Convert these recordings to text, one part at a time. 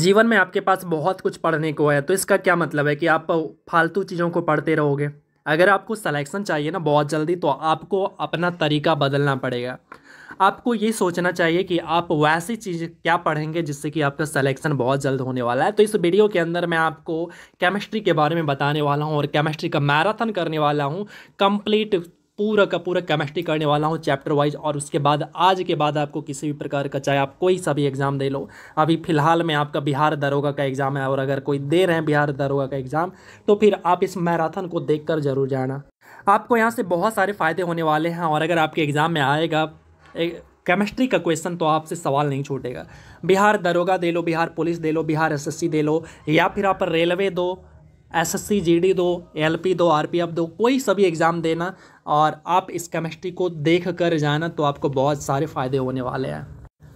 जीवन में आपके पास बहुत कुछ पढ़ने को है तो इसका क्या मतलब है कि आप फालतू चीज़ों को पढ़ते रहोगे अगर आपको सलेक्शन चाहिए ना बहुत जल्दी तो आपको अपना तरीका बदलना पड़ेगा आपको ये सोचना चाहिए कि आप वैसी चीज़ क्या पढ़ेंगे जिससे कि आपका सिलेक्शन बहुत जल्द होने वाला है तो इस वीडियो के अंदर मैं आपको केमिस्ट्री के बारे में बताने वाला हूँ और केमिस्ट्री का मैराथन करने वाला हूँ कंप्लीट पूरा का पूरा केमिस्ट्री करने वाला हूँ चैप्टर वाइज और उसके बाद आज के बाद आपको किसी भी प्रकार का चाहे आप कोई सा भी एग्ज़ाम दे लो अभी फ़िलहाल में आपका बिहार दरोगा का एग्ज़ाम है और अगर कोई दे रहे हैं बिहार दरोगा का एग्ज़ाम तो फिर आप इस मैराथन को देख कर ज़रूर जाना आपको यहाँ से बहुत सारे फ़ायदे होने वाले हैं और अगर आपके एग्ज़ाम में आएगा केमिस्ट्री का क्वेश्चन तो आपसे सवाल नहीं छूटेगा बिहार दरोगा दे लो बिहार पुलिस दे लो बिहार एसएससी दे लो या फिर आप रेलवे दो एसएससी जीडी दो एलपी दो आरपीएफ दो कोई सभी एग्ज़ाम देना और आप इस केमिस्ट्री को देख कर जाना तो आपको बहुत सारे फ़ायदे होने वाले हैं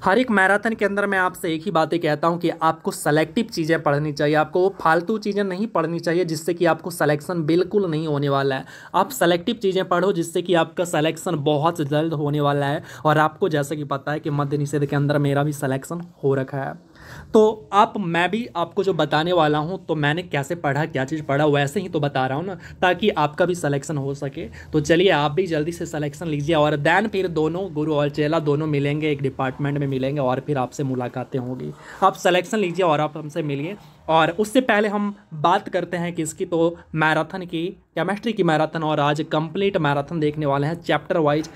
हर एक मैराथन के अंदर मैं आपसे एक ही बातें कहता हूँ कि आपको सेलेक्टिव चीज़ें पढ़नी चाहिए आपको वो फालतू चीज़ें नहीं पढ़नी चाहिए जिससे कि आपको सिलेक्शन बिल्कुल नहीं होने वाला है आप सेलेक्टिव चीज़ें पढ़ो जिससे कि आपका सिलेक्शन बहुत जल्द होने वाला है और आपको जैसे कि पता है कि मध्य निषेध के अंदर मेरा भी सलेक्शन हो रखा है तो आप मैं भी आपको जो बताने वाला हूँ तो मैंने कैसे पढ़ा क्या चीज़ पढ़ा वैसे ही तो बता रहा हूँ ना ताकि आपका भी सलेक्शन हो सके तो चलिए आप भी जल्दी से सलेक्शन लीजिए और दैन फिर दोनों गुरु और चेला दोनों मिलेंगे एक डिपार्टमेंट में मिलेंगे और फिर आपसे मुलाकातें होंगी आप सलेक्शन लीजिए और आप हमसे मिलिए और उससे पहले हम बात करते हैं किसकी तो मैराथन की केमिस्ट्री की मैराथन और आज कंप्लीट मैराथन देखने वाले हैं chapter wise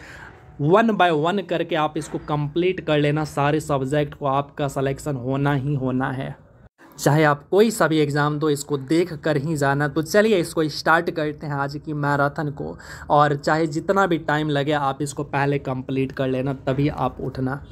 one by one करके आप इसको कंप्लीट कर लेना सारे सब्जेक्ट को आपका सलेक्शन होना ही होना है चाहे आप कोई सा भी एग्ज़ाम दो इसको देख कर ही जाना तो चलिए इसको स्टार्ट करते हैं आज की मैराथन को और चाहे जितना भी टाइम लगे आप इसको पहले कंप्लीट कर लेना तभी आप उठना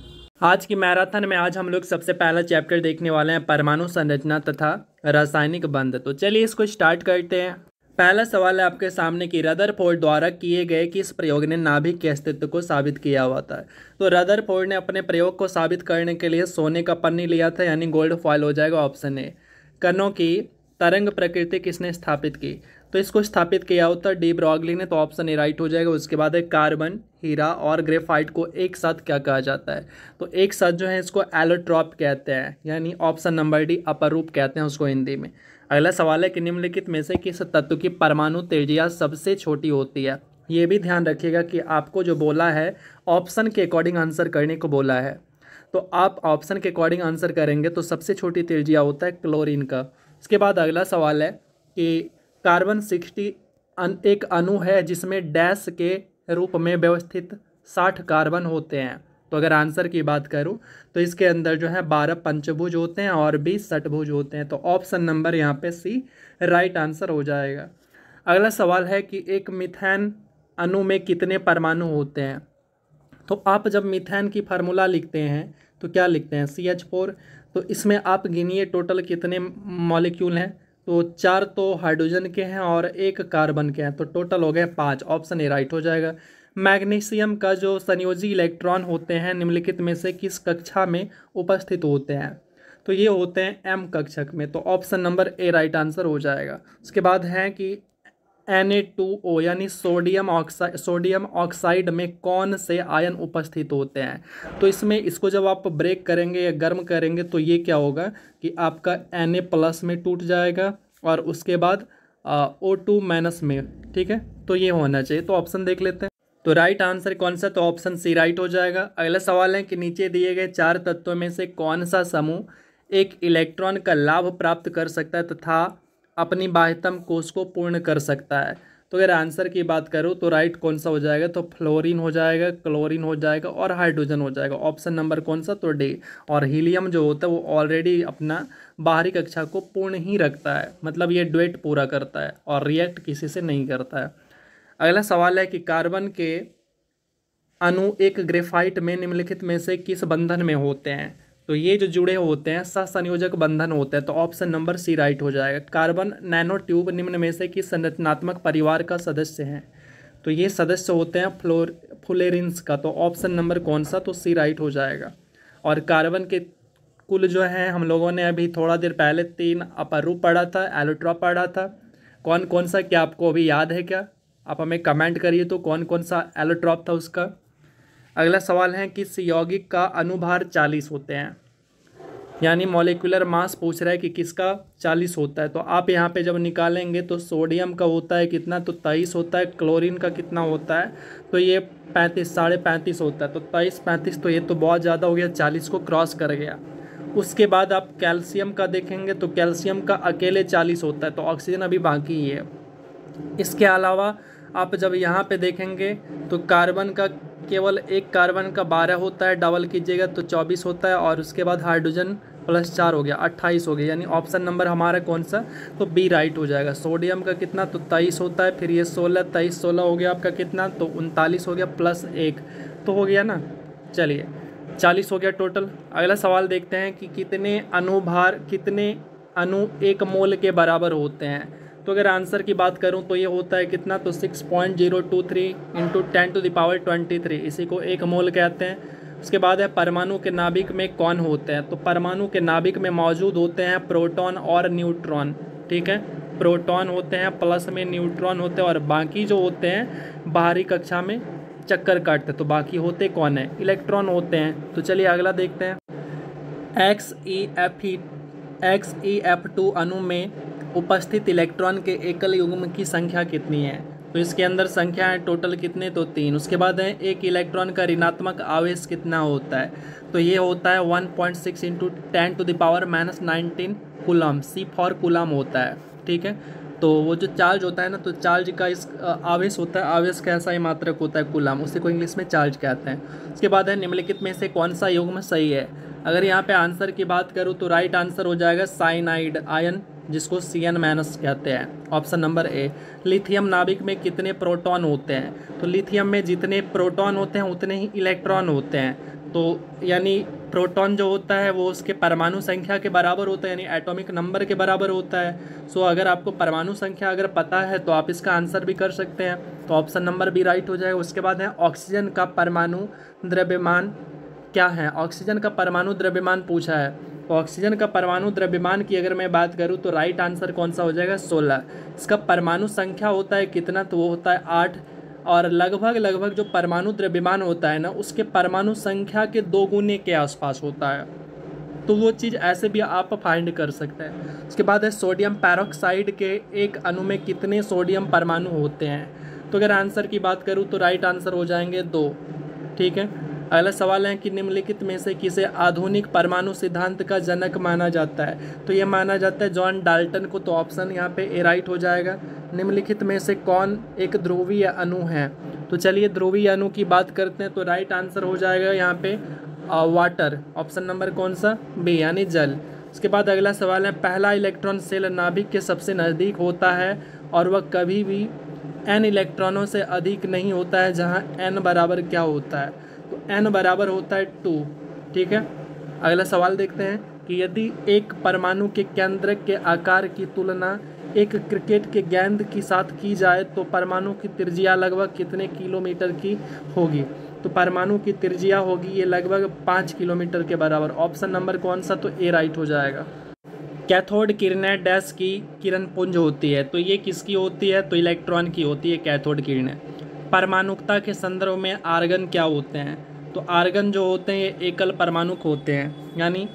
आज की मैराथन में आज हम लोग सबसे पहला चैप्टर देखने वाले हैं परमाणु संरचना तथा रासायनिक बंध तो चलिए इसको स्टार्ट करते हैं पहला सवाल है आपके सामने कि फोर्ड द्वारा किए गए किस प्रयोग ने नाभिक के अस्तित्व को साबित किया हुआ था तो फोर्ड ने अपने प्रयोग को साबित करने के लिए सोने का पन्नी लिया था यानी गोल्ड फॉइल हो जाएगा ऑप्शन ए कनों की तरंग प्रकृति किसने स्थापित की तो इसको स्थापित किया होता डी ब्रॉगली ने तो ऑप्शन ए राइट हो जाएगा उसके बाद है कार्बन हीरा और ग्रेफाइट को एक साथ क्या कहा जाता है तो एक साथ जो है इसको एलोट्रॉप कहते हैं यानी ऑप्शन नंबर डी अपरूप कहते हैं उसको हिंदी में अगला सवाल है कि निम्नलिखित में से किस तत्व की परमाणु तेजिया सबसे छोटी होती है ये भी ध्यान रखिएगा कि आपको जो बोला है ऑप्शन के अकॉर्डिंग आंसर करने को बोला है तो आप ऑप्शन के अकॉर्डिंग आंसर करेंगे तो सबसे छोटी तेजिया होता है क्लोरीन का इसके बाद अगला सवाल है कि कार्बन सिक्सटी एक अणु है जिसमें डैश के रूप में व्यवस्थित साठ कार्बन होते हैं तो अगर आंसर की बात करूँ तो इसके अंदर जो है बारह पंचभुज होते हैं और बीस षटभुज होते हैं तो ऑप्शन नंबर यहाँ पे सी राइट आंसर हो जाएगा अगला सवाल है कि एक मिथेन अणु में कितने परमाणु होते हैं तो आप जब मिथेन की फार्मूला लिखते हैं तो क्या लिखते हैं सी एच फोर तो इसमें आप गिनिए टोटल कितने मॉलिक्यूल हैं तो चार तो हाइड्रोजन के हैं और एक कार्बन के हैं तो टोटल हो गए पाँच ऑप्शन ए राइट हो जाएगा मैग्नीशियम का जो संयोजी इलेक्ट्रॉन होते हैं निम्नलिखित में से किस कक्षा में उपस्थित होते हैं तो ये होते हैं एम कक्षक में तो option number A right answer हो जाएगा उसके बाद है कि एन ए टू ओ यानी सोडियम ऑक्साइड सोडियम ऑक्साइड में कौन से आयन उपस्थित होते हैं तो इसमें इसको जब आप ब्रेक करेंगे या गर्म करेंगे तो ये क्या होगा कि आपका एन ए प्लस में टूट जाएगा और उसके बाद ओ टू माइनस में ठीक है तो ये होना चाहिए तो ऑप्शन देख लेते हैं तो राइट आंसर कौन सा तो ऑप्शन सी राइट हो जाएगा अगला सवाल है कि नीचे दिए गए चार तत्वों में से कौन सा समूह एक इलेक्ट्रॉन का लाभ प्राप्त कर सकता है तथा अपनी बाह्यतम कोष को पूर्ण कर सकता है तो अगर आंसर की बात करूँ तो राइट कौन सा हो जाएगा तो फ्लोरीन हो जाएगा क्लोरीन हो जाएगा और हाइड्रोजन हो जाएगा ऑप्शन नंबर कौन सा तो डी और हीलियम जो होता है वो ऑलरेडी अपना बाहरी कक्षा को पूर्ण ही रखता है मतलब ये डुएट पूरा करता है और रिएक्ट किसी से नहीं करता है अगला सवाल है कि कार्बन के अणु एक ग्रेफाइट में निम्नलिखित में से किस बंधन में होते हैं तो ये जो जुड़े होते हैं ससंयोजक बंधन होते हैं तो ऑप्शन नंबर सी राइट हो जाएगा कार्बन नैनो ट्यूब निम्न में से किस संरचनात्मक परिवार का सदस्य है तो ये सदस्य होते हैं फ्लोर फुलेरिंस का तो ऑप्शन नंबर कौन सा तो सी राइट हो जाएगा और कार्बन के कुल जो है हम लोगों ने अभी थोड़ा देर पहले तीन अपरूप पढ़ा था एलोट्रॉप पढ़ा था कौन कौन सा क्या आपको अभी याद है क्या आप हमें कमेंट करिए तो कौन कौन सा एलोट्रॉप था उसका अगला सवाल है कि यौगिक का अनुभार चालीस होते हैं यानी मॉलिकुलर मास पूछ रहा है कि किसका चालीस होता है तो आप यहाँ पे जब निकालेंगे तो सोडियम का होता है कितना तो तेईस होता है क्लोरीन का कितना होता है तो ये पैंतीस साढ़े पैंतीस होता है तो तेईस पैंतीस तो ये तो बहुत ज़्यादा हो गया चालीस को क्रॉस कर गया उसके बाद आप कैल्शियम का देखेंगे तो कैल्शियम का अकेले चालीस होता है तो ऑक्सीजन अभी बाकी ही है इसके अलावा आप जब यहाँ पे देखेंगे तो कार्बन का केवल एक कार्बन का बारह होता है डबल कीजिएगा तो चौबीस होता है और उसके बाद हाइड्रोजन प्लस चार हो गया अट्ठाईस हो गया यानी ऑप्शन नंबर हमारा कौन सा तो बी राइट हो जाएगा सोडियम का कितना तो तेईस होता है फिर ये सोलह तेईस सोलह हो गया आपका कितना तो उनतालीस हो गया प्लस एक तो हो गया ना चलिए चालीस हो गया टोटल अगला सवाल देखते हैं कि कितने अनुभार कितने अनु एक मोल के बराबर होते हैं तो अगर आंसर की बात करूँ तो ये होता है कितना तो six point zero two three into ten to the power twenty three इसी को एक मोल कहते हैं उसके बाद है परमाणु के नाभिक में कौन होते हैं तो परमाणु के नाभिक में मौजूद होते हैं प्रोटॉन और न्यूट्रॉन ठीक है प्रोटॉन होते हैं प्लस में न्यूट्रॉन होते हैं और बाकी जो होते हैं बाहरी कक्षा में चक्कर काटते तो बाकी होते कौन है इलेक्ट्रॉन होते हैं तो चलिए अगला देखते हैं एक्स ई एफ ई एक्स ई एफ टू अनु में उपस्थित इलेक्ट्रॉन के एकल युग्म की संख्या कितनी है तो इसके अंदर संख्या है टोटल कितने तो तीन उसके बाद है एक इलेक्ट्रॉन का ऋणात्मक आवेश कितना होता है तो ये होता है 1.6 point six into ten to the power minus nineteen coulomb C for coulomb होता है ठीक है तो वो जो चार्ज होता है ना तो चार्ज का इस आवेश होता है आवेश कैसा ही मात्रक होता है कुलम उसी को इंग्लिश में चार्ज कहते हैं उसके बाद है निम्नलिखित में से कौन सा युग्म सही है अगर यहाँ पे आंसर की बात करूँ तो राइट आंसर हो जाएगा साइनाइड आयन जिसको सी एन माइनस कहते हैं ऑप्शन नंबर ए लिथियम नाभिक में कितने प्रोटॉन होते हैं तो लिथियम में जितने प्रोटॉन होते हैं उतने ही इलेक्ट्रॉन होते हैं तो यानी प्रोटॉन जो होता है वो उसके परमाणु संख्या के बराबर होता है यानी एटॉमिक नंबर के बराबर होता है सो अगर आपको परमाणु संख्या अगर पता है तो आप इसका आंसर भी कर सकते हैं तो ऑप्शन नंबर भी राइट हो जाएगा उसके बाद है ऑक्सीजन का परमाणु द्रव्यमान क्या है ऑक्सीजन का परमाणु द्रव्यमान पूछा है ऑक्सीजन का परमाणु द्रव्यमान की अगर मैं बात करूँ तो राइट आंसर कौन सा हो जाएगा सोलह इसका परमाणु संख्या होता है कितना तो वो होता है आठ और लगभग लगभग जो परमाणु द्रव्यमान होता है ना उसके परमाणु संख्या के दो गुने के आसपास होता है तो वो चीज़ ऐसे भी आप फाइंड कर सकते हैं उसके बाद है सोडियम पैरोक्साइड के एक अणु में कितने सोडियम परमाणु होते हैं तो अगर आंसर की बात करूँ तो राइट आंसर हो जाएंगे दो ठीक है अगला सवाल है कि निम्नलिखित में से किसे आधुनिक परमाणु सिद्धांत का जनक माना जाता है तो ये माना जाता है जॉन डाल्टन को तो ऑप्शन यहाँ पे ए राइट हो जाएगा निम्नलिखित में से कौन एक ध्रुवीय अणु है तो चलिए ध्रुवीय अणु की बात करते हैं तो राइट आंसर हो जाएगा यहाँ पे वाटर ऑप्शन नंबर कौन सा बी यानी जल उसके बाद अगला सवाल है पहला इलेक्ट्रॉन सेल नाभिक के सबसे नज़दीक होता है और वह कभी भी एन इलेक्ट्रॉनों से अधिक नहीं होता है जहाँ एन बराबर क्या होता है तो एन बराबर होता है टू ठीक है अगला सवाल देखते हैं कि यदि एक परमाणु के केंद्र के आकार की तुलना एक क्रिकेट के गेंद के साथ की जाए तो परमाणु की त्रिज्या लगभग कितने किलोमीटर की होगी तो परमाणु की त्रिज्या होगी ये लगभग पाँच किलोमीटर के बराबर ऑप्शन नंबर कौन सा तो ए राइट हो जाएगा कैथोड किरणें डैश की किरण पुंज होती है तो ये किसकी होती है तो इलेक्ट्रॉन की होती है कैथोड किरणें परमाणुकता के संदर्भ में आर्गन क्या होते हैं तो आर्गन जो होते हैं ये एकल परमाणुक होते हैं यानी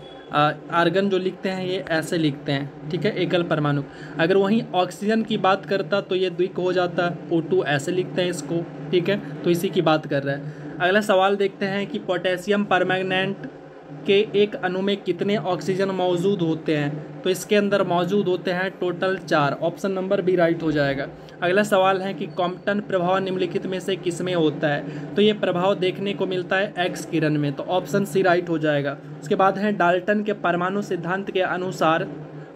आर्गन जो लिखते हैं ये ऐसे लिखते हैं ठीक है एकल परमाणु अगर वहीं ऑक्सीजन की बात करता तो ये द्विक हो जाता ओ टू ऐसे लिखते हैं इसको ठीक है तो इसी की बात कर रहा है अगला सवाल देखते हैं कि पोटेशियम परमानेंट के एक अणु में कितने ऑक्सीजन मौजूद होते हैं तो इसके अंदर मौजूद होते हैं टोटल चार ऑप्शन नंबर भी राइट हो जाएगा अगला सवाल है कि कॉम्पटन प्रभाव निम्नलिखित में से किस में होता है तो ये प्रभाव देखने को मिलता है एक्स किरण में तो ऑप्शन सी राइट हो जाएगा उसके बाद है डाल्टन के परमाणु सिद्धांत के अनुसार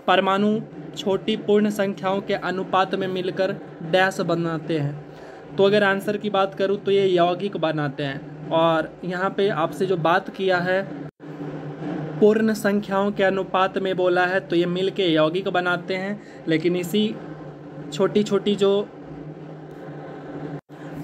परमाणु छोटी पूर्ण संख्याओं के अनुपात में मिलकर डैश बनाते हैं तो अगर आंसर की बात करूँ तो ये यौगिक बनाते हैं और यहाँ पे आपसे जो बात किया है पूर्ण संख्याओं के अनुपात में बोला है तो ये मिल के यौगिक बनाते हैं लेकिन इसी छोटी छोटी जो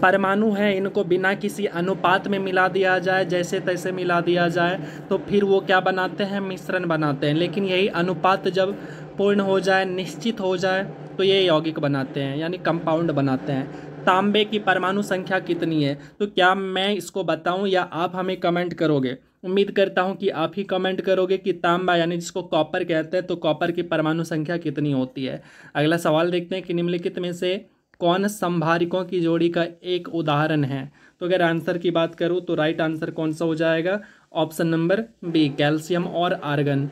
परमाणु हैं इनको बिना किसी अनुपात में मिला दिया जाए जैसे तैसे मिला दिया जाए तो फिर वो क्या बनाते हैं मिश्रण बनाते हैं लेकिन यही अनुपात जब पूर्ण हो जाए निश्चित हो जाए तो ये यौगिक बनाते हैं यानी कंपाउंड बनाते हैं तांबे की परमाणु संख्या कितनी है तो क्या मैं इसको बताऊं या आप हमें कमेंट करोगे उम्मीद करता हूं कि आप ही कमेंट करोगे कि तांबा यानी जिसको कॉपर कहते हैं तो कॉपर की परमाणु संख्या कितनी होती है अगला सवाल देखते हैं कि निम्नलिखित में से कौन संभारिकों की जोड़ी का एक उदाहरण है तो अगर आंसर की बात करूँ तो राइट आंसर कौन सा हो जाएगा ऑप्शन नंबर बी कैल्शियम और आर्गन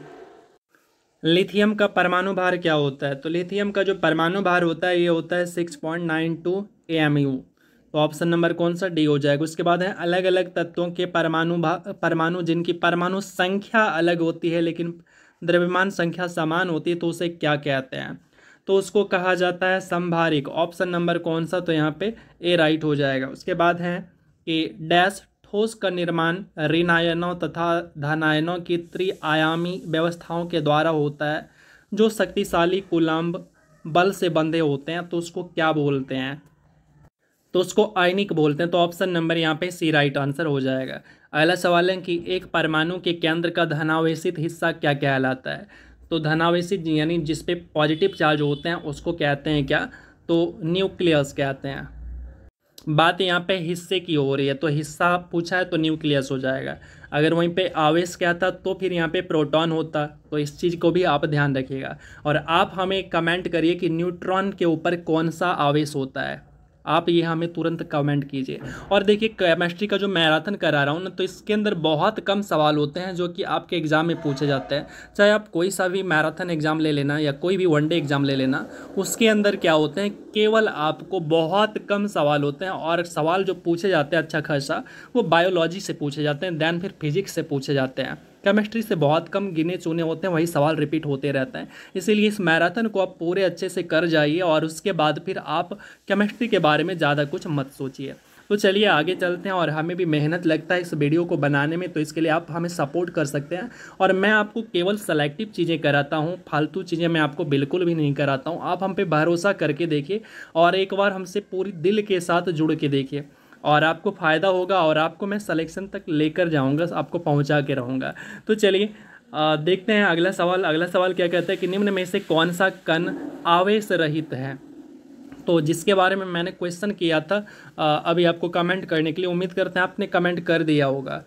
लिथियम का परमाणु भार क्या होता है तो लिथियम का जो परमाणु भार होता है ये होता है six point nine two A M U तो ऑप्शन नंबर कौन सा डी हो जाएगा उसके बाद है अलग अलग तत्वों के परमाणु परमाणु जिनकी परमाणु संख्या अलग होती है लेकिन द्रव्यमान संख्या समान होती है तो उसे क्या कहते हैं तो उसको कहा जाता है संभारिक ऑप्शन नंबर कौन सा तो यहाँ पे ए राइट हो जाएगा उसके बाद है कि डैश ठोस का निर्माण ऋणायनों तथा धनायनों की त्रिआयामी व्यवस्थाओं के द्वारा होता है जो शक्तिशाली कुलम्ब बल से बंधे होते हैं तो उसको क्या बोलते हैं तो उसको आयनिक बोलते हैं तो ऑप्शन नंबर यहाँ पे सी राइट आंसर हो जाएगा अगला सवाल है कि एक परमाणु के केंद्र का धनावेशित हिस्सा क्या कहलाता है तो धनावेशित यानी जिस पे पॉजिटिव चार्ज होते हैं उसको कहते हैं क्या तो न्यूक्लियस कहते हैं बात यहाँ पे हिस्से की हो रही है तो हिस्सा पूछा है तो न्यूक्लियस हो जाएगा अगर वहीं पे आवेश क्या था तो फिर यहाँ पे प्रोटॉन होता तो इस चीज़ को भी आप ध्यान रखिएगा और आप हमें कमेंट करिए कि न्यूट्रॉन के ऊपर कौन सा आवेश होता है आप ये हमें तुरंत कमेंट कीजिए और देखिए केमिस्ट्री का जो मैराथन करा रहा हूँ ना तो इसके अंदर बहुत कम सवाल होते हैं जो कि आपके एग्ज़ाम में पूछे जाते हैं चाहे आप कोई सा भी मैराथन एग्ज़ाम ले लेना या कोई भी वनडे एग्ज़ाम ले लेना उसके अंदर क्या होते हैं केवल आपको बहुत कम सवाल होते हैं और सवाल जो पूछे जाते हैं अच्छा खासा वो बायोलॉजी से पूछे जाते हैं दैन फिर फिजिक्स से पूछे जाते हैं केमिस्ट्री से बहुत कम गिने चुने होते हैं वही सवाल रिपीट होते रहते हैं इसीलिए इस मैराथन को आप पूरे अच्छे से कर जाइए और उसके बाद फिर आप केमिस्ट्री के बारे में ज़्यादा कुछ मत सोचिए तो चलिए आगे चलते हैं और हमें भी मेहनत लगता है इस वीडियो को बनाने में तो इसके लिए आप हमें सपोर्ट कर सकते हैं और मैं आपको केवल सेलेक्टिव चीज़ें कराता हूँ फालतू चीज़ें मैं आपको बिल्कुल भी नहीं कराता हूँ आप हम पे भरोसा करके देखिए और एक बार हमसे पूरी दिल के साथ जुड़ के देखिए और आपको फ़ायदा होगा और आपको मैं सलेक्शन तक लेकर जाऊँगा आपको पहुँचा के रहूँगा तो चलिए देखते हैं अगला सवाल अगला सवाल क्या कहता है कि निम्न में से कौन सा कण आवेश रहित है तो जिसके बारे में मैंने क्वेश्चन किया था अभी आपको कमेंट करने के लिए उम्मीद करते हैं आपने कमेंट कर दिया होगा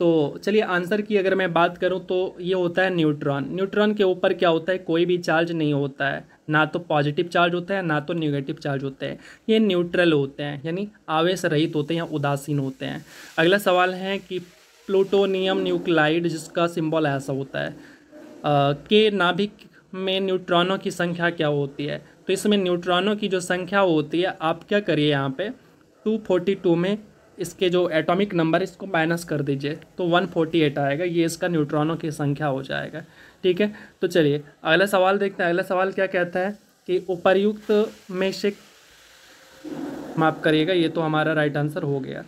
तो चलिए आंसर की अगर मैं बात करूं तो ये होता है न्यूट्रॉन न्यूट्रॉन के ऊपर क्या होता है कोई भी चार्ज नहीं होता है ना तो पॉजिटिव चार्ज होता है ना तो निगेटिव चार्ज होते हैं ये न्यूट्रल होते हैं यानी आवेश रहित होते हैं या उदासीन होते हैं अगला सवाल है कि प्लूटोनियम न्यूक्लाइड जिसका सिंबल ऐसा होता है आ, के नाभिक में न्यूट्रॉनों की संख्या क्या होती है तो इसमें न्यूट्रॉनों की जो संख्या होती है आप क्या करिए यहाँ पे 242 में इसके जो एटॉमिक नंबर इसको माइनस कर दीजिए तो 148 आएगा ये इसका न्यूट्रॉनों की संख्या हो जाएगा ठीक है तो चलिए अगला सवाल देखते हैं अगला सवाल क्या कहता है कि उपर्युक्त में से माफ़ करिएगा ये तो हमारा राइट आंसर हो गया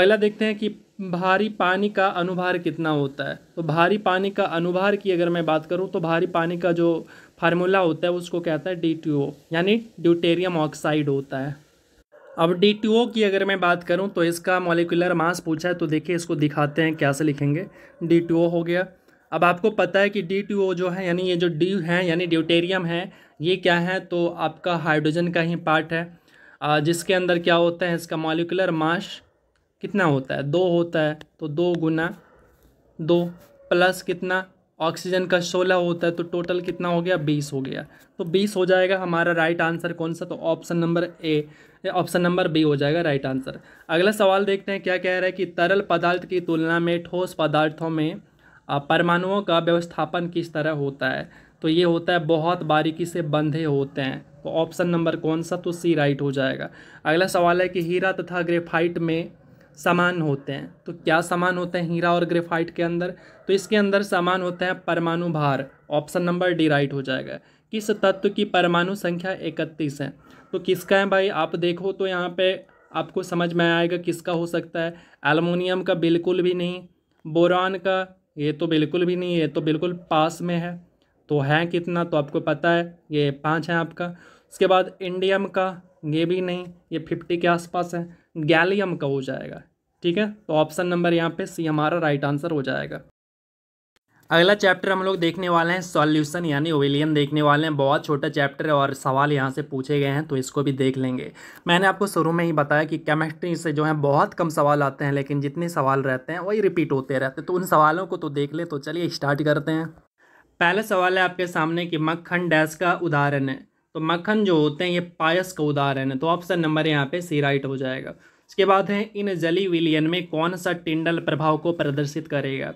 अगला देखते हैं कि भारी पानी का अनुभार कितना होता है तो भारी पानी का अनुभार की अगर मैं बात करूं तो भारी पानी का जो फार्मूला होता है उसको कहता है डी यानी ड्यूटेरियम ऑक्साइड होता है अब डी की अगर मैं बात करूं तो इसका मॉलिकुलर मास पूछा है तो देखिए इसको दिखाते हैं क्या से लिखेंगे डी हो गया अब आपको पता है कि डी टू ओ जो है यानी ये जो डी है यानी ड्यूटेरियम है ये क्या है तो आपका हाइड्रोजन का ही पार्ट है जिसके अंदर क्या होता है इसका मॉलिकुलर मास कितना होता है दो होता है तो दो गुना दो प्लस कितना ऑक्सीजन का सोलह होता है तो टोटल कितना हो गया बीस हो गया तो बीस हो जाएगा हमारा राइट आंसर कौन सा तो option number A option number B हो जाएगा राइट आंसर अगला सवाल देखते हैं क्या कह रहा है कि तरल पदार्थ की तुलना में ठोस पदार्थों में परमाणुओं का व्यवस्थापन किस तरह होता है तो ये होता है बहुत बारीकी से बंधे होते हैं तो ऑप्शन नंबर कौन सा तो सी राइट हो जाएगा अगला सवाल है कि हीरा तथा ग्रेफाइट में समान होते हैं तो क्या समान होते हैं हीरा और ग्रेफाइट के अंदर तो इसके अंदर समान होते हैं परमाणु भार ऑप्शन नंबर डी राइट हो जाएगा किस तत्व की परमाणु संख्या इकतीस है तो किसका है भाई आप देखो तो यहाँ पे आपको समझ में आएगा किसका हो सकता है एलमोनियम का बिल्कुल भी नहीं बोरान का ये तो बिल्कुल भी नहीं ये तो बिल्कुल पास में है तो है कितना तो आपको पता है ये पाँच है आपका उसके बाद इंडियम का ये भी नहीं ये फिफ्टी के आसपास है गैलियम का हो जाएगा ठीक है तो ऑप्शन नंबर यहाँ पे सी हमारा राइट आंसर हो जाएगा अगला चैप्टर हम लोग देखने वाले हैं सॉल्यूशन यानी ओविलियन देखने वाले हैं बहुत छोटा चैप्टर है और सवाल यहाँ से पूछे गए हैं तो इसको भी देख लेंगे मैंने आपको शुरू में ही बताया कि केमिस्ट्री से जो है बहुत कम सवाल आते हैं लेकिन जितने सवाल रहते हैं वही रिपीट होते रहते हैं तो उन सवालों को तो देख ले तो चलिए स्टार्ट करते हैं पहला सवाल है आपके सामने कि मक्खन डैश का उदाहरण है तो मक्खन जो होते हैं ये पायस का उदाहरण है तो ऑप्शन नंबर यहाँ पर सी राइट हो जाएगा उसके बाद है इन जली विलियन में कौन सा टिंडल प्रभाव को प्रदर्शित करेगा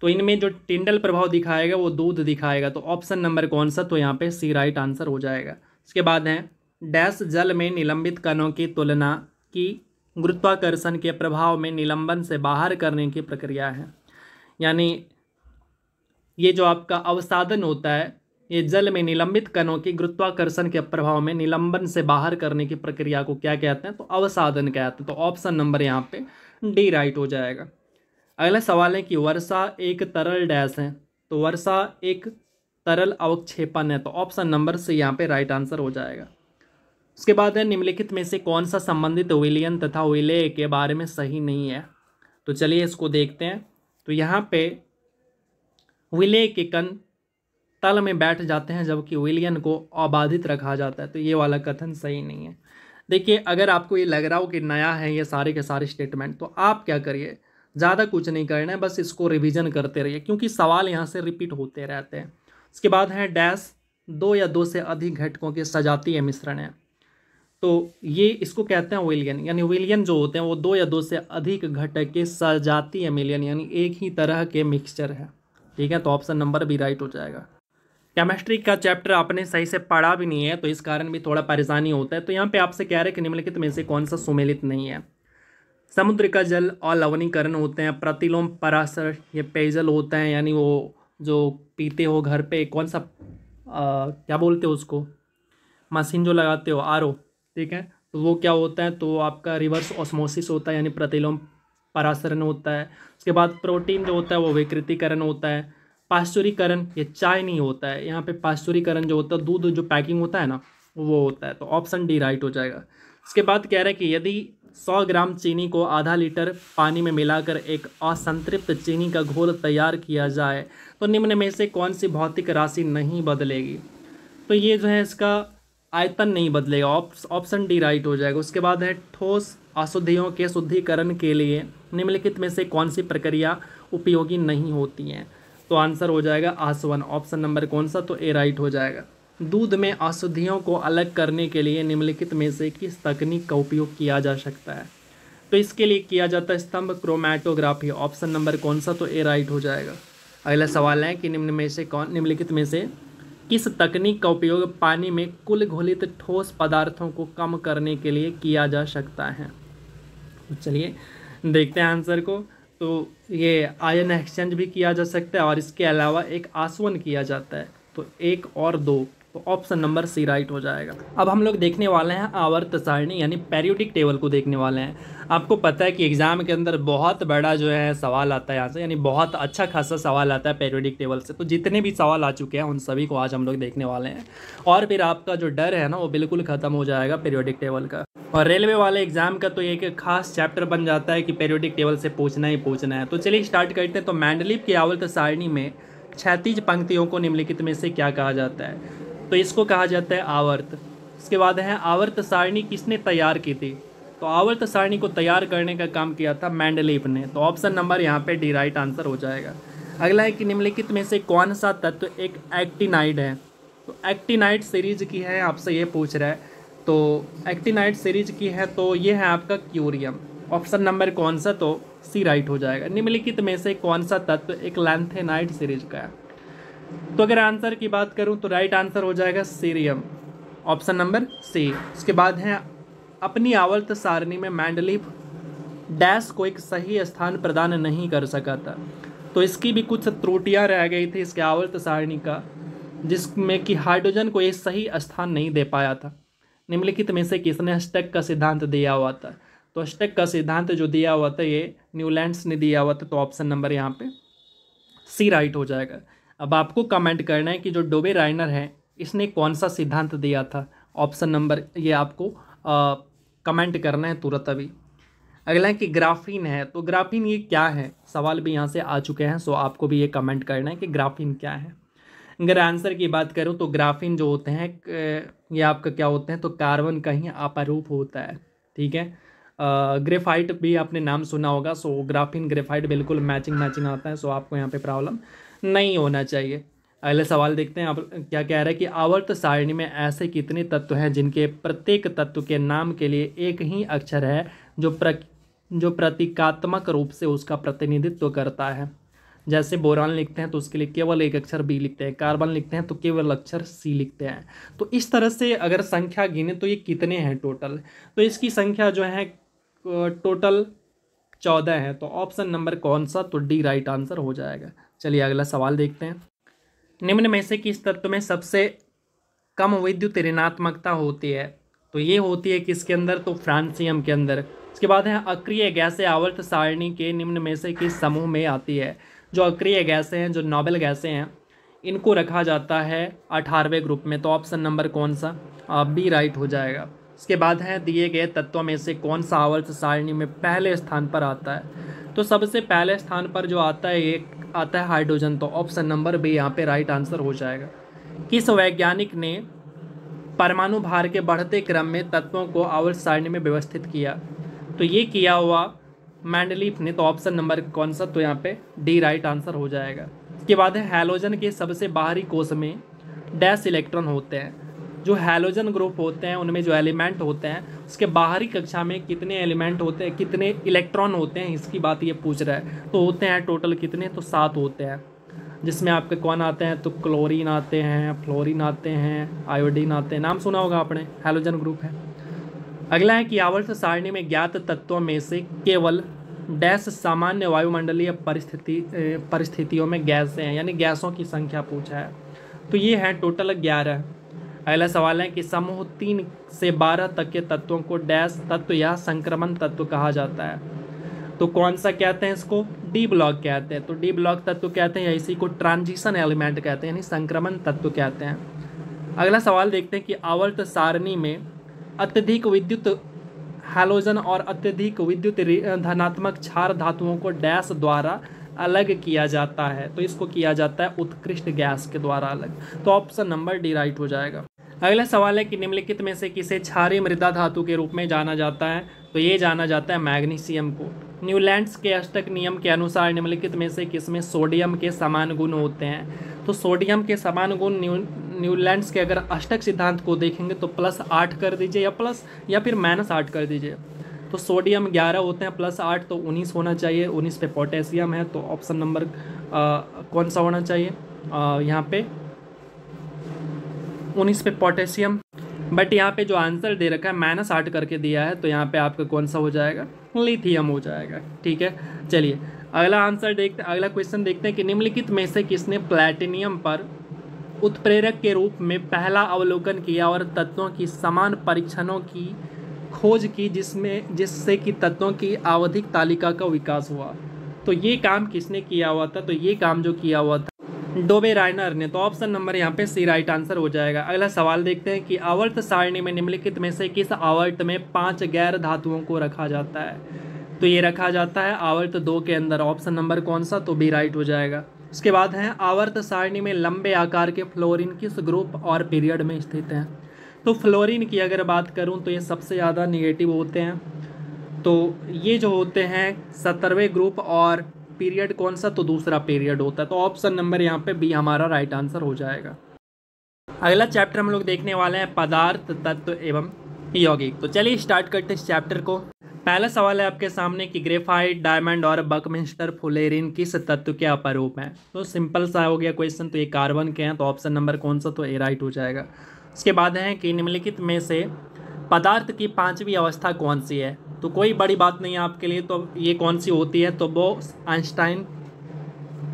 तो इनमें जो टिंडल प्रभाव दिखाएगा वो दूध दिखाएगा तो ऑप्शन नंबर कौन सा तो यहाँ पे सी राइट आंसर हो जाएगा इसके बाद है डैश जल में निलंबित कणों की तुलना की गुरुत्वाकर्षण के प्रभाव में निलंबन से बाहर करने की प्रक्रिया है यानी ये जो आपका अवसादन होता है ये जल में निलंबित कणों की गुरुत्वाकर्षण के प्रभाव में निलंबन से बाहर करने की प्रक्रिया को क्या कहते हैं तो अवसादन कहते हैं तो ऑप्शन नंबर यहाँ पे डी राइट हो जाएगा अगला सवाल है कि वर्षा एक तरल डैश है तो वर्षा एक तरल अवक्षेपण है तो ऑप्शन नंबर से यहाँ पे राइट आंसर हो जाएगा उसके बाद है निम्नलिखित में से कौन सा संबंधित विलियन तथा विलय के बारे में सही नहीं है तो चलिए इसको देखते हैं तो यहाँ पे विलय के कण तल में बैठ जाते हैं जबकि विलियन को अबाधित रखा जाता है तो ये वाला कथन सही नहीं है देखिए अगर आपको ये लग रहा हो कि नया है ये सारे के सारे स्टेटमेंट तो आप क्या करिए ज़्यादा कुछ नहीं करना है बस इसको रिविज़न करते रहिए क्योंकि सवाल यहाँ से रिपीट होते रहते हैं उसके बाद है डैश दो या दो से अधिक घटकों के सजातीय मिश्रण है तो ये इसको कहते हैं विलियन यानी विलियन जो होते हैं वो दो या दो से अधिक घटक के सजातीय मिलियन यानी एक ही तरह के मिक्सचर है ठीक है तो ऑप्शन नंबर भी राइट हो जाएगा केमिस्ट्री का चैप्टर आपने सही से पढ़ा भी नहीं है तो इस कारण भी थोड़ा परेशानी होता है तो यहाँ पे आपसे कह रहे हैं कि निम्नलिखित में से कौन सा सुमेलित नहीं है समुद्र का जल और लवणीकरण होते हैं प्रतिलोम परासर ये पेयजल होता है यानी वो जो पीते हो घर पे कौन सा आ, क्या बोलते हो उसको मशीन जो लगाते हो आर ठीक है तो वो क्या होता है तो आपका रिवर्स ऑस्मोसिस होता है यानी प्रतिलोम परासरण होता है उसके बाद प्रोटीन जो होता है वो विकृतिकरण होता है पाश्चुरीकरण ये चाय नहीं होता है यहाँ पे पाश्चुरीकरण जो होता है दूध जो पैकिंग होता है ना वो होता है तो ऑप्शन डी राइट हो जाएगा उसके बाद कह रहे हैं कि यदि 100 ग्राम चीनी को आधा लीटर पानी में मिलाकर एक असंतृप्त चीनी का घोल तैयार किया जाए तो निम्न में से कौन सी भौतिक राशि नहीं बदलेगी तो ये जो है इसका आयतन नहीं बदलेगा ऑप्शन डी राइट हो जाएगा उसके बाद है ठोस अशुद्धियों के शुद्धिकरण के लिए निम्नलिखित में से कौन सी प्रक्रिया उपयोगी नहीं होती हैं तो आंसर हो जाएगा आसवन ऑप्शन नंबर कौन सा तो ए राइट हो जाएगा दूध में अशुद्धियों को अलग करने के लिए निम्नलिखित में से किस तकनीक का उपयोग किया जा सकता है तो इसके लिए किया जाता है स्तंभ क्रोमैटोग्राफी ऑप्शन नंबर कौन सा तो ए राइट हो जाएगा अगला सवाल है कि निम्न में से कौन निम्नलिखित में से किस तकनीक का उपयोग पानी में कुल घोलित ठोस पदार्थों को कम करने के लिए किया जा सकता है तो चलिए देखते हैं आंसर को तो ये आयन एक्सचेंज भी किया जा सकता है और इसके अलावा एक आसवन किया जाता है तो एक और दो तो ऑप्शन नंबर सी राइट हो जाएगा अब हम लोग देखने वाले हैं आवर्त सारणी यानी पेरियोडिक टेबल को देखने वाले हैं आपको पता है कि एग्ज़ाम के अंदर बहुत बड़ा जो है सवाल आता है यहाँ से यानी बहुत अच्छा खासा सवाल आता है पेरियोडिक टेबल से तो जितने भी सवाल आ चुके हैं उन सभी को आज हम लोग देखने वाले हैं और फिर आपका जो डर है ना वो बिल्कुल ख़त्म हो जाएगा पेरियोडिक टेबल का और रेलवे वाले एग्ज़ाम का तो एक खास चैप्टर बन जाता है कि पेरियोडिक टेबल से पूछना ही पूछना है तो चलिए स्टार्ट करते हैं तो मैंडलिप की आवर्त सारणी में क्षैतिज पंक्तियों को निम्नलिखित में से क्या कहा जाता है तो इसको कहा जाता है आवर्त इसके बाद है आवर्त सारणी किसने तैयार की थी तो आवर्त सारणी को तैयार करने का काम किया था मैंडलीप ने तो ऑप्शन नंबर यहाँ पे डी राइट आंसर हो जाएगा अगला है कि निम्नलिखित में से कौन सा तत्व तो एक एक्टिनाइड है तो एक्टिनाइड सीरीज की है आपसे ये पूछ रहा है तो एक्टिनाइड सीरीज की है तो ये है आपका क्यूरियम ऑप्शन नंबर कौन सा तो सी राइट हो जाएगा निम्नलिखित में से कौन सा तत्व एक लेंथेनाइड सीरीज का है तो अगर आंसर की बात करूँ तो राइट आंसर हो जाएगा सीरियम ऑप्शन नंबर सी उसके बाद है अपनी आवर्त सारणी में मैंडलिफ डैश को एक सही स्थान प्रदान नहीं कर सका था तो इसकी भी कुछ त्रुटियां रह गई थी इसके आवर्त सारणी का जिसमें कि हाइड्रोजन को एक सही स्थान नहीं दे पाया था निम्नलिखित में से किसने अस्टेक का सिद्धांत दिया हुआ था तो अस्टक का सिद्धांत जो दिया हुआ था ये न्यूलैंड्स ने दिया हुआ था तो ऑप्शन नंबर यहाँ पे सी राइट हो जाएगा अब आपको कमेंट करना है कि जो डोबे राइनर है इसने कौन सा सिद्धांत दिया था ऑप्शन नंबर ये आपको आ, कमेंट करना है तुरंत अभी अगला है कि ग्राफीन है तो ग्राफीन ये क्या है सवाल भी यहाँ से आ चुके हैं सो आपको भी ये कमेंट करना है कि ग्राफीन क्या है अगर आंसर की बात करूँ तो ग्राफीन जो होते हैं ये आपका क्या होते हैं तो कार्बन का ही आपारूप होता है ठीक है ग्रेफाइट भी आपने नाम सुना होगा सो ग्राफीन ग्रेफाइट बिल्कुल मैचिंग मैचिंग आता है सो आपको यहाँ पे प्रॉब्लम नहीं होना चाहिए अगले सवाल देखते हैं आप क्या कह रहा है कि आवर्त सारिणी में ऐसे कितने तत्व हैं जिनके प्रत्येक तत्व के नाम के लिए एक ही अक्षर है जो प्र जो प्रतीकात्मक रूप से उसका प्रतिनिधित्व करता है जैसे बोरान लिखते हैं तो उसके लिए केवल एक अक्षर बी लिखते हैं कार्बन लिखते हैं तो केवल अक्षर सी लिखते हैं तो इस तरह से अगर संख्या गिने तो ये कितने हैं टोटल तो इसकी संख्या जो है टोटल चौदह है तो ऑप्शन नंबर कौन सा तो डी राइट आंसर हो जाएगा चलिए अगला सवाल देखते हैं निम्न में से किस तत्व में सबसे कम विद्युत ऋणात्मकता होती है तो ये होती है किसके अंदर तो फ्रांसियम के अंदर इसके बाद है अक्रिय गैसें आवर्त सारणी के निम्न में से किस समूह में आती है जो अक्रिय गैसें हैं जो नॉबल गैसें हैं इनको रखा जाता है अठारहवें ग्रुप में तो ऑप्शन नंबर कौन सा बी राइट हो जाएगा इसके बाद है दिए गए तत्वों में से कौन सा आवर्त सारणी में पहले स्थान पर आता है तो सबसे पहले स्थान पर जो आता है एक आता है हाइड्रोजन तो ऑप्शन नंबर बी यहाँ पे राइट आंसर हो जाएगा किस वैज्ञानिक ने परमाणु भार के बढ़ते क्रम में तत्वों को आवर्त सारणी में व्यवस्थित किया तो ये किया हुआ मैंडलीफ ने तो ऑप्शन नंबर कौन सा तो यहाँ पे डी राइट आंसर हो जाएगा इसके बाद है हेलोजन के सबसे बाहरी कोष में डैश इलेक्ट्रॉन होते हैं जो हैलोजन ग्रुप होते हैं उनमें जो एलिमेंट होते हैं उसके बाहरी कक्षा में कितने एलिमेंट होते हैं कितने इलेक्ट्रॉन होते हैं इसकी बात ये पूछ रहा है तो होते हैं टोटल कितने तो सात होते हैं जिसमें आपके कौन आते हैं तो क्लोरीन आते हैं फ्लोरिन आते हैं आयोडीन आते हैं नाम सुना होगा आपने हेलोजन ग्रुप है अगला है कि आवर्त सारणी में ज्ञात तत्वों में से केवल डैश सामान्य वायुमंडलीय परिस्थिति परिस्थितियों में गैसें हैं यानी गैसों की संख्या पूछा है तो ये है टोटल ग्यारह अगला सवाल है कि समूह तीन से बारह तक के तत्वों को डैश तत्व या संक्रमण तत्व कहा जाता है तो कौन सा कहते हैं इसको डी ब्लॉक कहते हैं तो डी ब्लॉक तत्व कहते हैं या इसी को ट्रांजिशन एलिमेंट कहते हैं यानी संक्रमण तत्व कहते हैं अगला सवाल देखते हैं कि आवर्त सारणी में अत्यधिक विद्युत हैलोजन और अत्यधिक विद्युत धनात्मक क्षार धातुओं को डैश द्वारा अलग किया जाता है तो इसको किया जाता है उत्कृष्ट गैस के द्वारा अलग तो ऑप्शन नंबर डी राइट हो जाएगा अगला सवाल है कि निम्नलिखित में से किसे क्षारी मृदा धातु के रूप में जाना जाता है तो ये जाना जाता है मैग्नीशियम को न्यूलैंड्स के अष्टक नियम के अनुसार निम्नलिखित में से किसमें सोडियम के समान गुण होते हैं तो सोडियम के समान गुण न्यू न्यूलैंड्स के अगर अष्टक सिद्धांत को देखेंगे तो प्लस आठ कर दीजिए या प्लस या फिर माइनस आठ कर दीजिए तो सोडियम ग्यारह होते हैं प्लस आठ तो उन्नीस होना चाहिए उन्नीस पे पोटेशियम है तो ऑप्शन नंबर कौन सा होना चाहिए यहाँ पे उन्नीस पे पोटेशियम बट यहाँ पे जो आंसर दे रखा है माइनस आठ करके दिया है तो यहाँ पे आपका कौन सा हो जाएगा लिथियम हो जाएगा ठीक है चलिए अगला आंसर देखते अगला क्वेश्चन देखते हैं कि निम्नलिखित में से किसने प्लेटिनियम पर उत्प्रेरक के रूप में पहला अवलोकन किया और तत्वों की समान परीक्षणों की खोज की जिसमें जिससे कि तत्वों की आवधिक तालिका का विकास हुआ तो ये काम किसने किया हुआ था तो ये काम जो किया हुआ था डोबे रायनर ने तो ऑप्शन नंबर यहाँ पे सी राइट आंसर हो जाएगा अगला सवाल देखते हैं कि आवर्त सारणी में निम्नलिखित में से किस आवर्त में पांच गैर धातुओं को रखा जाता है तो ये रखा जाता है आवर्त दो के अंदर ऑप्शन नंबर कौन सा तो बी राइट हो जाएगा उसके बाद हैं आवर्त सारणी में लंबे आकार के फ्लोरिन किस ग्रुप और पीरियड में स्थित हैं तो फ्लोरिन की अगर बात करूँ तो ये सबसे ज़्यादा निगेटिव होते हैं तो ये जो होते हैं सत्तरवें ग्रुप और पीरियड कौन सा तो दूसरा पीरियड होता है तो ऑप्शन नंबर यहाँ पे बी हमारा राइट आंसर हो जाएगा अगला चैप्टर हम लोग देखने वाले हैं पदार्थ तत्व एवं यौगिक तो चलिए स्टार्ट करते हैं इस चैप्टर को पहला सवाल है आपके सामने कि ग्रेफाइट डायमंड और बकमिस्टर फुलेरिन किस तत्व के अपरूप हैं तो सिंपल सा हो गया क्वेश्चन तो ये कार्बन के हैं तो ऑप्शन नंबर कौन सा तो ए राइट हो जाएगा उसके बाद है कि निम्नलिखित में से पदार्थ की पांचवी अवस्था कौन सी है तो कोई बड़ी बात नहीं है आपके लिए तो ये कौन सी होती है तो वो आइंस्टाइन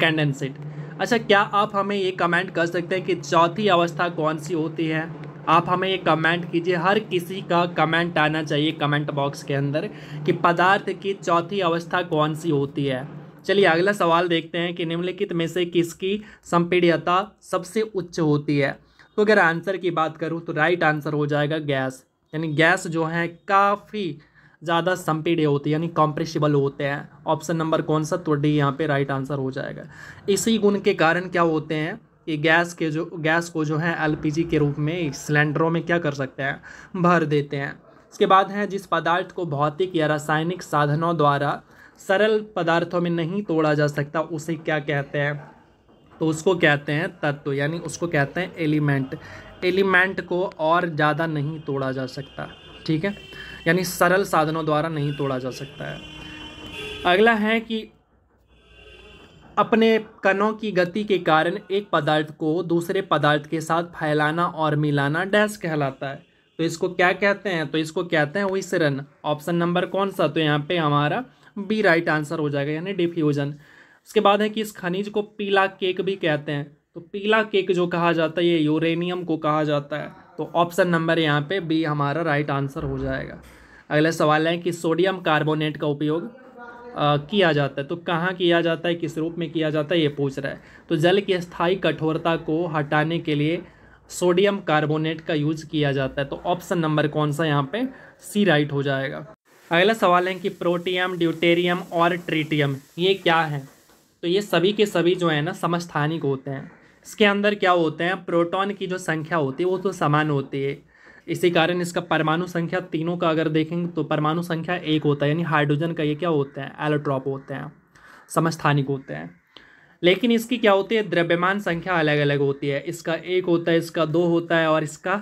कैंडेंसेट अच्छा क्या आप हमें ये कमेंट कर सकते हैं कि चौथी अवस्था कौन सी होती है आप हमें ये कमेंट कीजिए हर किसी का कमेंट आना चाहिए कमेंट बॉक्स के अंदर कि पदार्थ की चौथी अवस्था कौन सी होती है चलिए अगला सवाल देखते हैं कि निम्नलिखित में से किसकी संपीड्यता सबसे उच्च होती है तो अगर आंसर की बात करूँ तो राइट आंसर हो जाएगा गैस यानी गैस जो है काफ़ी ज़्यादा संपीड होती है यानी कॉम्प्रेसिबल होते हैं ऑप्शन नंबर कौन सा तो डी यहाँ पे राइट आंसर हो जाएगा इसी गुण के कारण क्या होते हैं कि गैस के जो गैस को जो है एलपीजी के रूप में सिलेंडरों में क्या कर सकते हैं भर देते हैं इसके बाद हैं जिस पदार्थ को भौतिक या रासायनिक साधनों द्वारा सरल पदार्थों में नहीं तोड़ा जा सकता उसे क्या कहते हैं तो उसको कहते हैं तत्व यानी उसको कहते हैं एलिमेंट एलिमेंट को और ज़्यादा नहीं तोड़ा जा सकता ठीक है यानी सरल साधनों द्वारा नहीं तोड़ा जा सकता है अगला है कि अपने कणों की गति के कारण एक पदार्थ को दूसरे पदार्थ के साथ फैलाना और मिलाना डैश कहलाता है तो इसको क्या कहते हैं तो इसको कहते हैं विसरन ऑप्शन नंबर कौन सा तो यहाँ पे हमारा बी राइट आंसर हो जाएगा यानी डिफ्यूजन उसके बाद है कि इस खनिज को पीला केक भी कहते हैं तो पीला केक जो कहा जाता है ये यूरेनियम को कहा जाता है तो ऑप्शन नंबर यहाँ पे बी हमारा राइट आंसर हो जाएगा अगला सवाल है कि सोडियम कार्बोनेट का उपयोग किया जाता है तो कहाँ किया जाता है किस रूप में किया जाता है ये पूछ रहा है तो जल की स्थायी कठोरता को हटाने के लिए सोडियम कार्बोनेट का यूज किया जाता है तो ऑप्शन नंबर कौन सा यहाँ पे सी राइट हो जाएगा अगला सवाल है कि प्रोटियम ड्यूटेरियम और ट्रीटियम ये क्या है तो ये सभी के सभी जो है ना समस्थानिक होते हैं इसके अंदर क्या होते हैं प्रोटॉन की जो संख्या होती है वो तो समान होती है इसी कारण इसका परमाणु संख्या तीनों का अगर देखेंगे तो परमाणु संख्या एक होता है यानी हाइड्रोजन का ये क्या होते हैं एलोट्रॉप होते हैं समस्थानिक होते हैं लेकिन इसकी क्या होती है द्रव्यमान संख्या अलग अलग होती है इसका एक होता है इसका दो होता है और इसका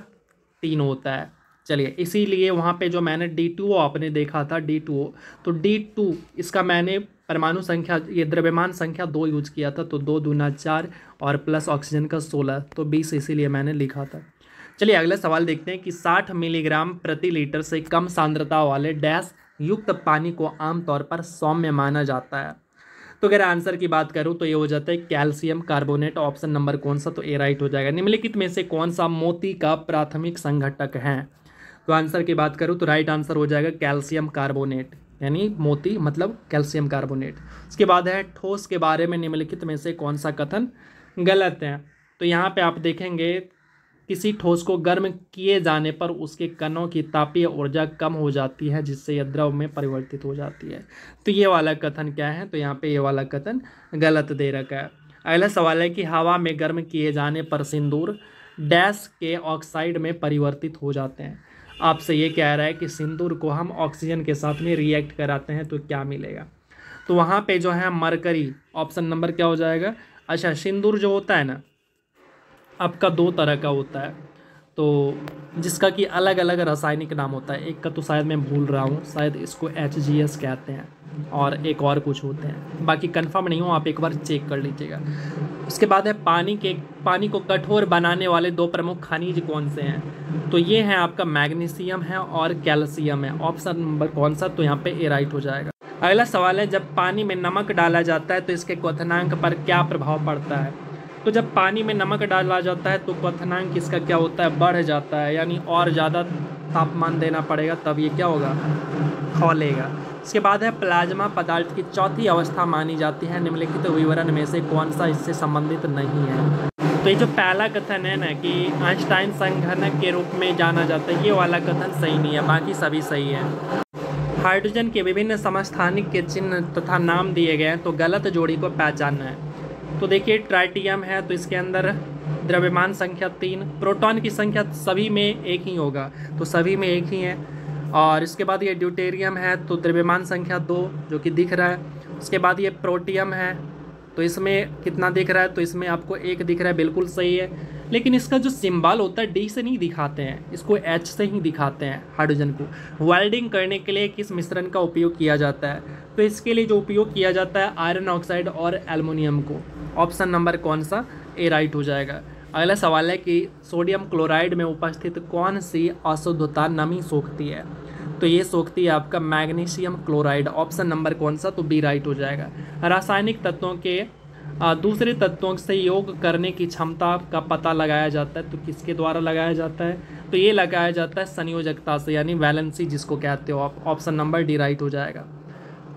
तीन होता है चलिए इसीलिए वहाँ पे जो मैंने डी टू ओ आपने देखा था डी टू ओ तो डी टू इसका मैंने परमाणु संख्या ये द्रव्यमान संख्या दो यूज किया था तो दो दूना चार और प्लस ऑक्सीजन का सोलह तो बीस इसीलिए मैंने लिखा था चलिए अगला सवाल देखते हैं कि 60 मिलीग्राम प्रति लीटर से कम सांद्रता वाले डैश युक्त पानी को आमतौर पर सौम्य माना जाता है तो अगर आंसर की बात करूं तो ये हो जाता है कैल्शियम कार्बोनेट ऑप्शन नंबर कौन सा तो ए राइट हो जाएगा निम्नलिखित में से कौन सा मोती का प्राथमिक संघटक है तो आंसर की बात करूं तो राइट आंसर हो जाएगा कैल्शियम कार्बोनेट यानी मोती मतलब कैल्शियम कार्बोनेट उसके बाद है ठोस के बारे में निम्नलिखित में से कौन सा कथन गलत है तो यहाँ पर आप देखेंगे किसी ठोस को गर्म किए जाने पर उसके कणों की तापीय ऊर्जा कम हो जाती है जिससे यह द्रव में परिवर्तित हो जाती है तो ये वाला कथन क्या है तो यहाँ पे ये वाला कथन गलत दे रखा है अगला सवाल है कि हवा में गर्म किए जाने पर सिंदूर डैस के ऑक्साइड में परिवर्तित हो जाते हैं आपसे ये कह रहा है कि सिंदूर को हम ऑक्सीजन के साथ में रिएक्ट कराते हैं तो क्या मिलेगा तो वहाँ पर जो है मरकरी ऑप्शन नंबर क्या हो जाएगा अच्छा सिंदूर जो होता है ना आपका दो तरह का होता है तो जिसका कि अलग अलग रासायनिक नाम होता है एक का तो शायद मैं भूल रहा हूँ शायद इसको एच कहते हैं और एक और कुछ होते हैं बाकी कंफर्म नहीं हो आप एक बार चेक कर लीजिएगा उसके बाद है पानी के पानी को कठोर बनाने वाले दो प्रमुख खनिज कौन से हैं तो ये हैं आपका मैग्नीशियम है और कैल्शियम है ऑप्शन नंबर कौन सा तो यहाँ पर ए राइट हो जाएगा अगला सवाल है जब पानी में नमक डाला जाता है तो इसके क्वथनांक पर क्या प्रभाव पड़ता है तो जब पानी में नमक डाला जाता है तो क्वथनांक इसका क्या होता है बढ़ जाता है यानी और ज़्यादा तापमान देना पड़ेगा तब ये क्या होगा खोलेगा इसके बाद है प्लाज्मा पदार्थ की चौथी अवस्था मानी जाती है निम्नलिखित तो विवरण में से कौन सा इससे संबंधित नहीं है तो ये जो पहला कथन है ना कि आइंस्टाइन संघनक के रूप में जाना जाता है ये वाला कथन सही नहीं है बाकी सभी सही है हाइड्रोजन के विभिन्न समस्थानिक के चिन्ह तथा नाम दिए गए हैं तो गलत जोड़ी को पहचानना है तो देखिए ट्राइटियम है तो इसके अंदर द्रव्यमान संख्या तीन प्रोटॉन की संख्या सभी में एक ही होगा तो सभी में एक ही है और इसके बाद ये ड्यूटेरियम है तो द्रव्यमान संख्या दो जो कि दिख रहा है उसके बाद ये प्रोटियम है तो इसमें कितना दिख रहा है तो इसमें आपको एक दिख रहा है बिल्कुल सही है लेकिन इसका जो सिम्बाल होता है डी से नहीं दिखाते हैं इसको एच से ही दिखाते हैं हाइड्रोजन को वेल्डिंग करने के लिए किस मिश्रण का उपयोग किया जाता है तो इसके लिए जो उपयोग किया जाता है आयरन ऑक्साइड और एलमोनियम को ऑप्शन नंबर कौन सा ए राइट हो जाएगा अगला सवाल है कि सोडियम क्लोराइड में उपस्थित कौन सी अशुद्धता नमी सोखती है तो ये सोखती है आपका मैग्नीशियम क्लोराइड ऑप्शन नंबर कौन सा तो बी राइट हो जाएगा रासायनिक तत्वों के दूसरे तत्वों से योग करने की क्षमता का पता लगाया जाता है तो किसके द्वारा लगाया जाता है तो ये लगाया जाता है संयोजकता से यानी वैलेंसी जिसको कहते हो आप ऑप्शन नंबर डी राइट हो जाएगा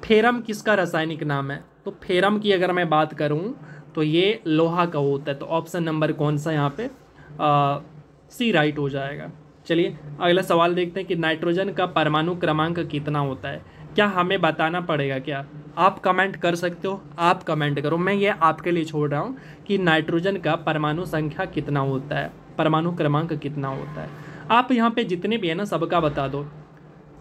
फेरम किसका रासायनिक नाम है तो फेरम की अगर मैं बात करूं तो ये लोहा का होता है तो ऑप्शन नंबर कौन सा यहाँ पे सी राइट हो जाएगा चलिए अगला सवाल देखते हैं कि नाइट्रोजन का परमाणु क्रमांक कितना होता है क्या हमें बताना पड़ेगा क्या आप कमेंट कर सकते हो आप कमेंट करो मैं ये आपके लिए छोड़ रहा हूँ कि नाइट्रोजन का परमाणु संख्या कितना होता है परमाणु क्रमांक कितना होता है आप यहाँ पे जितने भी है ना सबका बता दो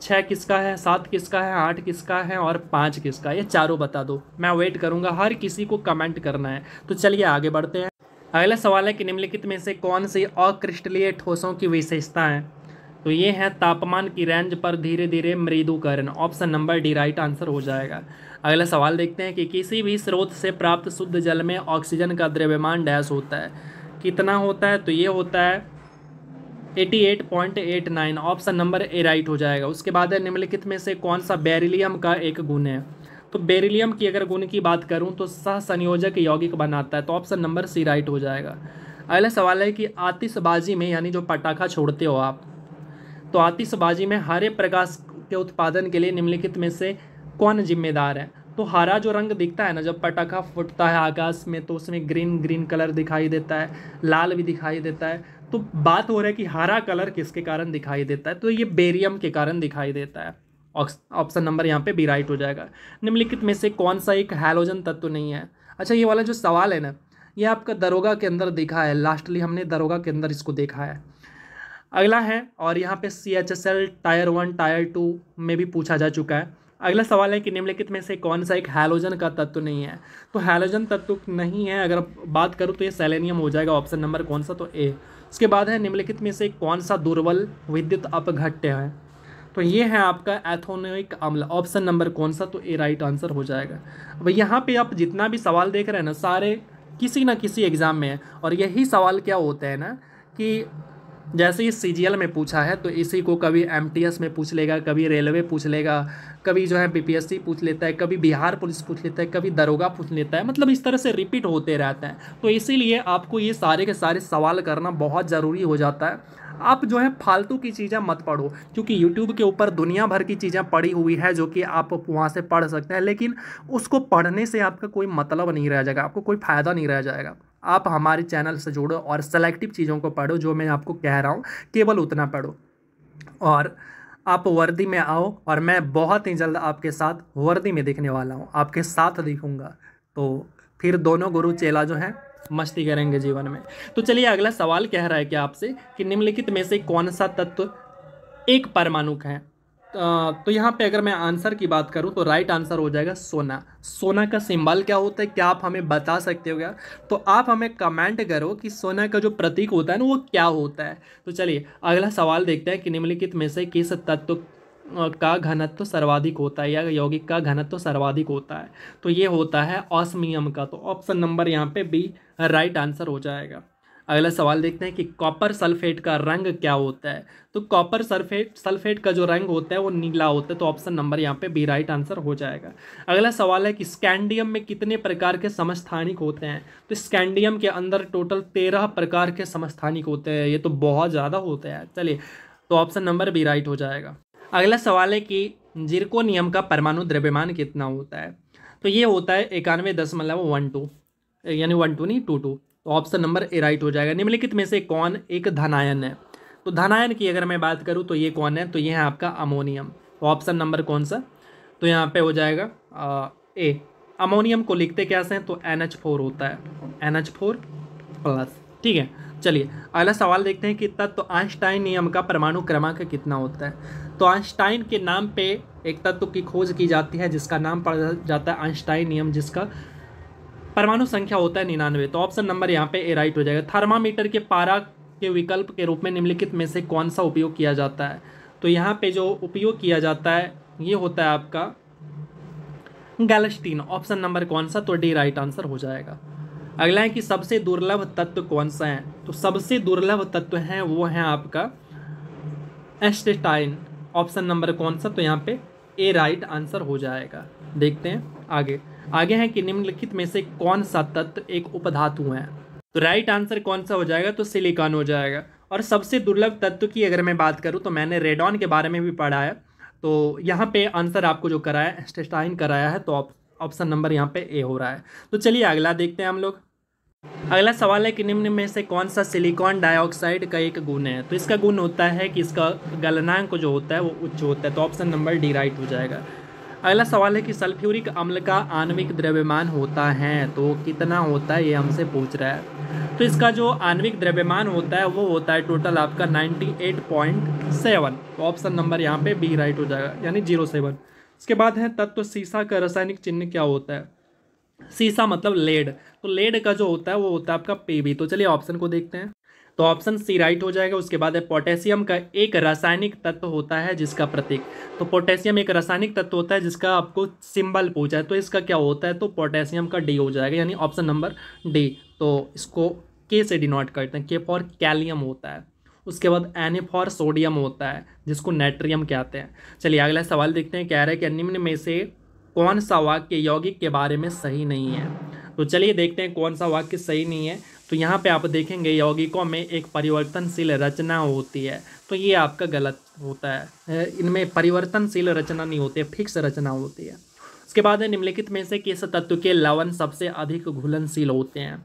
छः किसका है सात किसका है आठ किसका है और पाँच किसका ये चारों बता दो मैं वेट करूँगा हर किसी को कमेंट करना है तो चलिए आगे बढ़ते हैं अगला सवाल है कि निम्नलिखित में से कौन सी अक्रिस्टलीय ठोसों की विशेषता है तो ये है तापमान की रेंज पर धीरे धीरे मृदुकरण option number D right answer हो जाएगा अगला सवाल देखते हैं कि किसी भी स्रोत से प्राप्त शुद्ध जल में ऑक्सीजन का द्रव्यमान डैश होता है कितना होता है तो ये होता है 88.89 ऑप्शन नंबर ए राइट हो जाएगा उसके बाद है निम्नलिखित में से कौन सा बेरिलियम का एक गुण है तो बेरिलियम की अगर गुण की बात करूँ तो सह संयोजक यौगिक बनाता है तो ऑप्शन नंबर सी राइट हो जाएगा अगला सवाल है कि आतिशबाजी में यानी जो पटाखा छोड़ते हो आप तो आतिशबाजी में हरे प्रकाश के उत्पादन के लिए निम्नलिखित में से कौन जिम्मेदार है तो हरा जो रंग दिखता है ना जब पटाखा फूटता है आकाश में तो उसमें ग्रीन ग्रीन कलर दिखाई देता है लाल भी दिखाई देता है तो बात हो रहा है कि हरा कलर किसके कारण दिखाई देता है तो ये बेरियम के कारण दिखाई देता है ऑप्शन नंबर यहाँ पे भी राइट हो जाएगा निम्नलिखित में से कौन सा एक हैलोजन तत्व नहीं है अच्छा ये वाला जो सवाल है ना ये आपका दरोगा के अंदर देखा है लास्टली हमने दरोगा के अंदर इसको देखा है अगला है और यहाँ पे C H S L tier one tier two में भी पूछा जा चुका है अगला सवाल है कि निम्नलिखित में से कौन सा एक हैलोजन का तत्व नहीं है तो हैलोजन तत्व नहीं है अगर बात करूँ तो ये सेलेनियम हो जाएगा ऑप्शन नंबर कौन सा तो ए उसके बाद है निम्नलिखित में से कौन सा दुर्बल विद्युत अपघट्य है तो ये है आपका एथोनिक अम्ल ऑप्शन नंबर कौन सा तो ए राइट आंसर हो जाएगा अब यहाँ पे आप जितना भी सवाल देख रहे हैं ना सारे किसी ना किसी एग्ज़ाम में है और यही सवाल क्या होता है ना कि जैसे ये सी में पूछा है तो इसी को कभी एम में पूछ लेगा कभी रेलवे पूछ लेगा कभी जो है बीपीएससी पूछ लेता है कभी बिहार पुलिस पूछ लेता है कभी दरोगा पूछ लेता है मतलब इस तरह से रिपीट होते रहते हैं तो इसीलिए आपको ये सारे के सारे सवाल करना बहुत ज़रूरी हो जाता है आप जो है फालतू की चीज़ें मत पढ़ो क्योंकि यूट्यूब के ऊपर दुनिया भर की चीज़ें पड़ी हुई है जो कि आप वहाँ से पढ़ सकते हैं लेकिन उसको पढ़ने से आपका कोई मतलब नहीं रह जाएगा आपको कोई फ़ायदा नहीं रह जाएगा आप हमारे चैनल से जुड़ो और सेलेक्टिव चीज़ों को पढ़ो जो मैं आपको कह रहा हूँ केवल उतना पढ़ो और आप वर्दी में आओ और मैं बहुत ही जल्द आपके साथ वर्दी में देखने वाला हूँ आपके साथ दिखूँगा तो फिर दोनों गुरु चेला जो हैं मस्ती करेंगे जीवन में तो चलिए अगला सवाल कह रहा है कि आपसे कि निम्नलिखित में से कौन सा तत्व एक का है तो यहाँ पे अगर मैं आंसर की बात करूँ तो राइट आंसर हो जाएगा सोना सोना का सिंबल क्या होता है क्या आप हमें बता सकते हो क्या तो आप हमें कमेंट करो कि सोना का जो प्रतीक होता है ना वो क्या होता है तो चलिए अगला सवाल देखते हैं कि निम्नलिखित में से किस तत्व का घनत्व सर्वाधिक होता है या यौगिक का घनत्व सर्वाधिक होता है तो ये होता है ऑस्मियम का तो ऑप्शन नंबर यहाँ पे बी राइट आंसर हो जाएगा अगला सवाल देखते हैं कि कॉपर सल्फेट का रंग क्या होता है तो कॉपर सल्फेट सल्फेट का जो रंग होता है वो नीला होता है तो ऑप्शन नंबर यहाँ पे बी राइट आंसर हो जाएगा अगला सवाल है कि स्कैंडियम में कितने प्रकार के समस्थानिक होते हैं तो स्कैंडियम के अंदर टोटल तेरह प्रकार के समस्थानिक होते हैं ये तो बहुत ज़्यादा होते हैं चलिए तो ऑप्शन नंबर बी राइट हो जाएगा अगला सवाल है कि जिरको नियम का परमाणु द्रव्यमान कितना होता है तो ये होता है इक्यानवे दशमलव वन टू यानी वन टू नहीं टू टू तो ऑप्शन नंबर ए राइट हो जाएगा निम्नलिखित में से कौन एक धनायन है तो धनायन की अगर मैं बात करूँ तो ये कौन है तो ये है आपका अमोनियम तो ऑप्शन नंबर कौन सा तो यहाँ पे हो जाएगा आ, ए अमोनियम को लिखते कैसे हैं तो एन एच फोर होता है एन एच फोर प्लस ठीक है चलिए अगला सवाल देखते हैं कि तत्व तो आइंस्टाइन नियम का परमाणु क्रमांक कितना होता है तो आइंस्टाइन के नाम पे एक तत्व की खोज की जाती है जिसका नाम पड़ जाता है आइंस्टाइन नियम जिसका परमाणु संख्या होता है निन्यानवे तो ऑप्शन नंबर यहाँ पे ए राइट हो जाएगा थर्मामीटर के पारा के विकल्प के रूप में निम्नलिखित में से कौन सा उपयोग किया जाता है तो यहाँ पे जो उपयोग किया जाता है ये होता है आपका गैलस्टीन ऑप्शन नंबर कौन सा तो डी राइट आंसर हो जाएगा अगला है कि सबसे दुर्लभ तत्व कौन सा है तो सबसे दुर्लभ तत्व है वो है आपका एस्टेटाइन ऑप्शन नंबर कौन सा तो यहाँ पे ए राइट आंसर हो जाएगा देखते हैं आगे आगे है कि निम्नलिखित में से कौन सा तत्व एक उपधातु है तो राइट आंसर कौन सा हो जाएगा तो सिलिकॉन हो जाएगा और सबसे दुर्लभ तत्व की अगर मैं बात करूँ तो मैंने रेडॉन के बारे में भी पढ़ा है तो यहाँ पे आंसर आपको जो कराया एस्टेटाइन कराया है तो ऑप्शन नंबर यहाँ पे ए हो रहा है तो चलिए अगला देखते हैं हम लोग अगला सवाल है कि निम्न में से कौन सा सिलिकॉन डाइऑक्साइड का एक गुण है तो इसका गुण होता है कि इसका गलनांक जो होता है वो उच्च होता है तो ऑप्शन नंबर डी राइट हो जाएगा अगला सवाल है कि सल्फ्यूरिक अम्ल का आणविक द्रव्यमान होता है तो कितना होता है ये हमसे पूछ रहा है तो इसका जो आणविक द्रव्यमान होता है वो होता है टोटल आपका 98.7 तो ऑप्शन नंबर यहाँ पे बी राइट हो जाएगा यानी जीरो सेवन इसके बाद है तत्व तो सीसा का रासायनिक चिन्ह क्या होता है सीसा मतलब लेड तो लेड का जो होता है वो होता है आपका पीबी तो चलिए ऑप्शन को देखते हैं तो ऑप्शन सी राइट हो जाएगा उसके बाद है पोटेशियम का एक रासायनिक तत्व होता है जिसका प्रतीक तो पोटेशियम एक रासायनिक तत्व होता है जिसका आपको सिंबल पूछा है तो इसका क्या होता है तो पोटेशियम का डी हो जाएगा यानी ऑप्शन नंबर डी तो इसको के से डिनोट करते हैं के फॉर कैलियम होता है उसके बाद एन फॉर सोडियम होता है जिसको नेट्रियम कहते हैं चलिए अगला सवाल देखते हैं कह रहे हैं कि निम्न में से कौन सा वाक्य यौगिक के बारे में सही नहीं है तो चलिए देखते हैं कौन सा वाक्य सही नहीं है तो यहाँ पे आप देखेंगे यौगिकों में एक परिवर्तनशील रचना होती है तो ये आपका गलत होता है इनमें परिवर्तनशील रचना नहीं होती है फिक्स रचना होती है उसके बाद है निम्नलिखित में से किस तत्व के लवण सबसे अधिक घुलनशील होते हैं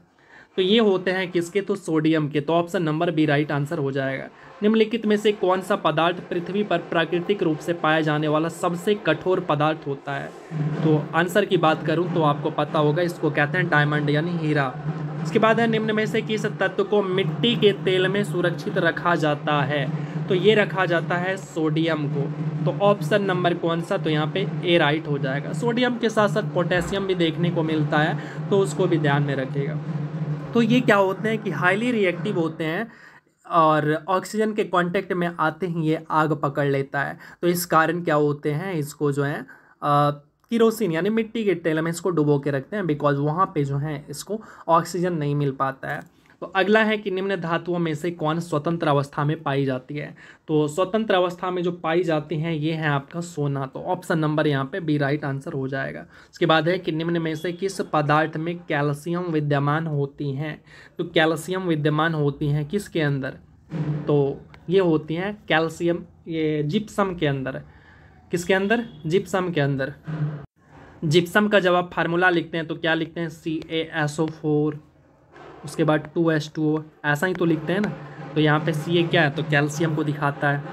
तो ये होते हैं किसके तो सोडियम के तो option number B right answer हो जाएगा निम्नलिखित में से कौन सा पदार्थ पृथ्वी पर प्राकृतिक रूप से पाया जाने वाला सबसे कठोर पदार्थ होता है तो आंसर की बात करूं तो आपको पता होगा इसको कहते हैं डायमंड यानी हीरा इसके बाद है निम्न में से किस तत्व को मिट्टी के तेल में सुरक्षित रखा जाता है तो ये रखा जाता है सोडियम को तो ऑप्शन नंबर कौन सा तो यहाँ पे ए राइट हो जाएगा सोडियम के साथ साथ पोटेशियम भी देखने को मिलता है तो उसको भी ध्यान में रखेगा तो ये क्या होते हैं कि हाईली रिएक्टिव होते हैं और ऑक्सीजन के कांटेक्ट में आते ही ये आग पकड़ लेता है तो इस कारण क्या होते हैं इसको जो है किरोसिन यानी मिट्टी के तेल में इसको डुबो के रखते हैं बिकॉज वहाँ पे जो है इसको ऑक्सीजन नहीं मिल पाता है तो अगला है कि निम्न धातुओं में से कौन स्वतंत्र अवस्था में पाई जाती है तो स्वतंत्र अवस्था में जो पाई जाती हैं ये है आपका सोना तो ऑप्शन नंबर यहाँ पे बी राइट आंसर हो जाएगा उसके बाद है कि निम्न में से किस पदार्थ में कैल्शियम विद्यमान होती हैं तो कैल्शियम विद्यमान होती हैं किसके अंदर तो ये होती हैं कैल्शियम ये जिप्सम के अंदर किसके अंदर जिप्सम के अंदर जिप्सम का जब आप फार्मूला लिखते हैं तो क्या लिखते हैं सी ए एस ओ फोर उसके बाद टू एस टू ऐसा ही तो लिखते हैं ना तो यहाँ पे सी ए क्या है तो कैल्शियम को दिखाता है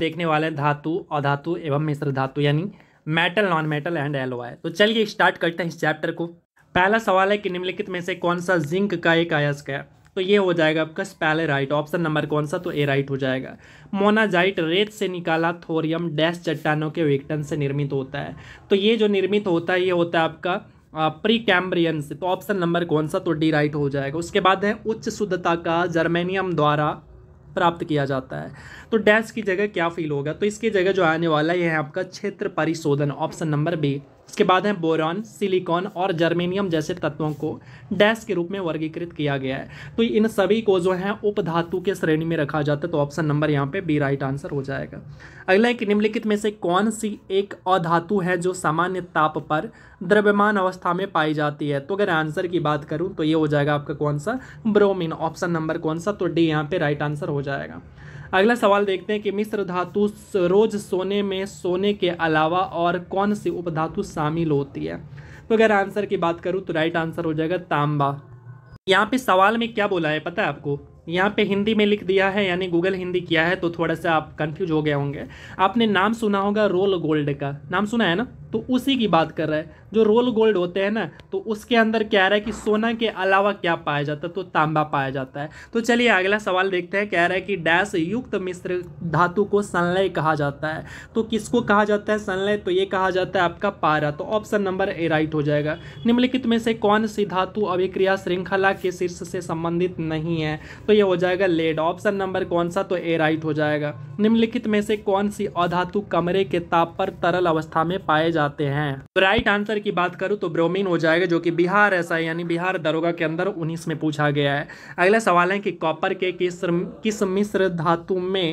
देखने वाले धातु अधातु एवं मिश्र धातु यानी मेटल नॉन मेटल एंड है तो चलिए स्टार्ट करते हैं इस चैप्टर को पहला सवाल है कि निम्नलिखित में से कौन सा जिंक का एक आयस्क है तो ये हो जाएगा आपका पहले राइट ऑप्शन नंबर कौन सा तो ए राइट हो जाएगा मोनाजाइट रेत से निकाला थोरियम डैश चट्टानों के विघटन से निर्मित होता है तो ये जो निर्मित होता है ये होता है आपका प्री कैम्ब्रियंस तो ऑप्शन नंबर कौन सा तो डी राइट हो जाएगा उसके बाद है उच्च शुद्धता का जर्मेनियम द्वारा प्राप्त किया जाता है तो डैश की जगह क्या फील होगा तो इसकी जगह जो आने वाला है आपका क्षेत्र परिशोधन ऑप्शन नंबर बी इसके बाद है बोरॉन सिलिकॉन और जर्मेनियम जैसे तत्वों को डैश के रूप में वर्गीकृत किया गया है तो इन सभी को जो है उपधातु के श्रेणी में रखा जाता है तो ऑप्शन नंबर यहाँ पे बी राइट आंसर हो जाएगा अगला एक निम्नलिखित में से कौन सी एक अधातु है जो सामान्य ताप पर द्रव्यमान अवस्था में पाई जाती है तो अगर आंसर की बात करूँ तो ये हो जाएगा आपका कौन सा ब्रोमिन ऑप्शन नंबर कौन सा तो डी यहाँ पे राइट आंसर हो जाएगा अगला सवाल देखते हैं कि मिश्र धातु रोज सोने में सोने के अलावा और कौन सी उपधातु शामिल होती है तो अगर आंसर की बात करूँ तो राइट आंसर हो जाएगा तांबा यहाँ पे सवाल में क्या बोला है पता है आपको यहाँ पे हिंदी में लिख दिया है यानी गूगल हिंदी किया है तो थोड़ा सा आप कंफ्यूज हो गए होंगे आपने नाम सुना होगा रोल गोल्ड का नाम सुना है ना तो उसी की बात कर रहा है जो रोल गोल्ड होते हैं ना तो उसके अंदर क्या रहा है कि सोना के अलावा क्या पाया जाता है तो तांबा पाया जाता है तो चलिए अगला सवाल देखते हैं कह रहा है कि डैश युक्त मिश्र धातु को संलय कहा जाता है तो किसको कहा जाता है संलय तो ये कहा जाता है आपका पारा तो ऑप्शन नंबर ए राइट हो जाएगा निम्नलिखित में से कौन सी धातु अभिक्रिया श्रृंखला के शीर्ष से संबंधित नहीं है तो ये हो जाएगा लेड ऑप्शन नंबर कौन सा तो ए राइट हो जाएगा निम्नलिखित में से कौन सी अधातु कमरे के ताप पर तरल अवस्था में पाए जाते जाते हैं तो राइट आंसर की बात करूं तो ब्रोमीन हो जाएगा जो कि बिहार ऐसा है यानी बिहार दरोगा के अंदर उन्नीस में पूछा गया है अगला सवाल है कि कॉपर के किस किस मिश्र धातु में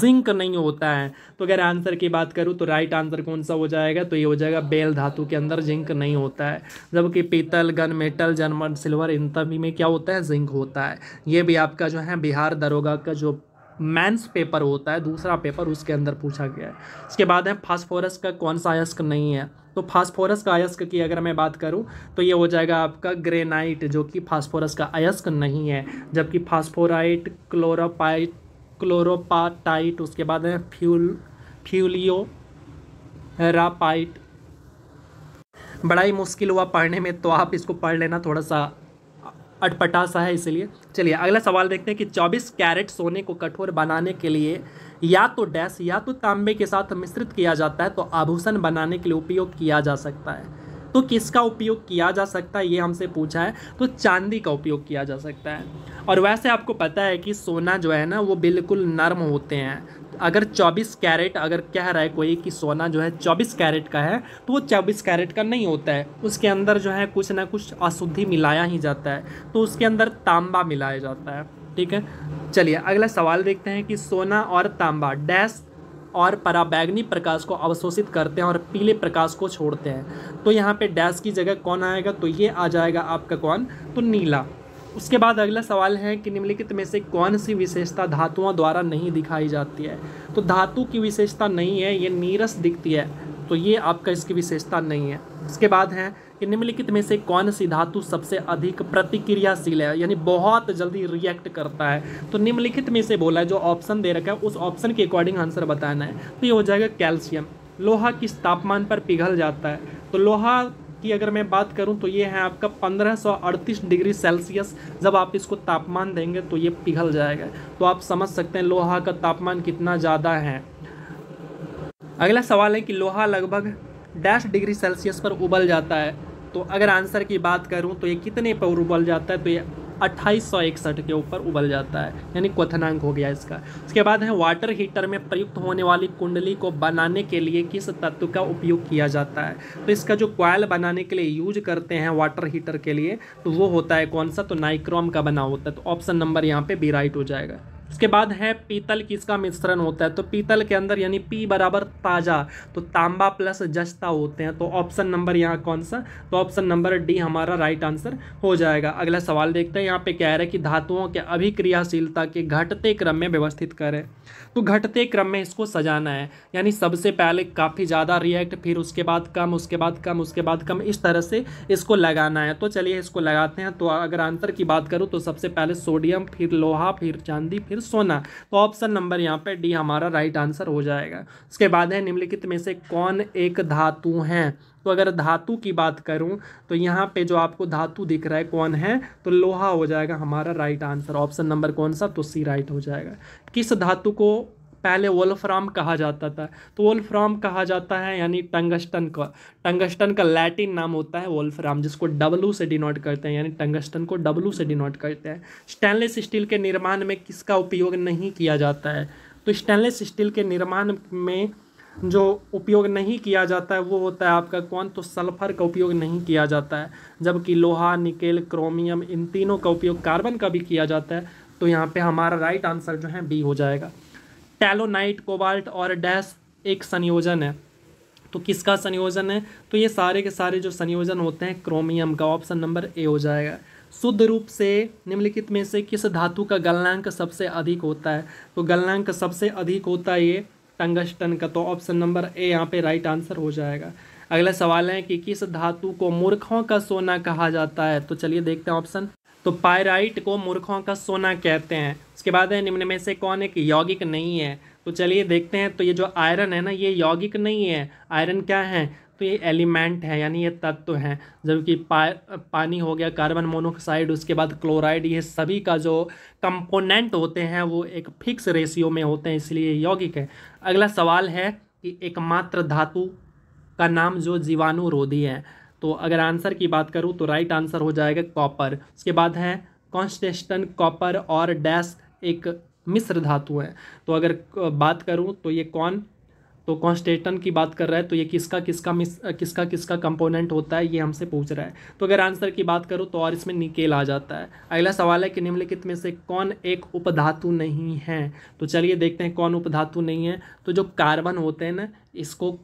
जिंक नहीं होता है तो अगर आंसर की बात करूं तो राइट आंसर कौन सा हो जाएगा तो ये हो जाएगा बेल धातु के अंदर जिंक नहीं होता है जबकि पीतल गन मेटल जनमन सिल्वर इन सभी में क्या होता है जिंक होता है ये भी आपका जो है बिहार दरोगा का जो मैंस पेपर होता है दूसरा पेपर उसके अंदर पूछा गया है इसके बाद है फास्फोरस का कौन सा अयस्क नहीं है तो फास्फोरस का अयस्क की अगर मैं बात करूं तो ये हो जाएगा आपका ग्रेनाइट जो कि फास्फोरस का अयस्क नहीं है जबकि फास्फोराइट क्लोरोपाइट क्लोरोपाटाइट उसके बाद है फ्यूल फ्यूलियो रापाइट बड़ा ही मुश्किल हुआ पढ़ने में तो आप इसको पढ़ लेना थोड़ा सा अटपटा सा है इसलिए चलिए अगला सवाल देखते हैं कि 24 कैरेट सोने को कठोर बनाने के लिए या तो डैश या तो तांबे के साथ मिश्रित किया जाता है तो आभूषण बनाने के लिए उपयोग किया जा सकता है तो किसका उपयोग किया जा सकता है ये हमसे पूछा है तो चांदी का उपयोग किया जा सकता है और वैसे आपको पता है कि सोना जो है ना वो बिल्कुल नर्म होते हैं अगर 24 कैरेट अगर कह रहा है कोई कि सोना जो है 24 कैरेट का है तो वो 24 कैरेट का नहीं होता है उसके अंदर जो है कुछ ना कुछ अशुद्धि मिलाया ही जाता है तो उसके अंदर तांबा मिलाया जाता है ठीक है चलिए अगला सवाल देखते हैं कि सोना और तांबा डैश और पराबैगनी प्रकाश को अवशोषित करते हैं और पीले प्रकाश को छोड़ते हैं तो यहाँ पे डैश की जगह कौन आएगा तो ये आ जाएगा आपका कौन तो नीला उसके बाद अगला सवाल है कि निम्नलिखित में से कौन सी विशेषता धातुओं द्वारा नहीं दिखाई जाती है तो धातु की विशेषता नहीं है ये नीरस दिखती है तो ये आपका इसकी विशेषता नहीं है उसके बाद है कि निम्नलिखित में से कौन सी धातु सबसे अधिक प्रतिक्रियाशील है यानी बहुत जल्दी रिएक्ट करता है तो निम्नलिखित में से बोला है जो ऑप्शन दे रखा है उस ऑप्शन के अकॉर्डिंग आंसर बताना है तो ये हो जाएगा कैल्शियम लोहा किस तापमान पर पिघल जाता है तो लोहा की अगर मैं बात करूँ तो ये है आपका 1538 डिग्री सेल्सियस जब आप इसको तापमान देंगे तो ये पिघल जाएगा तो आप समझ सकते हैं लोहा का तापमान कितना ज़्यादा है अगला सवाल है कि लोहा लगभग डैश डिग्री सेल्सियस पर उबल जाता है तो अगर आंसर की बात करूं तो ये कितने पर उबल जाता है तो ये अट्ठाईस के ऊपर उबल जाता है यानी क्वथनांक हो गया इसका उसके बाद है वाटर हीटर में प्रयुक्त होने वाली कुंडली को बनाने के लिए किस तत्व का उपयोग किया जाता है तो इसका जो क्वाइल बनाने के लिए यूज करते हैं वाटर हीटर के लिए तो वो होता है कौन सा तो नाइक्रोम का बना होता है तो ऑप्शन नंबर यहाँ पे बी राइट हो जाएगा उसके बाद है पीतल किसका मिश्रण होता है तो पीतल के अंदर यानी पी बराबर ताजा तो तांबा प्लस जस्ता होते हैं तो ऑप्शन नंबर यहाँ कौन सा तो ऑप्शन नंबर डी हमारा राइट आंसर हो जाएगा अगला सवाल देखते हैं यहाँ पे कह रहा है कि धातुओं के अभिक्रियाशीलता के घटते क्रम में व्यवस्थित करें तो घटते क्रम में इसको सजाना है यानी सबसे पहले काफ़ी ज़्यादा रिएक्ट फिर उसके बाद कम उसके बाद कम उसके बाद कम इस तरह से इसको लगाना है तो चलिए इसको लगाते हैं तो अगर आंसर की बात करूँ तो सबसे पहले सोडियम फिर लोहा फिर चांदी फिर सोना तो ऑप्शन नंबर यहाँ पे डी हमारा राइट आंसर हो जाएगा उसके बाद है निम्नलिखित में से कौन एक धातु है तो अगर धातु की बात करूं तो यहाँ पे जो आपको धातु दिख रहा है कौन है तो लोहा हो जाएगा हमारा राइट आंसर ऑप्शन नंबर कौन सा तो सी राइट हो जाएगा किस धातु को पहले वोल्फ्राम कहा जाता था तो वोल्फ्राम कहा जाता है यानी टंगस्टन का टंगस्टन का लैटिन नाम होता है वोल्फ्राम जिसको डब्लू से डिनोट करते हैं यानी टंगस्टन को डब्लू से डिनोट करते हैं स्टेनलेस स्टील के निर्माण में किसका उपयोग नहीं किया जाता है तो स्टेनलेस स्टील के निर्माण में जो उपयोग नहीं किया जाता है वो होता है आपका कौन तो सल्फर का उपयोग नहीं किया जाता है जबकि लोहा निकेल क्रोमियम इन तीनों का उपयोग कार्बन का भी किया जाता है तो यहाँ पे हमारा राइट आंसर जो है बी हो जाएगा टैलोनाइट कोबाल्ट और डैश एक संयोजन है तो किसका संयोजन है तो ये सारे के सारे जो संयोजन होते हैं क्रोमियम का ऑप्शन नंबर ए हो जाएगा शुद्ध रूप से निम्नलिखित में से किस धातु का गलनांक सबसे अधिक होता है तो गलनांक सबसे अधिक होता है ये टंगस्टन का तो ऑप्शन नंबर ए यहाँ पे राइट आंसर हो जाएगा अगला सवाल है कि किस धातु को मूर्खों का सोना कहा जाता है तो चलिए देखते हैं ऑप्शन तो पायराइट को मूर्खों का सोना कहते हैं उसके बाद है निम्न में से कौन एक यौगिक नहीं है तो चलिए देखते हैं तो ये जो आयरन है ना ये यौगिक नहीं है आयरन क्या है तो ये एलिमेंट है यानी ये तत्व तो हैं जबकि पा, पानी हो गया कार्बन मोनोऑक्साइड उसके बाद क्लोराइड ये सभी का जो कंपोनेंट होते हैं वो एक फिक्स रेशियो में होते हैं इसलिए यौगिक है अगला सवाल है कि एकमात्र धातु का नाम जो जीवाणु रोधी है तो अगर आंसर की बात करूँ तो राइट आंसर हो जाएगा कॉपर उसके बाद है कॉन्स्टेस्टन कॉपर और डैश एक मिश्र धातु है तो अगर बात करूँ तो ये कौन तो कॉन्स्टेटन की बात कर रहा है तो ये किसका किसका मिस किसका किसका कंपोनेंट होता है ये हमसे पूछ रहा है तो अगर आंसर की बात करूँ तो और इसमें निकेल आ जाता है अगला सवाल है कि निम्नलिखित में से कौन एक उपधातु नहीं है तो चलिए देखते हैं कौन उपधातु नहीं है तो जो कार्बन होते हैं ना इसको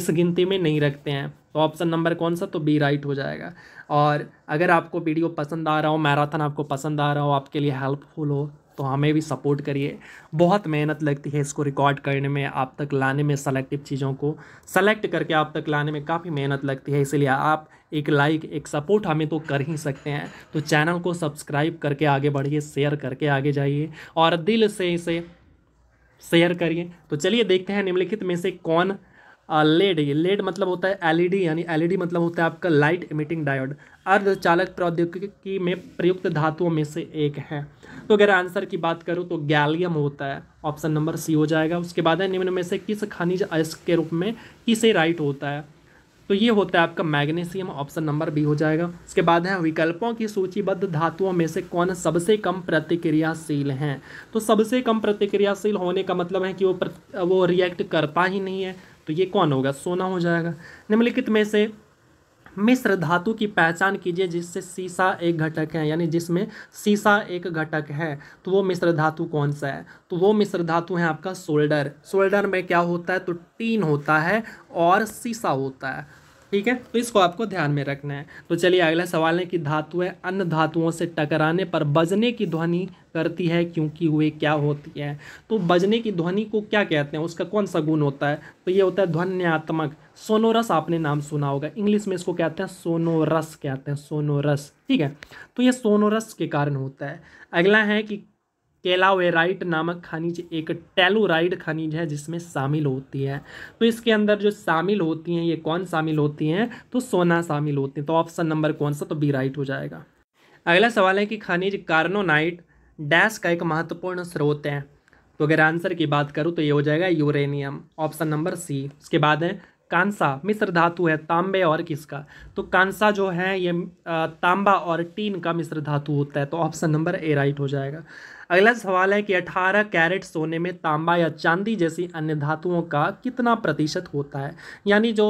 इस गिनती में नहीं रखते हैं तो ऑप्शन नंबर कौन सा तो बी राइट हो जाएगा और अगर आपको वीडियो पसंद आ रहा हो मैराथन आपको पसंद आ रहा हो आपके लिए हेल्पफुल हो तो हमें भी सपोर्ट करिए बहुत मेहनत लगती है इसको रिकॉर्ड करने में आप तक लाने में सेलेक्टिव चीज़ों को सेलेक्ट करके आप तक लाने में काफ़ी मेहनत लगती है इसीलिए आप एक लाइक एक सपोर्ट हमें तो कर ही सकते हैं तो चैनल को सब्सक्राइब करके आगे बढ़िए शेयर करके आगे जाइए और दिल से इसे शेयर करिए तो चलिए देखते हैं निम्नलिखित में से कौन लेड ये लेड मतलब होता है एलईडी e यानी एलईडी e मतलब होता है आपका लाइट इमिटिंग डायोड अर्धचालक प्रौद्योगिकी में प्रयुक्त धातुओं में से एक है तो अगर आंसर की बात करूँ तो गैलियम होता है ऑप्शन नंबर सी हो जाएगा उसके बाद है निम्न में से किस खनिज अयस्क के रूप में किसे राइट होता है तो ये होता है आपका मैग्नीशियम ऑप्शन नंबर बी हो जाएगा उसके बाद है विकल्पों की सूचीबद्ध धातुओं में से कौन सबसे कम प्रतिक्रियाशील हैं तो सबसे कम प्रतिक्रियाशील होने का मतलब है कि वो वो रिएक्ट करता ही नहीं है तो ये कौन होगा सोना हो जाएगा निम्नलिखित में से मिश्र धातु की पहचान कीजिए जिससे सीसा एक घटक है यानी जिसमें सीसा एक घटक है तो वो मिश्र धातु कौन सा है तो वो मिश्र धातु है आपका सोल्डर सोल्डर में क्या होता है तो टीन होता है और सीसा होता है ठीक है तो इसको आपको ध्यान में रखना है तो चलिए अगला सवाल है कि धातुएं अन्य धातुओं से टकराने पर बजने की ध्वनि करती है क्योंकि वे क्या होती है तो बजने की ध्वनि को क्या कहते हैं उसका कौन सा गुण होता है तो ये होता है ध्वन्यात्मक सोनोरस आपने नाम सुना होगा इंग्लिश में इसको कहते हैं सोनोरस कहते हैं सोनोरस ठीक है तो ये सोनोरस के कारण होता है अगला है कि केलावेराइट नामक खनिज एक टेलोराइड खनिज है जिसमें शामिल होती है तो इसके अंदर जो शामिल होती हैं ये कौन शामिल होती हैं तो सोना शामिल होती है तो ऑप्शन नंबर कौन सा तो बी राइट हो जाएगा अगला सवाल है कि खनिज कार्नोनाइट डैश का एक महत्वपूर्ण स्रोत है तो अगर आंसर की बात करूँ तो ये हो जाएगा यूरेनियम ऑप्शन नंबर सी उसके बाद है कांसा मिश्र धातु है तांबे और किसका तो कांसा जो है ये तांबा और टीन का मिश्र धातु होता है तो ऑप्शन नंबर ए राइट हो जाएगा अगला सवाल है कि 18 कैरेट सोने में तांबा या चांदी जैसी अन्य धातुओं का कितना प्रतिशत होता है यानी जो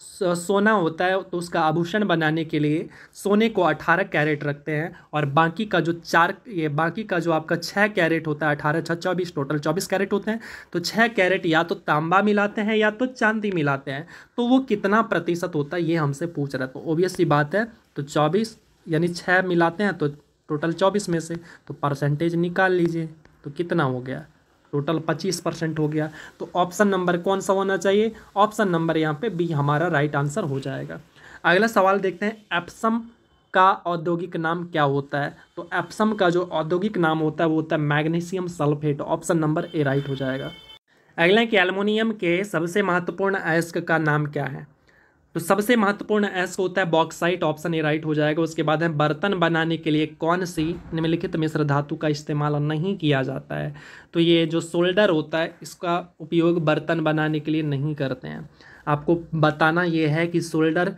सोना होता है तो उसका आभूषण बनाने के लिए सोने को अठारह कैरेट रखते हैं और बाकी का जो चार ये बाकी का जो आपका छः कैरेट होता है अठारह छः चौबीस टोटल चौबीस कैरेट होते हैं तो छः कैरेट या तो तांबा मिलाते हैं या तो चांदी मिलाते हैं तो वो कितना प्रतिशत होता है ये हमसे पूछ रहा है तो ओबियसली बात है तो चौबीस यानी छः मिलाते हैं तो टोटल चौबीस में से तो परसेंटेज निकाल लीजिए तो कितना हो गया टोटल पच्चीस परसेंट हो गया तो ऑप्शन नंबर कौन सा होना चाहिए ऑप्शन नंबर यहाँ पे बी हमारा राइट आंसर हो जाएगा अगला सवाल देखते हैं एप्सम का औद्योगिक नाम क्या होता है तो एप्सम का जो औद्योगिक नाम होता है वो होता है magnesium sulphate option number A right हो जाएगा अगला कि एलमोनियम के सबसे महत्वपूर्ण अयस्क का नाम क्या है तो सबसे महत्वपूर्ण एस होता है बॉक्साइट ऑप्शन ए राइट हो जाएगा उसके बाद है बर्तन बनाने के लिए कौन सी निम्नलिखित मिश्र धातु का इस्तेमाल नहीं किया जाता है तो ये जो सोल्डर होता है इसका उपयोग बर्तन बनाने के लिए नहीं करते हैं आपको बताना ये है कि सोल्डर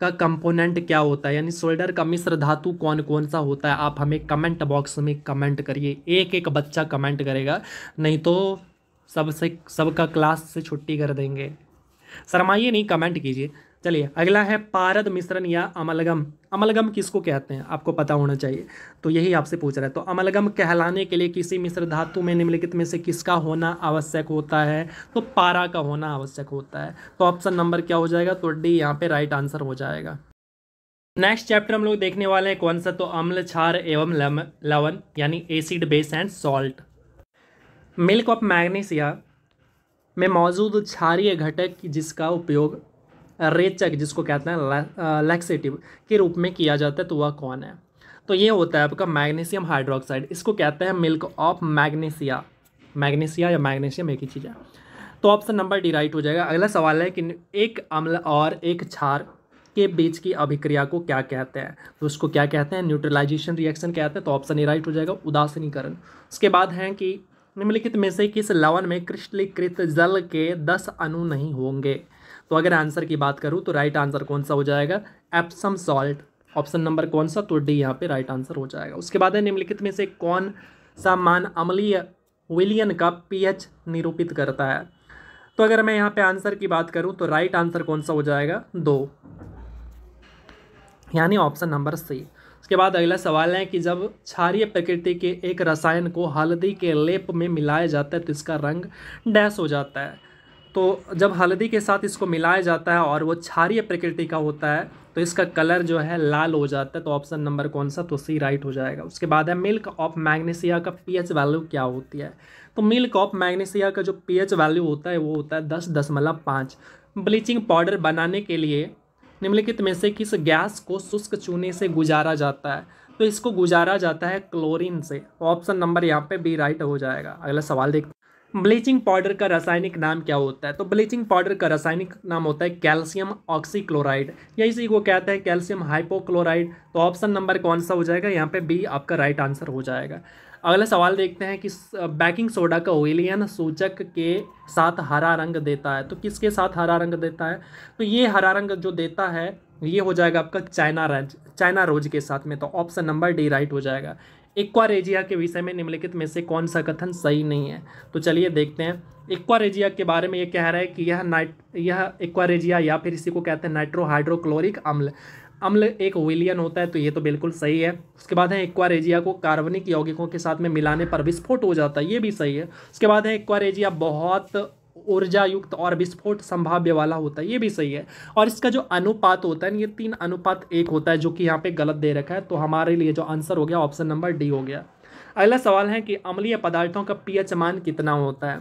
का कंपोनेंट क्या होता है यानी सोल्डर का मिश्र धातु कौन कौन सा होता है आप हमें कमेंट बॉक्स में कमेंट करिए एक एक बच्चा कमेंट करेगा नहीं तो सबसे सबका क्लास से छुट्टी कर देंगे शर्माइए नहीं कमेंट कीजिए चलिए अगला है पारद मिश्रण या अमलगम अमलगम किसको कहते हैं आपको पता होना चाहिए तो यही आपसे पूछ रहा है तो अमलगम कहलाने के लिए किसी मिश्र धातु में निम्नलिखित में से किसका होना आवश्यक होता है तो पारा का होना आवश्यक होता है तो ऑप्शन नंबर क्या हो जाएगा तो डी यहाँ पे राइट आंसर हो जाएगा नेक्स्ट चैप्टर हम लोग देखने वाले हैं कौन सा तो अम्ल छार एवं लवन यानी acid base and salt milk of magnesia में मौजूद क्षारीय घटक जिसका उपयोग रेचक जिसको कहते हैं लैक्सेटिव uh, के रूप में किया जाता है तो वह कौन है तो ये होता है आपका मैग्नीशियम हाइड्रोक्साइड इसको कहते हैं मिल्क ऑफ मैग्नीशिया मैग्नीशिया या मैग्नीशियम एक ही चीज़ है तो ऑप्शन नंबर डी राइट हो जाएगा अगला सवाल है कि एक अम्ल और एक छार के बीच की अभिक्रिया को क्या कहते हैं तो उसको क्या कहते हैं न्यूट्रलाइजेशन रिएक्शन कहते हैं तो ऑप्शन ए राइट हो जाएगा उदासीनीकरण उसके बाद है कि निम्नलिखित में से किस लवण में क्रिस्टलीकृत जल के दस अणु नहीं होंगे तो अगर आंसर की बात करूँ तो राइट आंसर कौन सा हो जाएगा एप्सम सॉल्ट ऑप्शन नंबर कौन सा तो डी यहाँ पे राइट आंसर हो जाएगा उसके बाद है निम्नलिखित में से कौन सा मान अमलीय विलियन का पीएच निरूपित करता है तो अगर मैं यहाँ पे आंसर की बात करूँ तो राइट आंसर कौन सा हो जाएगा दो यानी ऑप्शन नंबर सी उसके बाद अगला सवाल है कि जब क्षारिय प्रकृति के एक रसायन को हल्दी के लेप में मिलाया जाता है तो इसका रंग डैश हो जाता है तो जब हल्दी के साथ इसको मिलाया जाता है और वो क्षारीय प्रकृति का होता है तो इसका कलर जो है लाल हो जाता है तो ऑप्शन नंबर कौन सा तो सी राइट हो जाएगा उसके बाद है मिल्क ऑफ मैग्नीसिया का पीएच वैल्यू क्या होती है तो मिल्क ऑफ मैग्नीसिया का जो पीएच वैल्यू होता है वो होता है दस दशमलव पाँच ब्लीचिंग पाउडर बनाने के लिए निम्नलिखित में से किस गैस को शुष्क चूने से गुजारा जाता है तो इसको गुजारा जाता है क्लोरिन से ऑप्शन नंबर यहाँ पर बी राइट हो जाएगा अगला सवाल देखते ब्लीचिंग पाउडर का रासायनिक नाम क्या होता है तो ब्लीचिंग पाउडर का रासायनिक नाम होता है कैल्शियम ऑक्सीक्लोराइड या इसी को कहते हैं कैल्शियम हाइपोक्लोराइड तो ऑप्शन नंबर कौन सा हो जाएगा यहाँ पे बी आपका राइट आंसर हो जाएगा अगला सवाल देखते हैं कि बैकिंग सोडा का ओइलियन सूचक के साथ हरा रंग देता है तो किसके साथ हरा रंग देता है तो ये हरा रंग जो देता है ये हो जाएगा आपका चाइना रंज चाइना रोज के साथ में तो ऑप्शन नंबर डी राइट हो जाएगा इक्वारेजिया के विषय में निम्नलिखित में से कौन सा कथन सही नहीं है तो चलिए देखते हैं इक्वारेजिया के बारे में ये कह रहा है कि यह नाइट यह इक्वारेजिया या फिर इसी को कहते हैं नाइट्रोहाइड्रोक्लोरिक अम्ल अम्ल एक विलियन होता है तो ये तो बिल्कुल सही है उसके बाद है इक्वारेजिया को कार्बनिक यौगिकों के साथ में मिलाने पर विस्फोट हो जाता है ये भी सही है उसके बाद है एक्वारेजिया बहुत ऊर्जा युक्त और विस्फोट संभाव्य वाला होता है ये भी सही है और इसका जो अनुपात होता है ये तीन अनुपात एक होता है जो कि यहाँ पे गलत दे रखा है तो हमारे लिए जो आंसर हो गया ऑप्शन नंबर डी हो गया अगला सवाल है कि अम्लीय पदार्थों का पीएच मान कितना होता है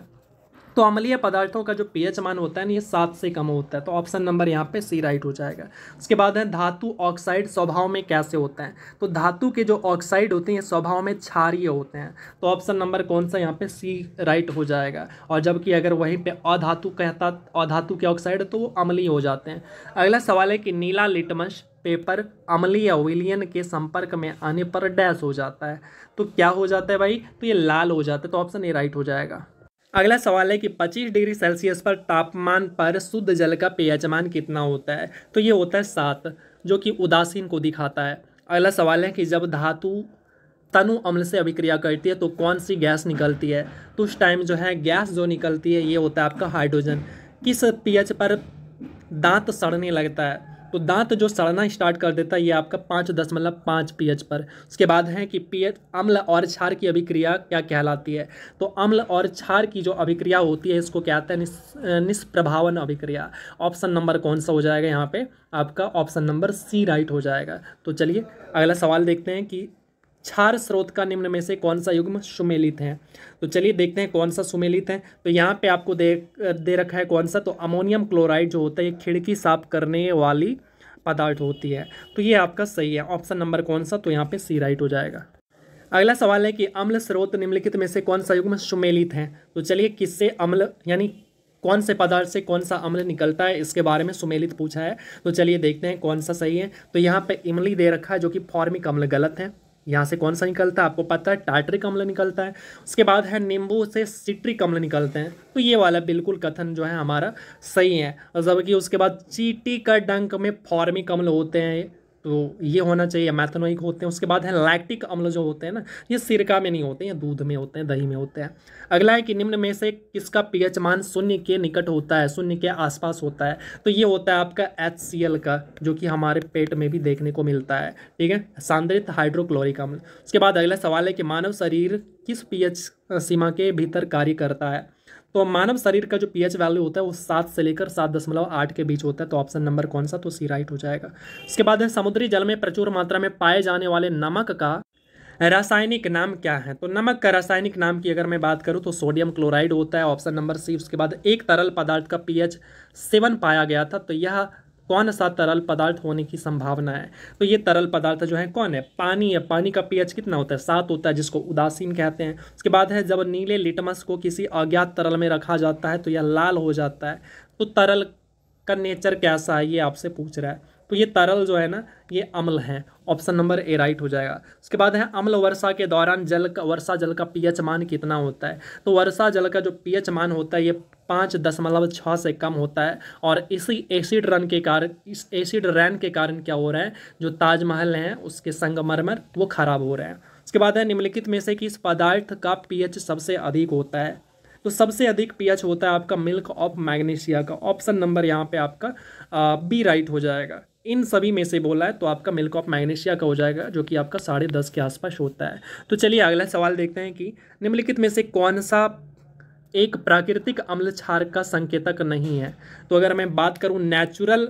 तो अमलीय पदार्थों का जो पीएच मान होता है ना ये सात से कम होता है तो ऑप्शन नंबर यहाँ पे सी राइट हो जाएगा उसके बाद है धातु ऑक्साइड स्वभाव में कैसे होते हैं तो धातु के जो ऑक्साइड होते हैं स्वभाव में क्षारिय होते हैं तो ऑप्शन नंबर कौन सा यहाँ पे सी राइट हो जाएगा और जबकि अगर वहीं पर अधातु कहता अधातु के ऑक्साइड तो वो अमलीय हो जाते हैं अगला सवाल है कि नीला लिटमश पेपर अमलीय विलियन के संपर्क में आने पर डैश हो जाता है तो क्या हो जाता है भाई तो ये लाल हो जाता है तो ऑप्शन ए राइट हो जाएगा अगला सवाल है कि 25 डिग्री सेल्सियस पर तापमान पर शुद्ध जल का पेयजमान कितना होता है तो ये होता है सात जो कि उदासीन को दिखाता है अगला सवाल है कि जब धातु तनु अम्ल से अभिक्रिया करती है तो कौन सी गैस निकलती है तो उस टाइम जो है गैस जो निकलती है ये होता है आपका हाइड्रोजन किस पीएच पर दांत सड़ने लगता है तो दांत जो सड़ना स्टार्ट कर देता है ये आपका पाँच दशमलव पाँच पी पर उसके बाद है कि पी अम्ल और क्षार की अभिक्रिया क्या कहलाती है तो अम्ल और क्षार की जो अभिक्रिया होती है इसको क्या है निष्प्रभावन निस, निष्प्रभावन अभिक्रिया ऑप्शन नंबर कौन सा हो जाएगा यहाँ पे आपका ऑप्शन नंबर सी राइट हो जाएगा तो चलिए अगला सवाल देखते हैं कि क्षार स्रोत का निम्न में से कौन सा युग्म सुमेलित है तो चलिए देखते हैं कौन सा सुमेलित है तो यहाँ पे आपको दे दे रखा है कौन सा तो अमोनियम क्लोराइड जो होता है ये खिड़की साफ करने वाली पदार्थ होती है तो ये आपका सही है ऑप्शन नंबर कौन सा तो यहाँ पे सी राइट हो जाएगा अगला सवाल है कि अम्ल स्रोत निम्नलिखित में से कौन सा युग्म सुमेलित है तो चलिए किससे अम्ल यानी कौन से पदार्थ से कौन सा अम्ल निकलता है इसके बारे में सुमेलित पूछा है तो चलिए देखते हैं कौन सा सही है तो यहाँ पे इमली दे रखा है जो कि फॉर्मिक अम्ल गलत है यहाँ से कौन सा निकलता है आपको पता है टाटरिक अम्ल निकलता है उसके बाद है नींबू से सिट्रिक अम्ल निकलते हैं तो ये वाला बिल्कुल कथन जो है हमारा सही है जबकि उसके बाद चीटी का डंक में फॉर्मिक अम्ल होते हैं तो ये होना चाहिए मैथनोइक होते हैं उसके बाद है लैक्टिक अम्ल जो होते हैं ना ये सिरका में नहीं होते हैं दूध में होते हैं दही में होते हैं अगला है कि निम्न में से किसका पीएच मान शून्य के निकट होता है शून्य के आसपास होता है तो ये होता है आपका एच का जो कि हमारे पेट में भी देखने को मिलता है ठीक है सांद्रित हाइड्रोक्लोरिक अम्ल उसके बाद अगला सवाल है कि मानव शरीर किस एच सीमा के भीतर कार्य करता है तो मानव शरीर का जो पीएच वैल्यू होता है वो सात से लेकर सात दशमलव आठ के बीच होता है तो ऑप्शन नंबर कौन सा तो सी राइट हो जाएगा उसके बाद है समुद्री जल में प्रचुर मात्रा में पाए जाने वाले नमक का रासायनिक नाम क्या है तो नमक का रासायनिक नाम की अगर मैं बात करूं तो सोडियम क्लोराइड होता है ऑप्शन नंबर सी उसके बाद एक तरल पदार्थ का पीएच सेवन पाया गया था तो यह कौन सा तरल पदार्थ होने की संभावना है तो ये तरल पदार्थ जो है कौन है पानी है पानी का पीएच कितना होता है सात होता है जिसको उदासीन कहते हैं उसके बाद है जब नीले लिटमस को किसी अज्ञात तरल में रखा जाता है तो यह लाल हो जाता है तो तरल का नेचर कैसा है ये आपसे पूछ रहा है तो ये तरल जो है ना ये अम्ल है ऑप्शन नंबर ए राइट हो जाएगा उसके बाद है अम्ल वर्षा के दौरान जल का वर्षा जल का पीएच मान कितना होता है तो वर्षा जल का जो पीएच मान होता है ये पाँच दशमलव छः से कम होता है और इसी एसिड रन के कारण इस एसिड रैन के कारण क्या हो रहा है जो ताजमहल हैं उसके संगमरमर वो खराब हो रहे हैं उसके बाद है निम्नलिखित में से किस पदार्थ का पीएच सबसे अधिक होता है तो सबसे अधिक पीएच होता है आपका मिल्क ऑफ मैग्नीशिया का ऑप्शन नंबर यहाँ पे आपका बी राइट हो जाएगा इन सभी में से बोला है तो आपका मिल्क ऑफ मैग्नेशिया का हो जाएगा जो कि आपका साढ़े दस के आसपास होता है तो चलिए अगला सवाल देखते हैं कि निम्नलिखित में से कौन सा एक प्राकृतिक अम्ल छार का संकेतक नहीं है तो अगर मैं बात करूँ नेचुरल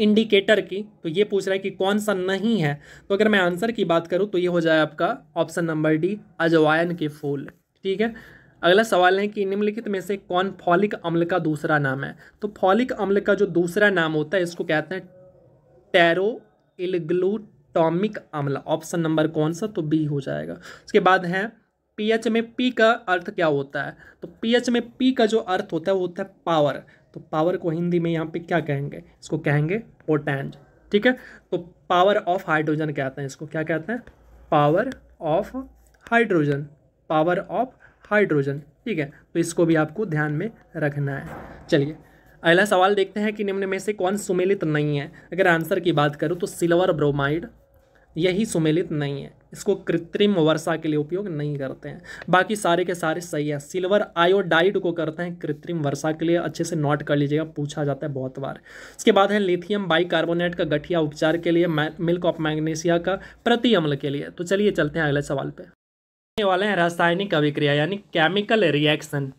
इंडिकेटर की तो ये पूछ रहा है कि कौन सा नहीं है तो अगर मैं आंसर की बात करूँ तो ये हो जाए आपका ऑप्शन नंबर डी अजवायन के फूल ठीक है अगला सवाल है कि निम्नलिखित में से कौन फॉलिक अम्ल का दूसरा नाम है तो फॉलिक अम्ल का जो दूसरा नाम होता है इसको कहते हैं टैरो इलग्लूटॉमिक अम्ल ऑप्शन नंबर कौन सा तो बी हो जाएगा उसके बाद है पीएच में पी का अर्थ क्या होता है तो पीएच में पी का जो अर्थ होता है वो होता है पावर तो पावर को हिंदी में यहाँ पे क्या कहेंगे इसको कहेंगे पोटेंज ठीक है तो पावर ऑफ हाइड्रोजन कहते हैं इसको क्या कहते हैं power of hydrogen power of hydrogen ठीक है तो इसको भी आपको ध्यान में रखना है चलिए अगला सवाल देखते हैं कि निम्न में से कौन सुमेलित नहीं है अगर आंसर की बात करूँ तो सिल्वर ब्रोमाइड यही सुमेलित नहीं है इसको कृत्रिम वर्षा के लिए उपयोग नहीं करते हैं बाकी सारे के सारे सही हैं सिल्वर आयोडाइड को करते हैं कृत्रिम वर्षा के लिए अच्छे से नोट कर लीजिएगा पूछा जाता है बहुत बार इसके बाद है लिथियम बाइकार्बोनेट का गठिया उपचार के लिए मिल्क ऑफ मैग्नीशिया का प्रति अम्ल के लिए तो चलिए चलते हैं अगले सवाल पर वाले हैं रासायनिक अभिक्रिया यानी केमिकल रिएक्शन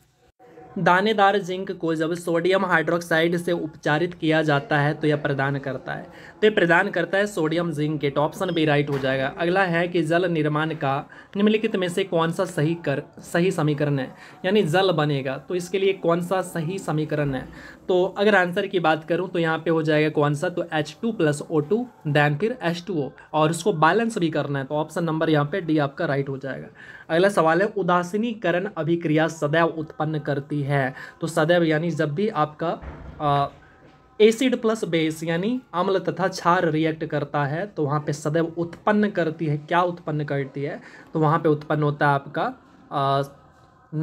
दानेदार जिंक को जब सोडियम हाइड्रोक्साइड से उपचारित किया जाता है तो यह प्रदान करता है तो यह प्रदान करता है सोडियम जिंक के तो ऑप्शन भी राइट हो जाएगा अगला है कि जल निर्माण का निम्नलिखित में से कौन सा सही कर सही समीकरण है यानी जल बनेगा तो इसके लिए कौन सा सही समीकरण है तो अगर आंसर की बात करूँ तो यहाँ पर हो जाएगा कौन सा तो H two plus O two then फिर एच टू ओ और उसको बैलेंस भी करना है तो ऑप्शन नंबर यहाँ पर डी आपका राइट हो जाएगा अगला सवाल है उदासीनीकरण अभिक्रिया सदैव उत्पन्न करती है तो सदैव यानी जब भी आपका आ, एसिड प्लस बेस यानी अम्ल तथा क्षार रिएक्ट करता है तो वहाँ पे सदैव उत्पन्न करती है क्या उत्पन्न करती है तो वहाँ पे उत्पन्न होता है आपका आ,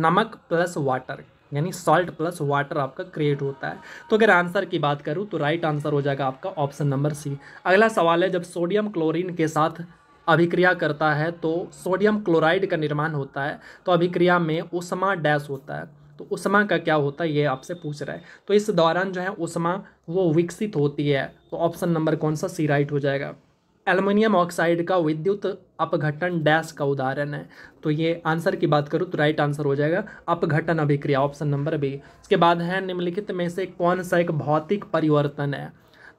नमक प्लस वाटर यानी सॉल्ट प्लस वाटर आपका क्रिएट होता है तो अगर आंसर की बात करूँ तो राइट आंसर हो जाएगा आपका ऑप्शन नंबर सी अगला सवाल है जब सोडियम क्लोरीन के साथ अभिक्रिया करता है तो सोडियम क्लोराइड का निर्माण होता है तो अभिक्रिया में उष्मा डैश होता है तो उष्मा का क्या होता है ये आपसे पूछ रहा है तो इस दौरान जो है उष्मा वो विकसित होती है तो ऑप्शन नंबर कौन सा सी राइट हो जाएगा एल्युमिनियम ऑक्साइड का विद्युत अपघटन डैश का उदाहरण है तो ये आंसर की बात करूँ तो राइट आंसर हो जाएगा अपघटन अभिक्रिया ऑप्शन नंबर बी इसके बाद है निम्नलिखित में से कौन सा एक भौतिक परिवर्तन है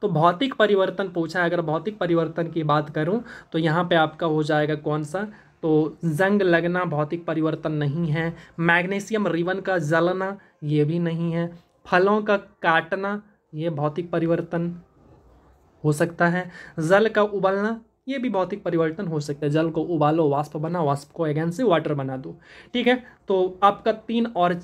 तो भौतिक परिवर्तन पूछा है अगर भौतिक परिवर्तन की बात करूँ तो यहाँ पर आपका हो जाएगा कौन सा तो जंग लगना भौतिक परिवर्तन नहीं है मैग्नीशियम रिवन का जलना ये भी नहीं है फलों का काटना ये भौतिक परिवर्तन हो सकता है जल का उबलना ये भी भौतिक परिवर्तन हो सकता है जल को उबालो वाष्प बना वाष्प को अगेन से वाटर बना दो ठीक है तो आपका तीन और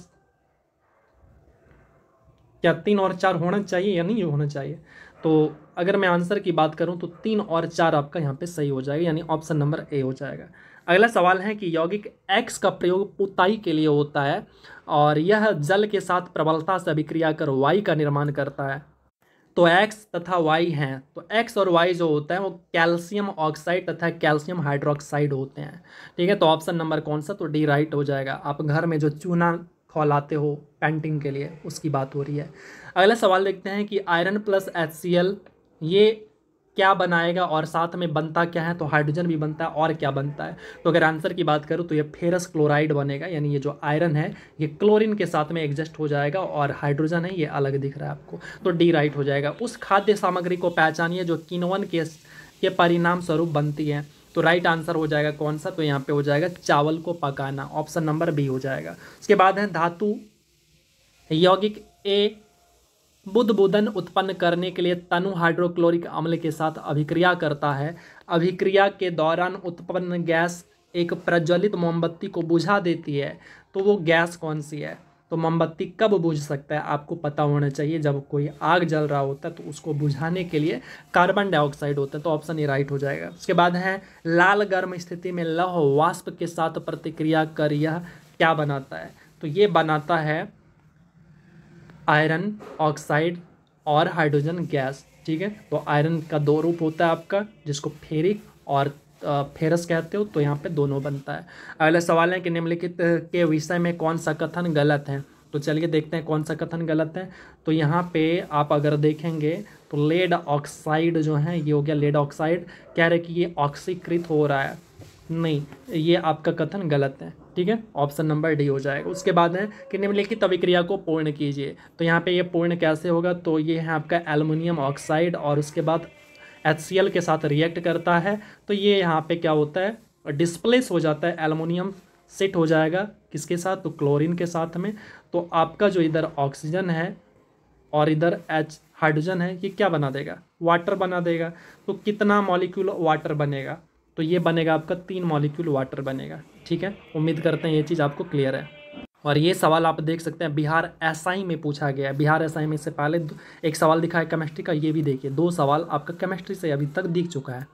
क्या तीन और चार होना चाहिए या नहीं होना चाहिए तो अगर मैं आंसर की बात करूं तो तीन और चार आपका यहाँ पे सही हो जाएगा यानी ऑप्शन नंबर ए हो जाएगा अगला सवाल है कि यौगिक एक्स का प्रयोग पुताई के लिए होता है और यह जल के साथ प्रबलता से अभिक्रिया कर वाई का निर्माण करता है तो एक्स तथा वाई हैं तो एक्स और वाई जो होता है वो कैल्शियम ऑक्साइड तथा कैल्शियम हाइड्रोक्साइड होते हैं ठीक है तो ऑप्शन नंबर कौन सा तो डी राइट हो जाएगा आप घर में जो चूना खौलाते हो पेंटिंग के लिए उसकी बात हो रही है अगला सवाल देखते हैं कि आयरन प्लस एच ये क्या बनाएगा और साथ में बनता क्या है तो हाइड्रोजन भी बनता है और क्या बनता है तो अगर आंसर की बात करूँ तो ये फेरस क्लोराइड बनेगा यानी ये जो आयरन है ये क्लोरीन के साथ में एग्जस्ट हो जाएगा और हाइड्रोजन है ये अलग दिख रहा है आपको तो डी राइट हो जाएगा उस खाद्य सामग्री को पहचानिए जो किनवन के के परिणाम स्वरूप बनती है तो राइट आंसर हो जाएगा कौन सा तो यहाँ पे हो जाएगा चावल को पकाना ऑप्शन नंबर बी हो जाएगा उसके बाद है धातु यौगिक ए बुद्ध बुधन उत्पन्न करने के लिए तनु हाइड्रोक्लोरिक अम्ल के साथ अभिक्रिया करता है अभिक्रिया के दौरान उत्पन्न गैस एक प्रज्वलित मोमबत्ती को बुझा देती है तो वो गैस कौन सी है तो मोमबत्ती कब बुझ सकता है आपको पता होना चाहिए जब कोई आग जल रहा होता है तो उसको बुझाने के लिए कार्बन डाइऑक्साइड होता है तो ऑप्शन ये राइट हो जाएगा उसके बाद है लाल गर्म स्थिति में लौह वाष्प के साथ प्रतिक्रिया कर यह क्या बनाता है तो ये बनाता है आयरन ऑक्साइड और हाइड्रोजन गैस ठीक है तो आयरन का दो रूप होता है आपका जिसको फेरिक और फेरस कहते हो तो यहाँ पे दोनों बनता है अगला सवाल है कि निम्नलिखित के विषय में कौन सा कथन गलत है तो चलिए देखते हैं कौन सा कथन गलत है तो यहाँ पे आप अगर देखेंगे तो लेड ऑक्साइड जो है ये हो गया लेड ऑक्साइड कह रहे कि ये ऑक्सीकृत हो रहा है नहीं ये आपका कथन गलत है ठीक है ऑप्शन नंबर डी हो जाएगा उसके बाद है कि निम्नलिखित अभिक्रिया को पूर्ण कीजिए तो यहाँ पे ये पूर्ण कैसे होगा तो ये है आपका एलुमिनियम ऑक्साइड और उसके बाद एच के साथ रिएक्ट करता है तो ये यहाँ पर क्या होता है डिस्प्लेस हो जाता है एलुमिनियम सेट हो जाएगा किसके साथ तो क्लोरिन के साथ में तो आपका जो इधर ऑक्सीजन है और इधर एच हाइड्रोजन है ये क्या बना देगा वाटर बना देगा तो कितना मॉलिक्यूल वाटर बनेगा तो ये बनेगा आपका तीन मॉलिक्यूल वाटर बनेगा ठीक है उम्मीद करते हैं ये चीज़ आपको क्लियर है और ये सवाल आप देख सकते हैं बिहार एसआई में पूछा गया है बिहार एसआई में से पहले एक सवाल दिखा है केमिस्ट्री का ये भी देखिए दो सवाल आपका केमिस्ट्री से अभी तक दिख चुका है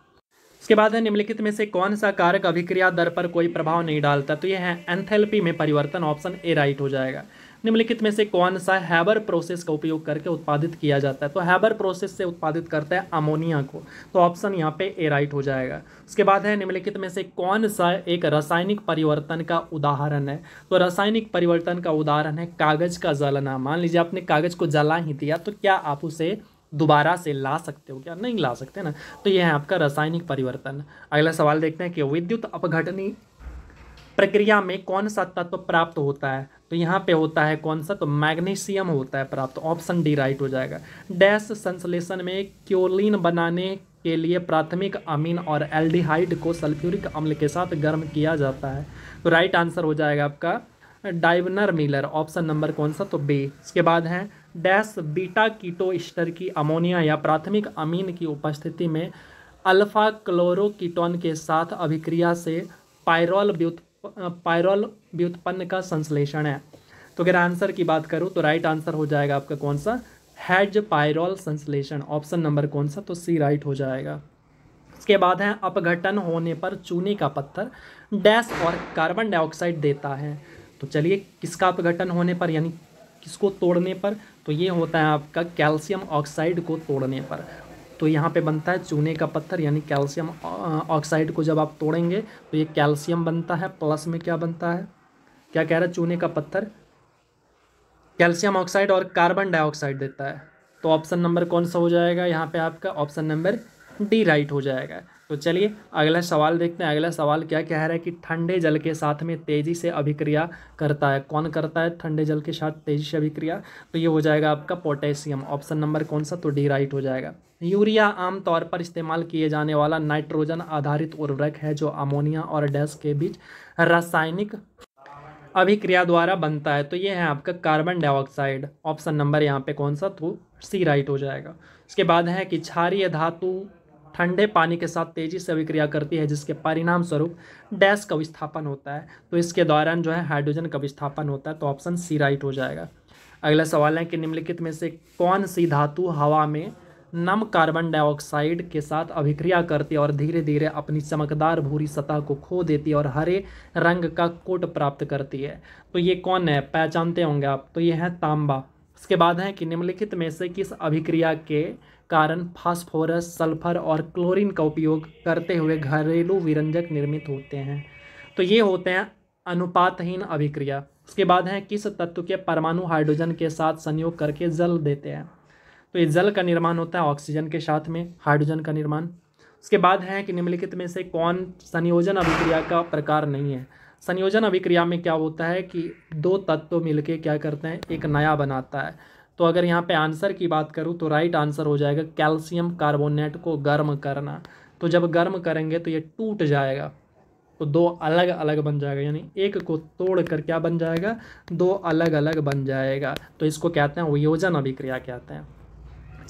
इसके बाद है निम्नलिखित में से कौन सा कारक अभिक्रिया दर पर कोई प्रभाव नहीं डालता तो ये है एंथेलपी में परिवर्तन ऑप्शन ए राइट हो जाएगा निम्नलिखित में से कौन सा हैबर प्रोसेस का उपयोग करके उत्पादित किया जाता है तो हैबर प्रोसेस से उत्पादित करता है अमोनिया को तो ऑप्शन यहाँ पे ए राइट हो जाएगा उसके बाद है निम्नलिखित में से कौन सा एक रासायनिक परिवर्तन का उदाहरण है तो रासायनिक परिवर्तन का उदाहरण है कागज़ का जलना मान लीजिए आपने कागज़ को जला ही दिया तो क्या आप उसे दोबारा से ला सकते हो क्या नहीं ला सकते ना तो यह है आपका रासायनिक परिवर्तन अगला सवाल देखते हैं कि विद्युत अपघटनी प्रक्रिया में कौन सा तत्व प्राप्त होता है तो यहाँ पे होता है कौन सा तो मैग्नीशियम होता है प्राप्त ऑप्शन डी राइट हो जाएगा डैश संश्लेषण में क्योलिन बनाने के लिए प्राथमिक अमीन और एल्डिहाइड को सल्फ्यूरिक अम्ल के साथ गर्म किया जाता है तो राइट आंसर हो जाएगा आपका डाइवनर मिलर ऑप्शन नंबर कौन सा तो बी इसके बाद है डैश बीटा कीटो स्टर की अमोनिया या प्राथमिक अमीन की उपस्थिति में अल्फा क्लोरोकीटोन के साथ अभिक्रिया से पायरोल ब्यूथ पायरोल व्युत्पन्न का संश्लेषण है तो अगर आंसर की बात करूँ तो राइट आंसर हो जाएगा आपका कौन सा हैज पायरॉल संश्लेषण ऑप्शन नंबर कौन सा तो सी राइट हो जाएगा इसके बाद है अपघटन होने पर चूने का पत्थर डैश और कार्बन डाइऑक्साइड देता है तो चलिए किसका अपघटन होने पर यानी किसको तोड़ने पर तो ये होता है आपका कैल्शियम ऑक्साइड को तोड़ने पर तो यहाँ पे बनता है चूने का पत्थर यानी कैल्शियम ऑक्साइड को जब आप तोड़ेंगे तो ये कैल्शियम बनता है प्लस में क्या बनता है क्या कह रहा है चूने का पत्थर कैल्शियम ऑक्साइड और कार्बन डाइऑक्साइड देता है तो ऑप्शन नंबर कौन सा हो जाएगा यहाँ पे आपका ऑप्शन नंबर डी राइट हो जाएगा तो चलिए अगला सवाल देखते हैं अगला सवाल क्या कह रहा है कि ठंडे जल के साथ में तेज़ी से अभिक्रिया करता है कौन करता है ठंडे जल के साथ तेज़ी से अभिक्रिया तो ये हो जाएगा आपका पोटेशियम ऑप्शन नंबर कौन सा तो डी राइट हो जाएगा यूरिया आमतौर पर इस्तेमाल किए जाने वाला नाइट्रोजन आधारित उर्वरक है जो अमोनिया और डैस के बीच रासायनिक अभिक्रिया द्वारा बनता है तो ये है आपका कार्बन डाइऑक्साइड ऑप्शन नंबर यहाँ पे कौन सा तो सी राइट हो जाएगा उसके बाद है कि क्षारीय धातु ठंडे पानी के साथ तेजी से अभिक्रिया करती है जिसके परिणाम स्वरूप डैस का विस्थापन होता है तो इसके दौरान जो है हाइड्रोजन का विस्थापन होता है तो ऑप्शन सी राइट हो जाएगा अगला सवाल है कि निम्नलिखित में से कौन सी धातु हवा में नम कार्बन डाइऑक्साइड के साथ अभिक्रिया करती है और धीरे धीरे अपनी चमकदार भूरी सतह को खो देती है और हरे रंग का कोट प्राप्त करती है तो ये कौन है पहचानते होंगे आप तो ये है तांबा इसके बाद है कि निम्नलिखित में से किस अभिक्रिया के कारण फास्फोरस सल्फर और क्लोरीन का उपयोग करते हुए घरेलू विरंजक निर्मित होते हैं तो ये होते हैं अनुपातहीन अभिक्रिया उसके बाद है किस तत्व के परमाणु हाइड्रोजन के साथ संयोग करके जल देते हैं तो ये जल का निर्माण होता है ऑक्सीजन के साथ में हाइड्रोजन का निर्माण उसके बाद है कि निम्नलिखित में से कौन संयोजन अभिक्रिया का प्रकार नहीं है संयोजन अभिक्रिया में क्या होता है कि दो तत्व मिलके क्या करते हैं एक नया बनाता है तो अगर यहाँ पे आंसर की बात करूँ तो राइट आंसर हो जाएगा कैल्शियम कार्बोनेट को गर्म करना तो जब गर्म करेंगे तो ये टूट जाएगा तो दो अलग अलग बन जाएगा यानी एक को तोड़ कर क्या बन जाएगा दो अलग अलग बन जाएगा तो इसको कहते हैं वियोजन अभिक्रिया कहते हैं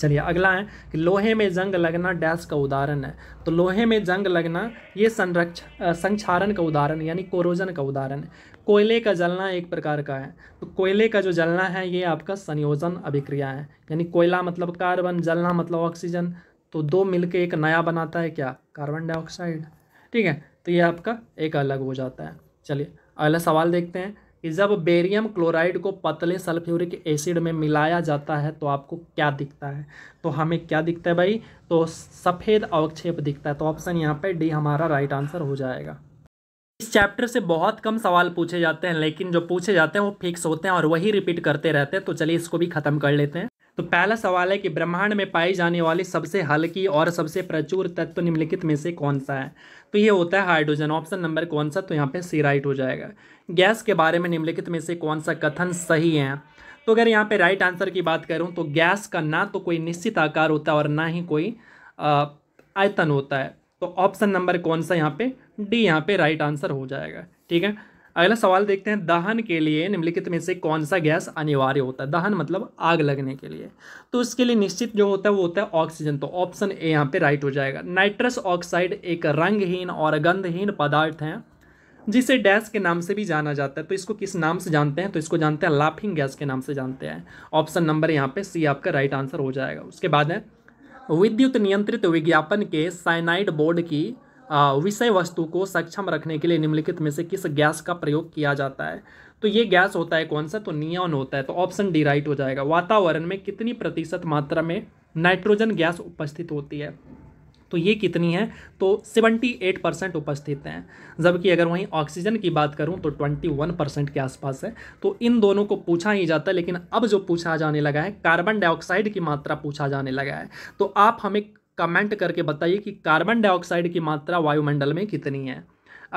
चलिए अगला है कि लोहे में जंग लगना डैश का उदाहरण है तो लोहे में जंग लगना ये संरक्षण संक्षारण का उदाहरण यानी कोरोजन का उदाहरण है कोयले का जलना एक प्रकार का है तो कोयले का जो जलना है ये आपका संयोजन अभिक्रिया है यानी कोयला मतलब कार्बन जलना मतलब ऑक्सीजन तो दो मिलके एक नया बनाता है क्या कार्बन डाइऑक्साइड ठीक है तो ये आपका एक अलग हो जाता है चलिए अगला सवाल देखते हैं कि जब बेरियम क्लोराइड को पतले सल्फ्यूरिक एसिड में मिलाया जाता है तो आपको क्या दिखता है तो हमें क्या दिखता है भाई तो सफ़ेद अवक्षेप दिखता है तो ऑप्शन यहाँ पे डी हमारा राइट आंसर हो जाएगा इस चैप्टर से बहुत कम सवाल पूछे जाते हैं लेकिन जो पूछे जाते हैं वो फिक्स होते हैं और वही रिपीट करते रहते हैं तो चलिए इसको भी ख़त्म कर लेते हैं तो पहला सवाल है कि ब्रह्मांड में पाई जाने वाली सबसे हल्की और सबसे प्रचुर तत्व निम्नलिखित में से कौन सा है तो ये होता है हाइड्रोजन ऑप्शन नंबर कौन सा तो यहाँ पे सी राइट हो जाएगा गैस के बारे में निम्नलिखित में से कौन सा कथन सही है तो अगर यहाँ पे राइट आंसर की बात करूँ तो गैस का ना तो कोई निश्चित आकार होता है और ना ही कोई आयतन होता है तो ऑप्शन नंबर कौन सा यहाँ पे डी यहाँ पर राइट आंसर हो जाएगा ठीक है अगला सवाल देखते हैं दहन के लिए निम्नलिखित में से कौन सा गैस अनिवार्य होता है दहन मतलब आग लगने के लिए तो इसके लिए निश्चित जो होता है वो होता है ऑक्सीजन तो ऑप्शन ए यहाँ पे राइट हो जाएगा नाइट्रस ऑक्साइड एक रंगहीन और गंधहीन पदार्थ है जिसे डैश के नाम से भी जाना जाता है तो इसको किस नाम से जानते हैं तो इसको जानते हैं लाफिंग गैस के नाम से जानते हैं ऑप्शन नंबर यहाँ पे सी आपका राइट आंसर हो जाएगा उसके बाद है विद्युत नियंत्रित विज्ञापन के साइनाइड बोर्ड की विषय वस्तु को सक्षम रखने के लिए निम्नलिखित में से किस गैस का प्रयोग किया जाता है तो ये गैस होता है कौन सा तो नियॉन होता है तो ऑप्शन डी राइट हो जाएगा वातावरण में कितनी प्रतिशत मात्रा में नाइट्रोजन गैस उपस्थित होती है तो ये कितनी है तो सेवेंटी एट परसेंट उपस्थित हैं जबकि अगर वहीं ऑक्सीजन की बात करूं तो ट्वेंटी वन परसेंट के आसपास है तो इन दोनों को पूछा ही जाता है लेकिन अब जो पूछा जाने लगा है कार्बन डाइऑक्साइड की मात्रा पूछा जाने लगा है तो आप हमें कमेंट करके बताइए कि कार्बन डाइऑक्साइड की मात्रा वायुमंडल में कितनी है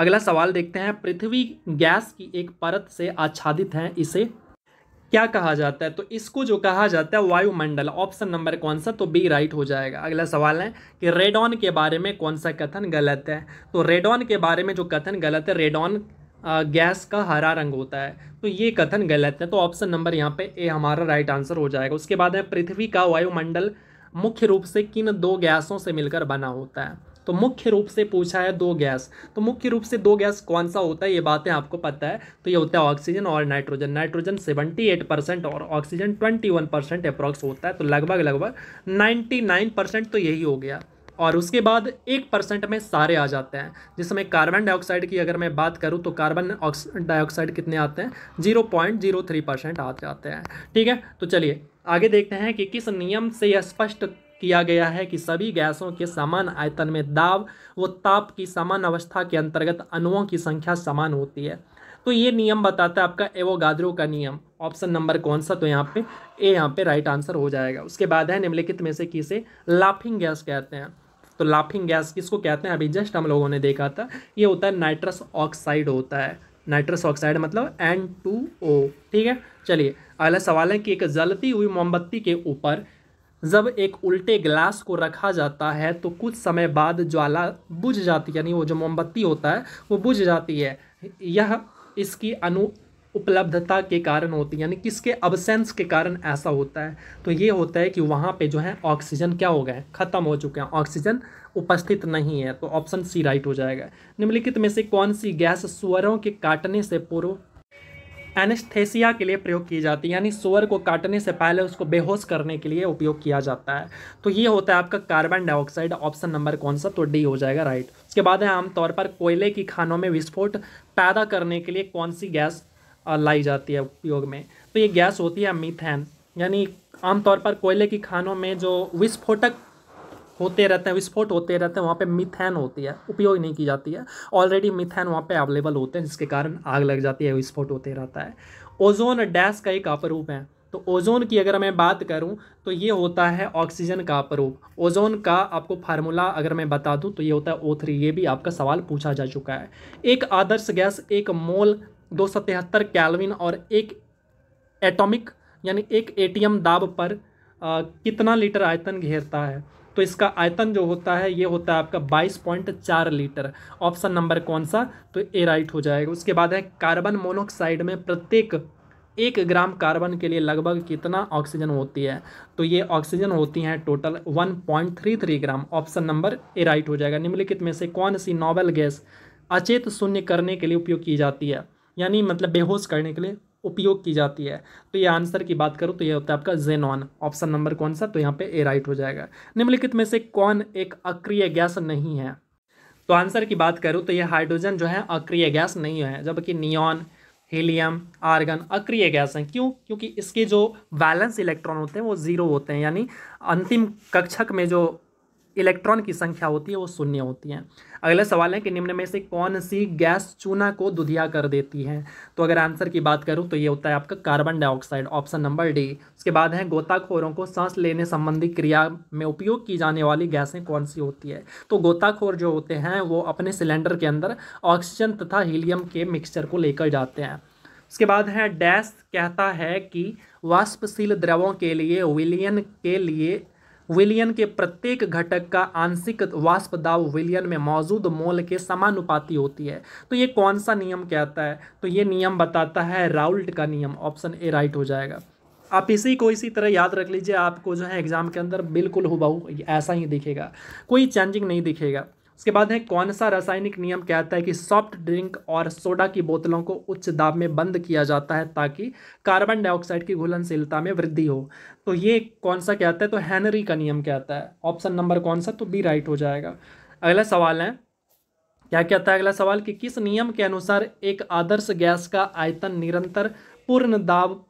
अगला सवाल देखते हैं पृथ्वी गैस की एक परत से आच्छादित है इसे क्या कहा जाता है तो इसको जो कहा जाता है वायुमंडल ऑप्शन नंबर कौन सा तो बी राइट हो जाएगा अगला सवाल है कि रेडॉन के बारे में कौन सा कथन गलत है तो रेडॉन के बारे में जो कथन गलत है रेडॉन गैस का हरा रंग होता है तो ये कथन गलत है तो ऑप्शन नंबर यहाँ पे ए हमारा राइट आंसर हो जाएगा उसके बाद है पृथ्वी का वायुमंडल मुख्य रूप से किन दो गैसों से मिलकर बना होता है तो मुख्य रूप से पूछा है दो गैस तो मुख्य रूप से दो गैस कौन सा होता है ये बातें आपको पता है तो ये होता है ऑक्सीजन और नाइट्रोजन नाइट्रोजन 78 परसेंट और ऑक्सीजन 21 परसेंट अप्रॉक्स होता है तो लगभग लगभग 99 परसेंट तो यही हो गया और उसके बाद एक परसेंट में सारे आ जाते हैं जिसमें कार्बन डाइऑक्साइड की अगर मैं बात करूँ तो कार्बन डाइऑक्साइड कितने आते हैं zero point zero three percent आ जाते हैं ठीक है तो चलिए आगे देखते हैं कि किस नियम से यह स्पष्ट किया गया है कि सभी गैसों के समान आयतन में दाब व ताप की समान अवस्था के अंतर्गत अणुओं की संख्या समान होती है तो ये नियम बताता है आपका एवोगाद्रो का नियम ऑप्शन नंबर कौन सा तो यहाँ पे ए यहाँ पे राइट आंसर हो जाएगा उसके बाद है निम्नलिखित में से किसे लाफिंग गैस कहते हैं तो लाफिंग गैस किसको कहते हैं अभी जस्ट हम लोगों ने देखा था ये होता है नाइट्रस ऑक्साइड होता है नाइट्रस ऑक्साइड मतलब एन टू ओ ठीक है चलिए अगला सवाल है कि एक जलती हुई मोमबत्ती के ऊपर जब एक उल्टे ग्लास को रखा जाता है तो कुछ समय बाद ज्वाला बुझ जाती है यानी वो जो मोमबत्ती होता है वो बुझ जाती है यह इसकी अनु उपलब्धता के कारण होती है यानी किसके अबसेंस के कारण ऐसा होता है तो ये होता है कि वहाँ पे जो है ऑक्सीजन क्या हो गए ख़त्म हो चुके हैं ऑक्सीजन उपस्थित नहीं है तो ऑप्शन सी राइट हो जाएगा निम्नलिखित में से कौन सी गैस स्वरों के काटने से पूर्व एनेस्थेसिया के लिए प्रयोग की जाती है यानी स्वर को काटने से पहले उसको बेहोश करने के लिए उपयोग किया जाता है तो ये होता है आपका कार्बन डाइऑक्साइड ऑप्शन नंबर कौन सा तो डी हो जाएगा राइट उसके बाद है आमतौर पर कोयले की खानों में विस्फोट पैदा करने के लिए कौन सी गैस लाई जाती है उपयोग में तो ये गैस होती है मीथेन यानी आमतौर पर कोयले की खानों में जो विस्फोटक होते रहते हैं विस्फोट होते रहते हैं वहाँ पे मिथेन होती है उपयोग नहीं की जाती है ऑलरेडी मिथेन वहाँ पे अवेलेबल होते हैं जिसके कारण आग लग जाती है विस्फोट होते रहता है ओजोन डैश का एक अपरूप है तो ओजोन की अगर मैं बात करूं तो ये होता है ऑक्सीजन का अपरूप ओजोन का आपको फार्मूला अगर मैं बता दूं तो ये होता है ओ थ्री ये भी आपका सवाल पूछा जा चुका है एक आदर्श गैस एक मोल दो सौ तिहत्तर कैलविन और एक एटॉमिक यानी एक एटीएम दाब पर आ, कितना लीटर आयतन घेरता है तो इसका आयतन जो होता है ये होता है आपका बाईस पॉइंट चार लीटर ऑप्शन नंबर कौन सा तो ए राइट हो जाएगा उसके बाद है कार्बन मोनोऑक्साइड में प्रत्येक एक ग्राम कार्बन के लिए लगभग कितना ऑक्सीजन होती है तो ये ऑक्सीजन होती हैं total 1.33 gram option number A right हो जाएगा निम्नलिखित में से कौन सी नोबल गैस अचेत शून्य करने के लिए उपयोग की जाती है यानी मतलब बेहोश करने के लिए उपयोग की जाती है तो ये आंसर की बात करूँ तो ये होता है आपका जेनॉन ऑप्शन नंबर कौन सा तो यहाँ पे ए राइट हो जाएगा निम्नलिखित में से कौन एक अक्रिय गैस नहीं है तो आंसर की बात करूँ तो ये हाइड्रोजन जो है अक्रिय गैस नहीं है जबकि नियॉन हीलियम आर्गन अक्रिय गैस हैं क्यों क्योंकि इसके जो बैलेंस इलेक्ट्रॉन होते हैं वो ज़ीरो होते हैं यानी अंतिम कक्षक में जो इलेक्ट्रॉन की संख्या होती है वो शून्य होती है अगला सवाल है कि निम्न में से कौन सी गैस चूना को दुधिया कर देती है तो अगर आंसर की बात करूँ तो ये होता है आपका carbon dioxide option number D उसके बाद है गोताखोरों को सांस लेने संबंधी क्रिया में उपयोग की जाने वाली गैसें कौन सी होती है तो गोताखोर जो होते हैं वो अपने सिलेंडर के अंदर ऑक्सीजन तथा हीलियम के मिक्सचर को लेकर जाते हैं उसके बाद है डैश कहता है कि वाष्पशील द्रवों के लिए विलियन के लिए विलियन के प्रत्येक घटक का आंशिक वाष्प दाब विलियन में मौजूद मोल के समानुपाती होती है तो ये कौन सा नियम कहता है तो ये नियम बताता है राउल्ट का नियम ऑप्शन ए राइट हो जाएगा आप इसी को इसी तरह याद रख लीजिए आपको जो है एग्ज़ाम के अंदर बिल्कुल हुबहू ऐसा ही दिखेगा कोई चेंजिंग नहीं दिखेगा उसके बाद है कौन सा रासायनिक नियम कहता है कि सॉफ्ट ड्रिंक और सोडा की बोतलों को उच्च दाब में बंद किया जाता है ताकि कार्बन डाइऑक्साइड की घुलनशीलता में वृद्धि हो तो ये कौन सा कहता है तो हैनरी का नियम कहता है ऑप्शन नंबर कौन सा तो बी राइट हो जाएगा अगला सवाल है क्या कहता है अगला सवाल कि किस नियम के अनुसार एक आदर्श गैस का आयतन निरंतर पूर्ण दाब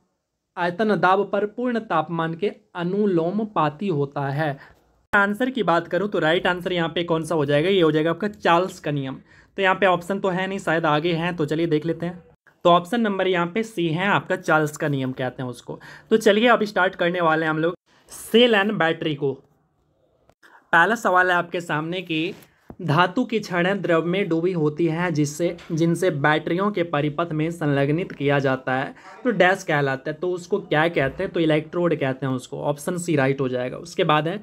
आयतन दाब पर पूर्ण तापमान के अनुलोम पाती होता है आंसर की बात करूं तो राइट आंसर यहाँ पे कौन सा हो जाएगा ये हो जाएगा आपका चार्ल्स का नियम तो यहाँ पे ऑप्शन तो है नहीं शायद आगे हैं तो चलिए देख लेते हैं तो ऑप्शन नंबर यहाँ पे सी है आपका चार्ल्स का नियम कहते हैं उसको तो चलिए अब स्टार्ट करने वाले हैं हम लोग सेल एंड बैटरी को पहला सवाल है आपके सामने कि धातु की क्षण द्रव में डूबी होती हैं जिससे जिनसे बैटरियों के परिपथ में संलग्नित किया जाता है तो डैश कहलाता है तो उसको क्या कहते हैं तो इलेक्ट्रोड कहते हैं उसको ऑप्शन सी राइट हो जाएगा उसके बाद है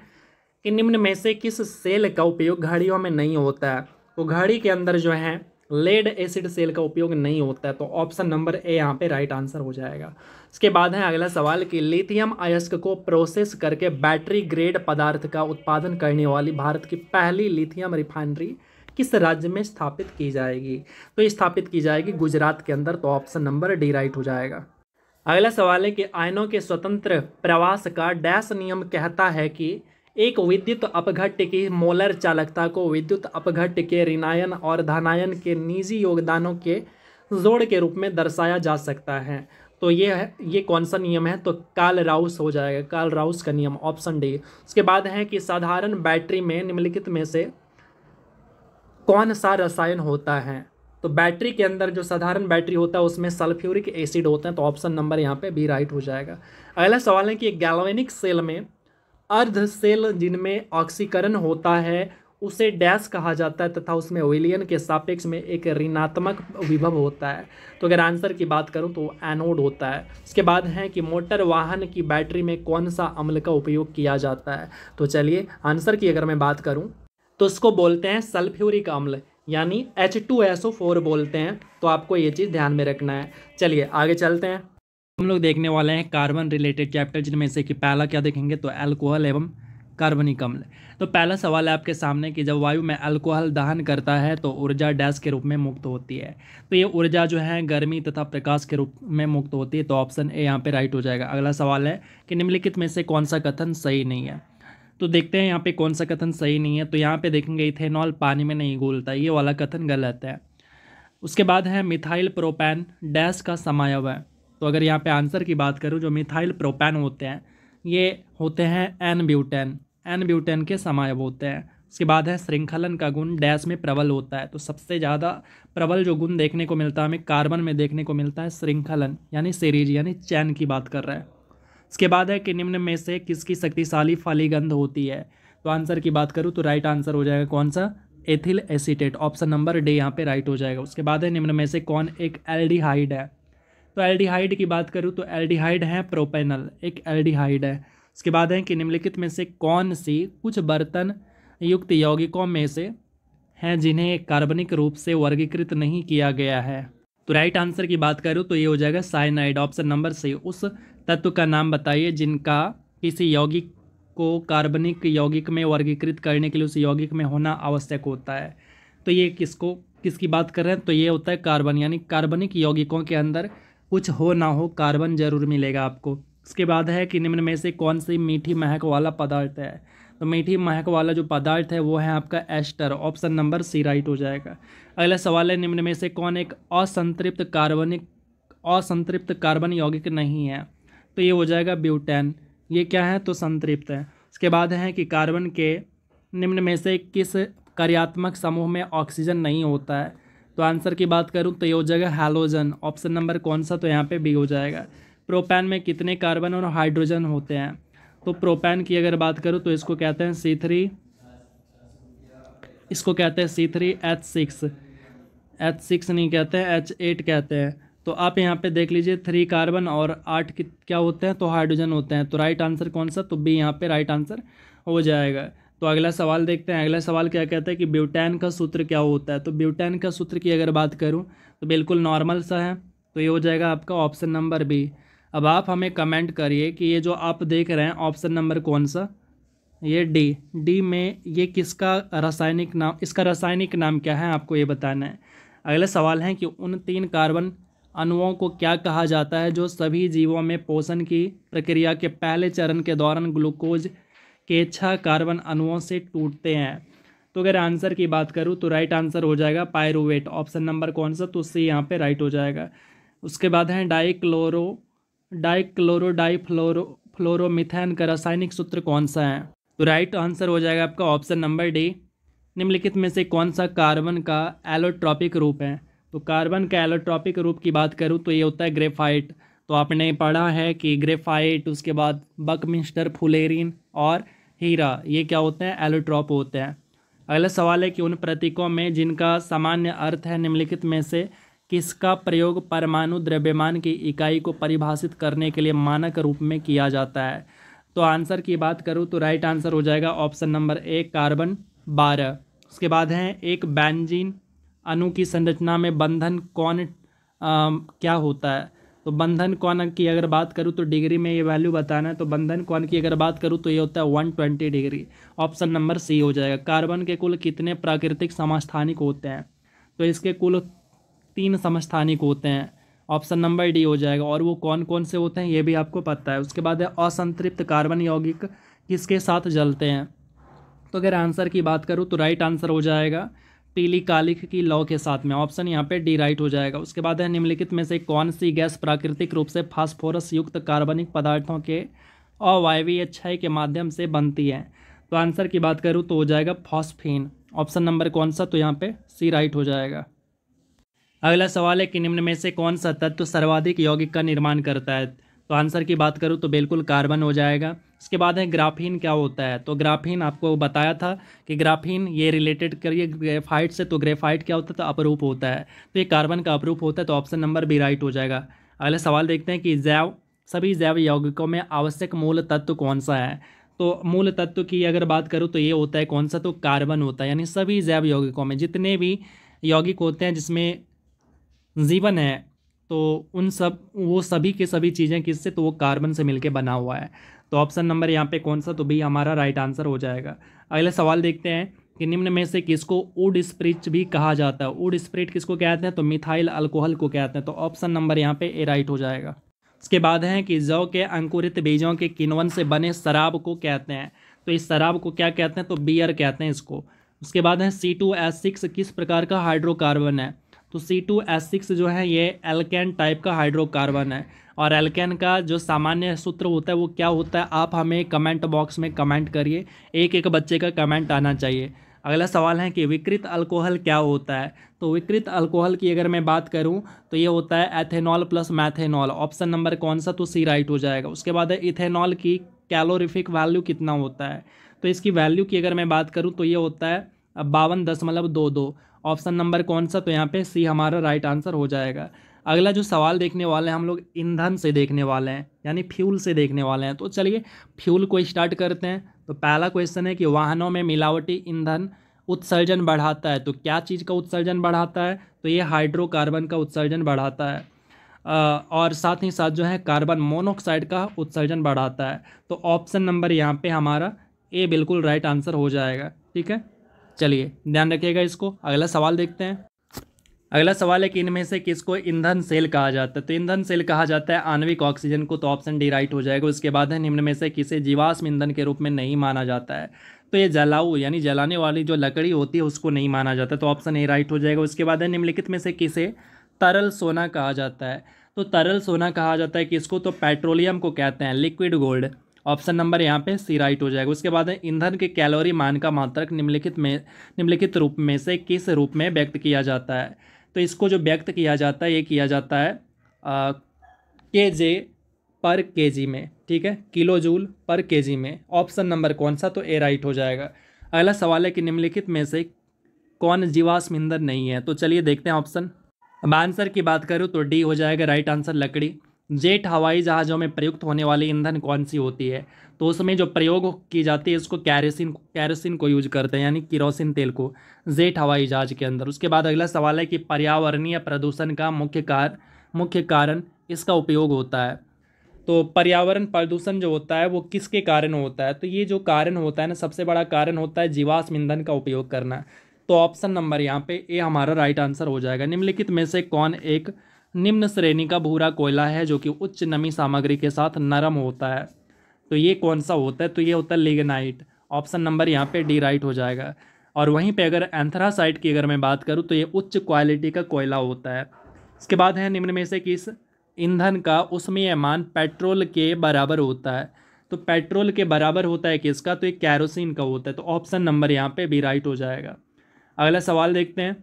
कि निम्न में से किस सेल का उपयोग घड़ियों में नहीं होता है तो घड़ी के अंदर जो है लेड एसिड सेल का उपयोग नहीं होता है तो ऑप्शन नंबर ए यहाँ पे राइट आंसर हो जाएगा इसके बाद है अगला सवाल कि लिथियम अयस्क को प्रोसेस करके बैटरी ग्रेड पदार्थ का उत्पादन करने वाली भारत की पहली लिथियम रिफाइनरी किस राज्य में स्थापित की जाएगी तो स्थापित की जाएगी गुजरात के अंदर तो ऑप्शन नंबर डी राइट हो जाएगा अगला सवाल है कि आयनों के स्वतंत्र प्रवास का डैश नियम कहता है कि एक विद्युत अपघट्ट की मोलर चालकता को विद्युत अपघट्ट के ऋणायन और धनायन के निजी योगदानों के जोड़ के रूप में दर्शाया जा सकता है तो ये है ये कौन सा नियम है तो काल राउस हो जाएगा काल राउस का नियम ऑप्शन डी उसके बाद है कि साधारण बैटरी में निम्नलिखित में से कौन सा रसायन होता है तो बैटरी के अंदर जो साधारण बैटरी होता है उसमें सल्फ्यूरिक एसिड होता है तो ऑप्शन नंबर यहाँ पे बी राइट हो जाएगा अगला सवाल है कि गैलोनिक सेल में अर्ध सेल जिनमें ऑक्सीकरण होता है उसे डैश कहा जाता है तथा उसमें विलियन के सापेक्ष में एक ऋणात्मक विभव होता है तो अगर आंसर की बात करूं तो एनोड होता है इसके बाद है कि मोटर वाहन की बैटरी में कौन सा अम्ल का उपयोग किया जाता है तो चलिए आंसर की अगर मैं बात करूं तो उसको बोलते हैं सल्फ्यूरिक अम्ल यानी H two S O four बोलते हैं तो आपको ये चीज़ ध्यान में रखना है चलिए आगे चलते हैं हम लोग देखने वाले हैं कार्बन रिलेटेड चैप्टर जिनमें से कि पहला क्या देखेंगे तो एल्कोहल एवं कार्बनिक अम्ल तो पहला सवाल है आपके सामने कि जब वायु में अल्कोहल दहन करता है तो ऊर्जा डैश के रूप में मुक्त होती है तो ये ऊर्जा जो है गर्मी तथा प्रकाश के रूप में मुक्त होती है तो ऑप्शन ए यहाँ पे राइट हो जाएगा अगला सवाल है कि निम्नलिखित में से कौन सा कथन सही नहीं है तो देखते हैं यहाँ पे कौन सा कथन सही नहीं है तो यहाँ पर देखेंगे इथेनॉल पानी में नहीं घूलता ये वाला कथन गलत है उसके बाद है मिथाइल प्रोपैन डैश का समायव है तो अगर यहाँ पे आंसर की बात करूँ जो मिथाइल प्रोपैन होते हैं ये होते हैं एन ब्यूटेन एन ब्यूटेन के समायब होते हैं उसके बाद है श्रृंखलन का गुण डैश में प्रबल होता है तो सबसे ज़्यादा प्रबल जो गुण देखने को मिलता है हमें कार्बन में देखने को मिलता है श्रृंखलन यानी सीरीज यानी चैन की बात कर रहा है उसके बाद है कि निम्न में से किसकी शक्तिशाली फलीगंध होती है तो आंसर की बात करूँ तो राइट आंसर हो जाएगा कौन सा ethyl acetate option number D यहाँ पे राइट हो जाएगा उसके बाद है निम्न में से कौन एक एल्डिहाइड है तो एल्डिहाइड की बात करूँ तो एल्डिहाइड है प्रोपेनल एक एल्डिहाइड है उसके बाद है कि निम्नलिखित में से कौन सी कुछ बर्तन युक्त यौगिकों में से हैं जिन्हें कार्बनिक रूप से वर्गीकृत नहीं किया गया है तो राइट आंसर की बात करूँ तो ये हो जाएगा साइनाइड ऑप्शन नंबर सी उस तत्व का नाम बताइए जिनका किसी यौगिक को कार्बनिक यौगिक में वर्गीकृत करने के लिए उस यौगिक में होना आवश्यक होता है तो ये किसको किसकी बात कर रहे हैं तो ये होता है कार्बन यानी कार्बनिक यौगिकों के अंदर कुछ हो ना हो कार्बन जरूर मिलेगा आपको उसके बाद है कि निम्न में से कौन सी मीठी महक वाला पदार्थ है तो मीठी महक वाला जो पदार्थ है वो है आपका ester option number C right हो जाएगा अगला सवाल है निम्न में से कौन एक असंतृप्त कार्बनिक असंतृप्त कार्बन यौगिक नहीं है तो ये हो जाएगा ब्यूटेन ये क्या है तो संतृप्त है उसके बाद है कि कार्बन के निम्न में से किस कार्यात्मक समूह में ऑक्सीजन नहीं होता है तो आंसर की बात करूँ तो ये हो जाएगा हेलोजन ऑप्शन नंबर कौन सा तो यहाँ पे बी हो जाएगा प्रोपेन में कितने कार्बन और हाइड्रोजन होते हैं तो प्रोपैन की अगर बात करूँ तो इसको कहते हैं सी थ्री इसको कहते हैं C three H six H six नहीं कहते हैं एच एट कहते हैं तो आप यहाँ पे देख लीजिए थ्री कार्बन और आठ क्या होते हैं तो हाइड्रोजन होते हैं तो राइट आंसर कौन सा तो बी यहाँ पे राइट आंसर हो जाएगा तो अगला सवाल देखते हैं अगला सवाल क्या कहता है कि ब्यूटैन का सूत्र क्या होता है तो ब्यूटैन का सूत्र की अगर बात करूँ तो बिल्कुल नॉर्मल सा है तो ये हो जाएगा आपका ऑप्शन नंबर बी अब आप हमें कमेंट करिए कि ये जो आप देख रहे हैं ऑप्शन नंबर कौन सा ये डी डी में ये किसका रासायनिक नाम इसका रासायनिक नाम क्या है आपको ये बताना है अगला सवाल है कि उन तीन कार्बन अणुओं को क्या कहा जाता है जो सभी जीवों में पोषण की प्रक्रिया के पहले चरण के दौरान ग्लूकोज के छह कार्बन अणुओं से टूटते हैं तो अगर आंसर की बात करूँ तो राइट आंसर हो जाएगा पायरोवेट ऑप्शन नंबर कौन सा तो उससे यहाँ पे राइट हो जाएगा उसके बाद है डाइक्लोरो डाइक्लोरो फ्लोरो फ्लोरोमिथेन का रासायनिक सूत्र कौन सा है तो राइट आंसर हो जाएगा आपका ऑप्शन नंबर डी निम्नलिखित में से कौन सा कार्बन का एलोट्रॉपिक रूप है तो कार्बन का एलोट्रॉपिक रूप की बात करूँ तो ये होता है ग्रेफाइट तो आपने पढ़ा है कि ग्रेफाइट उसके बाद बकमिस्टर फुलेरिन और हीरा ये क्या होते हैं एलोट्रॉप होते हैं अगला सवाल है कि उन प्रतीकों में जिनका सामान्य अर्थ है निम्नलिखित में से किसका प्रयोग परमाणु द्रव्यमान की इकाई को परिभाषित करने के लिए मानक रूप में किया जाता है तो आंसर की बात करूँ तो राइट आंसर हो जाएगा ऑप्शन नंबर एक कार्बन बारह उसके बाद है एक बैनजीन अणु की संरचना में बंधन कौन आ, क्या होता है तो बंधन कौन की अगर बात करूँ तो डिग्री में ये वैल्यू बताना है तो बंधन कौन की अगर बात करूँ तो ये होता है one twenty degree option number C हो जाएगा कार्बन के कुल कितने प्राकृतिक समस्थानिक होते हैं तो इसके कुल तीन समस्थानिक होते हैं ऑप्शन नंबर डी हो जाएगा और वो कौन कौन से होते हैं ये भी आपको पता है उसके बाद है असंतृप्त कार्बन यौगिक किसके साथ जलते हैं तो अगर आंसर की बात करूँ तो राइट आंसर हो जाएगा पीली कालिख की लॉ के साथ में ऑप्शन यहाँ पे डी राइट हो जाएगा उसके बाद है निम्नलिखित में से कौन सी गैस प्राकृतिक रूप से फास्फोरस युक्त कार्बनिक पदार्थों के अवायवीय अच्छाई के माध्यम से बनती है तो आंसर की बात करूँ तो हो जाएगा फॉस्फीन ऑप्शन नंबर कौन सा तो यहाँ पे सी राइट हो जाएगा अगला सवाल है कि निम्न में से कौन सा तत्व सर्वाधिक यौगिक का निर्माण करता है तो आंसर की बात करूँ तो बिल्कुल कार्बन हो जाएगा इसके बाद है ग्राफीन क्या होता है तो ग्राफीन आपको बताया था कि ग्राफीन ये रिलेटेड करिए ग्रेफाइट से तो ग्रेफाइट क्या होता है तो अपरूप होता है तो ये कार्बन का अपरूप होता है तो ऑप्शन नंबर बी राइट हो जाएगा अगले सवाल देखते हैं कि जैव सभी जैव यौगिकों में आवश्यक मूल तत्व कौन सा है तो मूल तत्व की अगर बात करूँ तो ये होता है कौन सा तो कार्बन होता है यानी सभी जैव यौगिकों में जितने भी यौगिक होते हैं जिसमें जीवन है तो उन सब वो सभी के सभी चीज़ें किससे तो वो कार्बन से मिलके बना हुआ है तो ऑप्शन नंबर यहाँ पे कौन सा तो भी हमारा राइट आंसर हो जाएगा अगला सवाल देखते हैं कि निम्न में से किसको उड स्प्रिट भी कहा जाता है उड स्प्रिट किसको कहते हैं तो मिथाइल अल्कोहल को कहते हैं तो ऑप्शन नंबर यहाँ पे ए राइट हो जाएगा उसके बाद है कि जौ के अंकुरित बीजों के किनवन से बने शराब को कहते हैं तो इस शराब को क्या कहते हैं तो बियर कहते हैं इसको उसके बाद है सी टू एस सिक्स किस प्रकार का हाइड्रोकार्बन है तो सी टू एस सिक्स जो है ये एल्केन टाइप का हाइड्रोकार्बन है और एल्केन का जो सामान्य सूत्र होता है वो क्या होता है आप हमें कमेंट बॉक्स में कमेंट करिए एक एक बच्चे का कमेंट आना चाहिए अगला सवाल है कि विकृत अल्कोहल क्या होता है तो विकृत अल्कोहल की अगर मैं बात करूं तो ये होता है ethanol plus methanol option number कौन सा तो सी राइट हो जाएगा उसके बाद है इथेनॉल की कैलोरिफिक वैल्यू कितना होता है तो इसकी वैल्यू की अगर मैं बात करूँ तो ये होता है बावन दशमलव दो दो ऑप्शन नंबर कौन सा तो यहाँ पर सी हमारा राइट आंसर हो जाएगा अगला जो सवाल देखने वाले हैं हम लोग ईंधन से देखने वाले हैं यानी फ्यूल से देखने वाले हैं तो चलिए फ्यूल को स्टार्ट करते हैं तो पहला क्वेश्चन है कि वाहनों में मिलावटी ईंधन उत्सर्जन बढ़ाता है तो क्या चीज़ का उत्सर्जन बढ़ाता है तो ये हाइड्रोकार्बन का उत्सर्जन बढ़ाता है और साथ ही साथ जो है कार्बन मोनोऑक्साइड का उत्सर्जन बढ़ाता है तो ऑप्शन नंबर यहाँ पे हमारा ए बिल्कुल राइट आंसर हो जाएगा ठीक है चलिए ध्यान रखिएगा इसको अगला सवाल देखते हैं अगला सवाल है कि इनमें से किसको ईंधन सेल कहा जाता है तो ईंधन सेल कहा जाता है आणविक ऑक्सीजन को तो ऑप्शन डी राइट हो जाएगा उसके बाद है निम्न में से किसे जीवाश्म ईंधन के रूप में नहीं माना जाता है तो ये जलाऊ यानी जलाने वाली जो लकड़ी होती है उसको नहीं माना जाता तो ऑप्शन ए राइट हो जाएगा उसके बाद है निम्नलिखित में से किसे तरल सोना कहा जाता है तो तरल सोना कहा जाता है किसको तो पेट्रोलियम को कहते हैं लिक्विड गोल्ड ऑप्शन नंबर यहाँ पे सी राइट हो जाएगा उसके बाद ईंधन के कैलोरी मान का मात्रक निम्नलिखित में निम्नलिखित रूप में से किस रूप में व्यक्त किया जाता है तो इसको जो व्यक्त किया जाता है ये किया जाता है के जे पर के जी में ठीक है किलो जूल पर के जी में ऑप्शन नंबर कौन सा तो ए राइट हो जाएगा अगला सवाल है कि निम्नलिखित में से कौन जीवाश्म ईंधन नहीं है तो चलिए देखते हैं ऑप्शन अब आंसर की बात करूँ तो डी हो जाएगा राइट आंसर लकड़ी जेट हवाई जहाज़ों में प्रयुक्त होने वाली ईंधन कौन सी होती है तो उसमें जो प्रयोग की जाती है इसको कैरोसिन कैरोसिन को यूज करते हैं यानी किरोसिन तेल को जेट हवाई जहाज़ के अंदर उसके बाद अगला सवाल है कि पर्यावरणीय प्रदूषण का मुख्य कार मुख्य कारण इसका उपयोग होता है तो पर्यावरण प्रदूषण जो होता है वो किसके कारण होता है तो ये जो कारण होता है ना सबसे बड़ा कारण होता है जीवाश्म ईंधन का उपयोग करना तो ऑप्शन नंबर यहाँ पे ए हमारा राइट आंसर हो जाएगा निम्नलिखित में से कौन एक निम्न श्रेणी का भूरा कोयला है जो कि उच्च नमी सामग्री के साथ नरम होता है तो ये कौन सा होता है तो ये होता है लिगनाइट ऑप्शन नंबर यहाँ पे डी राइट हो जाएगा और वहीं पे अगर एंथ्रासाइट की अगर मैं बात करूँ तो ये उच्च क्वालिटी का कोयला होता है इसके बाद है निम्न में से किस ईंधन का उसमें मान पेट्रोल के बराबर होता है तो पेट्रोल के बराबर होता है किसका तो ये कैरोसिन का होता है तो ऑप्शन नंबर यहाँ पर भी राइट हो जाएगा अगला सवाल देखते हैं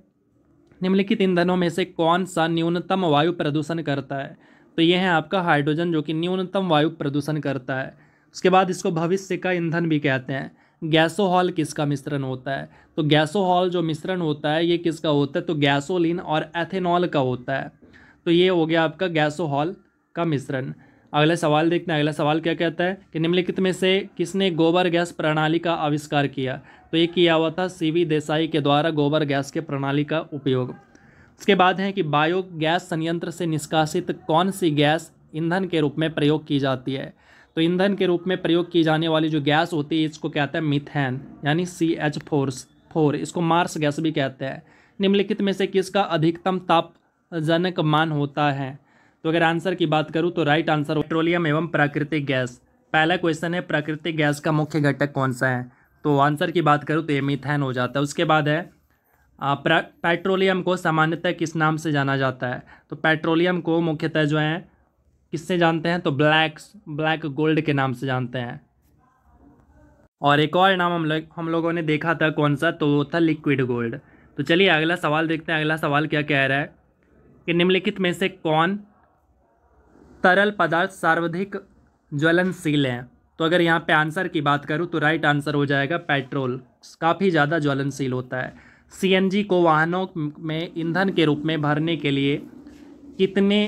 निम्नलिखित ईंधनों में से कौन सा न्यूनतम वायु प्रदूषण करता है तो ये है आपका हाइड्रोजन जो कि न्यूनतम वायु प्रदूषण करता है उसके बाद इसको भविष्य का ईंधन भी कहते हैं गैसोहॉल किसका मिश्रण होता है तो गैसोहॉल जो मिश्रण होता है ये किसका होता है तो गैसोलिन और एथेनॉल का होता है तो ये हो गया आपका गैसोहॉल का मिश्रण अगला सवाल देखते हैं अगला सवाल क्या कहता है कि निम्नलिखित में से किसने गोबर गैस प्रणाली का आविष्कार किया तो ये किया हुआ था सी देसाई के द्वारा गोबर गैस के प्रणाली का उपयोग उसके बाद है कि बायो गैस संयंत्र से निष्कासित कौन सी गैस ईंधन के रूप में प्रयोग की जाती है तो ईंधन के रूप में प्रयोग की जाने वाली जो गैस होती है इसको कहते हैं मिथेन यानी सी एच फोर्स फोर इसको मार्स गैस भी कहते हैं निम्नलिखित में से किसका अधिकतम तापजनक मान होता है तो अगर आंसर की बात करूँ तो राइट आंसर पेट्रोलियम एवं प्राकृतिक गैस पहला क्वेश्चन है प्राकृतिक गैस का मुख्य घटक कौन सा है तो आंसर की बात करूँ तो ये मिथैन हो जाता है उसके बाद है पेट्रोलियम को सामान्यतः किस नाम से जाना जाता है तो पेट्रोलियम को मुख्यतः जो है किससे जानते हैं तो ब्लैक ब्लैक गोल्ड के नाम से जानते हैं और एक और नाम हम लोग हम लोगों ने देखा था कौन सा तो वो था लिक्विड गोल्ड तो चलिए अगला सवाल देखते हैं अगला सवाल क्या कह रहा है कि निम्नलिखित में से कौन तरल पदार्थ सर्वाधिक ज्वलनशील हैं तो अगर यहाँ पे आंसर की बात करूँ तो राइट आंसर हो जाएगा पेट्रोल काफ़ी ज़्यादा ज्वलनशील होता है सी को वाहनों में ईंधन के रूप में भरने के लिए कितने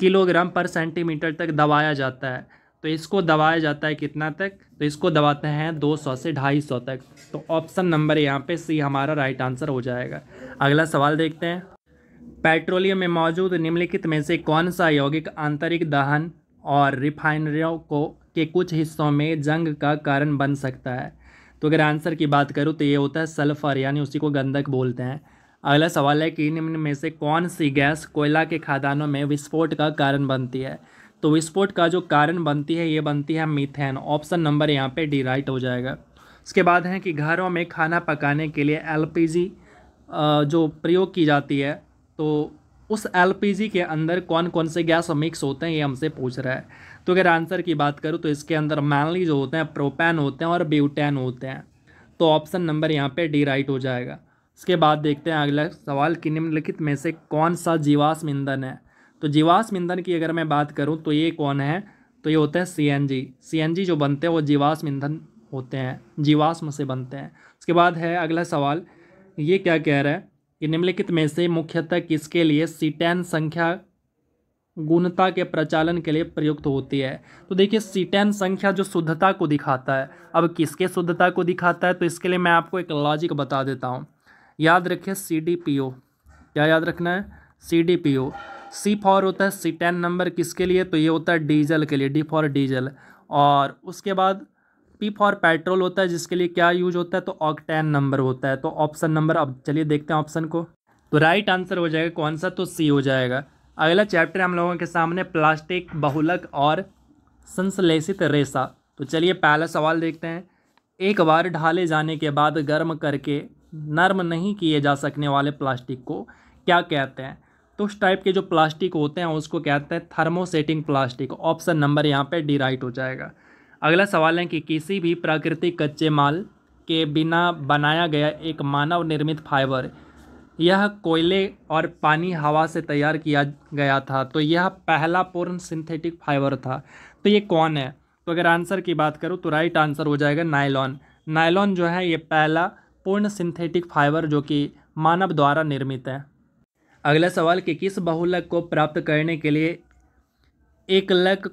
किलोग्राम पर सेंटीमीटर तक दबाया जाता है तो इसको दबाया जाता है कितना तक तो इसको दबाते हैं 200 से 250 तक तो ऑप्शन नंबर यहाँ पे सी हमारा राइट आंसर हो जाएगा अगला सवाल देखते हैं पेट्रोलियम में मौजूद निम्नलिखित में से कौन सा यौगिक आंतरिक दहन और रिफाइनरियों को के कुछ हिस्सों में जंग का कारण बन सकता है तो अगर आंसर की बात करूँ तो ये होता है सल्फ़र यानी उसी को गंधक बोलते हैं अगला सवाल है कि निम्न में से कौन सी गैस कोयला के खादानों में विस्फोट का कारण बनती है तो विस्फोट का जो कारण बनती है ये बनती है मीथेन ऑप्शन नंबर यहाँ पे डी राइट हो जाएगा उसके बाद है कि घरों में खाना पकाने के लिए एलपीजी जो प्रयोग की जाती है तो उस एलपीजी के अंदर कौन कौन से गैस मिक्स होते हैं ये हमसे पूछ रहा है तो अगर आंसर की बात करूँ तो इसके अंदर मैनली जो होते हैं प्रोपैन होते हैं और ब्यूटैन होते हैं तो ऑप्शन नंबर यहाँ पे डी राइट हो जाएगा इसके बाद देखते हैं अगला सवाल कि निम्नलिखित में से कौन सा जीवाश्म ईंधन है तो जीवाश्म ईंधन की अगर मैं बात करूँ तो ये कौन है तो ये होते हैं सीएनजी सीएनजी जो बनते हैं वो जीवाश्म ईंधन होते हैं जीवाश्म से बनते हैं उसके बाद है अगला सवाल ये क्या कह रहा है कि निम्नलिखित में से मुख्यतः किसके लिए सीटैन संख्या गुणता के प्रचालन के लिए प्रयुक्त होती है तो देखिए सीटेन संख्या जो शुद्धता को दिखाता है अब किसके शुद्धता को दिखाता है तो इसके लिए मैं आपको एक लॉजिक बता देता हूँ याद रखिए सी डी पी ओ क्या याद रखना है C D P O C four होता है सी टेन नंबर किसके लिए तो ये होता है डीजल के लिए डी फॉर डीजल और उसके बाद पी फॉर पेट्रोल होता है जिसके लिए क्या यूज होता है तो ऑकटेन नंबर होता है तो ऑप्शन नंबर अब चलिए देखते हैं ऑप्शन को तो राइट आंसर हो जाएगा कौन सा तो सी हो जाएगा अगला चैप्टर हम लोगों के सामने प्लास्टिक बहुलक और संश्लेषित रेशा तो चलिए पहला सवाल देखते हैं एक बार ढाले जाने के बाद गर्म करके नर्म नहीं किए जा सकने वाले प्लास्टिक को क्या कहते हैं तो उस टाइप के जो प्लास्टिक होते हैं उसको कहते हैं थर्मोसेटिंग प्लास्टिक ऑप्शन नंबर यहाँ पे डी राइट हो जाएगा अगला सवाल है कि किसी भी प्राकृतिक कच्चे माल के बिना बनाया गया एक मानव निर्मित फाइबर यह कोयले और पानी हवा से तैयार किया गया था तो यह पहला पूर्ण सिंथेटिक फाइबर था तो ये कौन है तो अगर आंसर की बात करूँ तो राइट आंसर हो जाएगा नायलॉन नायलॉन जो है ये पहला पूर्ण सिंथेटिक फाइबर जो कि मानव द्वारा निर्मित है अगला सवाल कि किस बहुलक को प्राप्त करने के लिए एक लक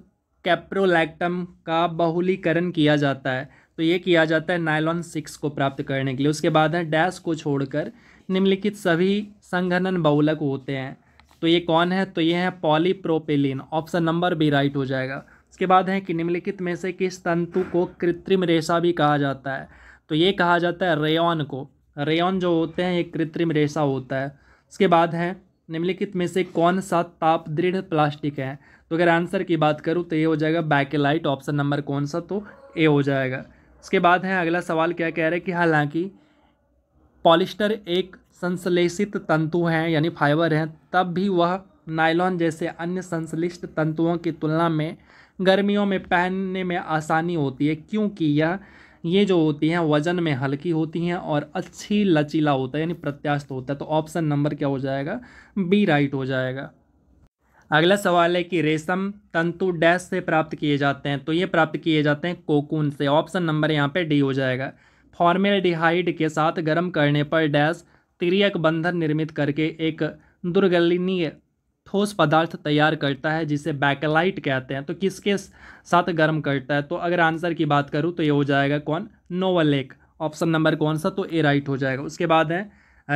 कैप्रोलैक्टम का बहुलीकरण किया जाता है तो ये किया जाता है नायलॉन सिक्स को प्राप्त करने के लिए उसके बाद है डैश को छोड़कर निम्नलिखित सभी संघनन बहुलक होते हैं तो ये कौन है तो ये है polypropylene option number B right हो जाएगा उसके बाद है कि निम्नलिखित में से किस तंतु को कृत्रिम रेशा भी कहा जाता है तो ये कहा जाता है रेयन को रेयन जो होते हैं ये कृत्रिम रेशा होता है उसके बाद है निम्नलिखित में से कौन सा ताप दृढ़ प्लास्टिक है तो अगर आंसर की बात करूँ तो ये हो जाएगा बैकेलाइट ऑप्शन नंबर कौन सा तो ए हो जाएगा उसके बाद है अगला सवाल क्या कह रहे हैं कि हालांकि पॉलिस्टर एक संश्लेषित तंतु हैं यानी फाइबर हैं तब भी वह नायलॉन जैसे अन्य संश्लिष्ट तंतुओं की तुलना में गर्मियों में पहनने में आसानी होती है क्योंकि यह ये जो होती हैं वजन में हल्की होती हैं और अच्छी लचीला होता है यानी प्रत्यास्थ होता है तो ऑप्शन नंबर क्या हो जाएगा बी राइट हो जाएगा अगला सवाल है कि रेशम तंतु डैश से प्राप्त किए जाते हैं तो ये प्राप्त किए जाते हैं कोकून से ऑप्शन नंबर यहाँ पे डी हो जाएगा फॉर्मेलडिहाइड के साथ गर्म करने पर डैश त्रियक बंधन निर्मित करके एक दुर्गलनीय ठोस पदार्थ तैयार करता है जिसे बैकलाइट कहते हैं तो किसके साथ गर्म करता है तो अगर आंसर की बात करूँ तो ये हो जाएगा कौन नोवलेक ऑप्शन नंबर कौन सा तो ए राइट हो जाएगा उसके बाद है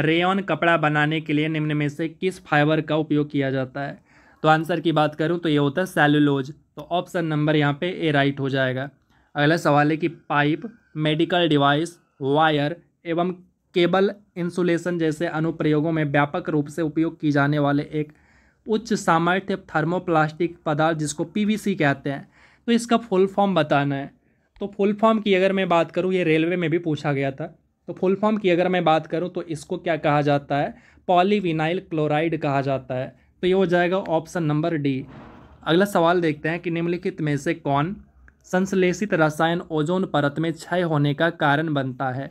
रेयन कपड़ा बनाने के लिए निम्न में से किस फाइबर का उपयोग किया जाता है तो आंसर की बात करूँ तो ये होता है सेलुलोज तो ऑप्शन नंबर यहाँ पे ए राइट हो जाएगा अगला सवाल है कि पाइप मेडिकल डिवाइस वायर एवं केबल इंसुलेशन जैसे अनुप्रयोगों में व्यापक रूप से उपयोग की जाने वाले एक उच्च सामर्थ्य थर्मोप्लास्टिक पदार्थ जिसको पीवीसी कहते हैं तो इसका फुल फॉर्म बताना है तो फुल फॉर्म की अगर मैं बात करूँ ये रेलवे में भी पूछा गया था तो फुल फॉर्म की अगर मैं बात करूँ तो इसको क्या कहा जाता है पॉलीविनाइल क्लोराइड कहा जाता है तो ये हो जाएगा ऑप्शन नंबर डी अगला सवाल देखते हैं कि निम्नलिखित में से कौन संश्लेषित रसायन ओजोन परत में क्षय होने का कारण बनता है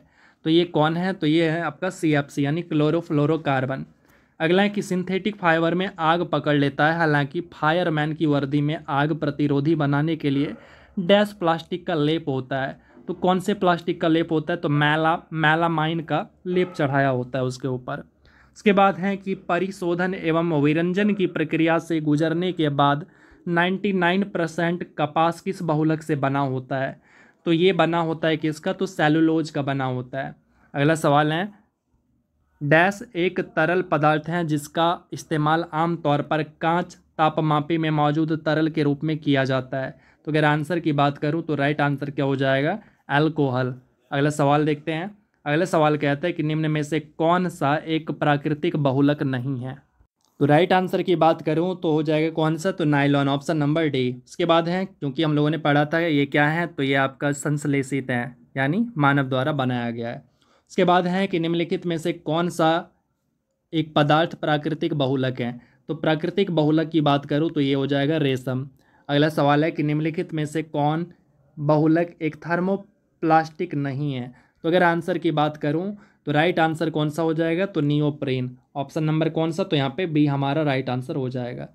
तो ये कौन है तो ये है आपका सी एफ सी यानी क्लोरोफ्लोरोकार्बन अगला है कि सिंथेटिक फाइबर में आग पकड़ लेता है हालांकि फायरमैन की वर्दी में आग प्रतिरोधी बनाने के लिए डैश प्लास्टिक का लेप होता है तो कौन से प्लास्टिक का लेप होता है तो मैला मैलामाइन का लेप चढ़ाया होता है उसके ऊपर उसके बाद है कि परिशोधन एवं विरंजन की प्रक्रिया से गुजरने के बाद 99 परसेंट कपास किस बहुलक से बना होता है तो ये बना होता है किसका तो सेलुलोज का बना होता है अगला सवाल है डैश एक तरल पदार्थ है जिसका इस्तेमाल आम तौर पर कांच तापमापी में मौजूद तरल के रूप में किया जाता है तो अगर आंसर की बात करूँ तो राइट आंसर क्या हो जाएगा एल्कोहल अगला सवाल देखते हैं अगला सवाल कहता है कि निम्न में से कौन सा एक प्राकृतिक बहुलक नहीं है तो राइट आंसर की बात करूँ तो हो जाएगा कौन सा तो नाइलॉन ऑप्शन नंबर डी उसके बाद है क्योंकि हम लोगों ने पढ़ा था ये क्या है तो ये आपका संश्लेषित है यानी मानव द्वारा बनाया गया है उसके बाद है कि निम्नलिखित में से कौन सा एक पदार्थ प्राकृतिक बहुलक है तो प्राकृतिक बहुलक की बात करूँ तो ये हो जाएगा रेशम अगला सवाल है कि निम्नलिखित में से कौन बहुलक एक थर्मोप्लास्टिक नहीं है तो अगर आंसर की बात करूँ तो राइट आंसर कौन सा हो जाएगा तो नियोप्रेन ऑप्शन नंबर कौन सा तो यहाँ पे बी हमारा राइट आंसर हो जाएगा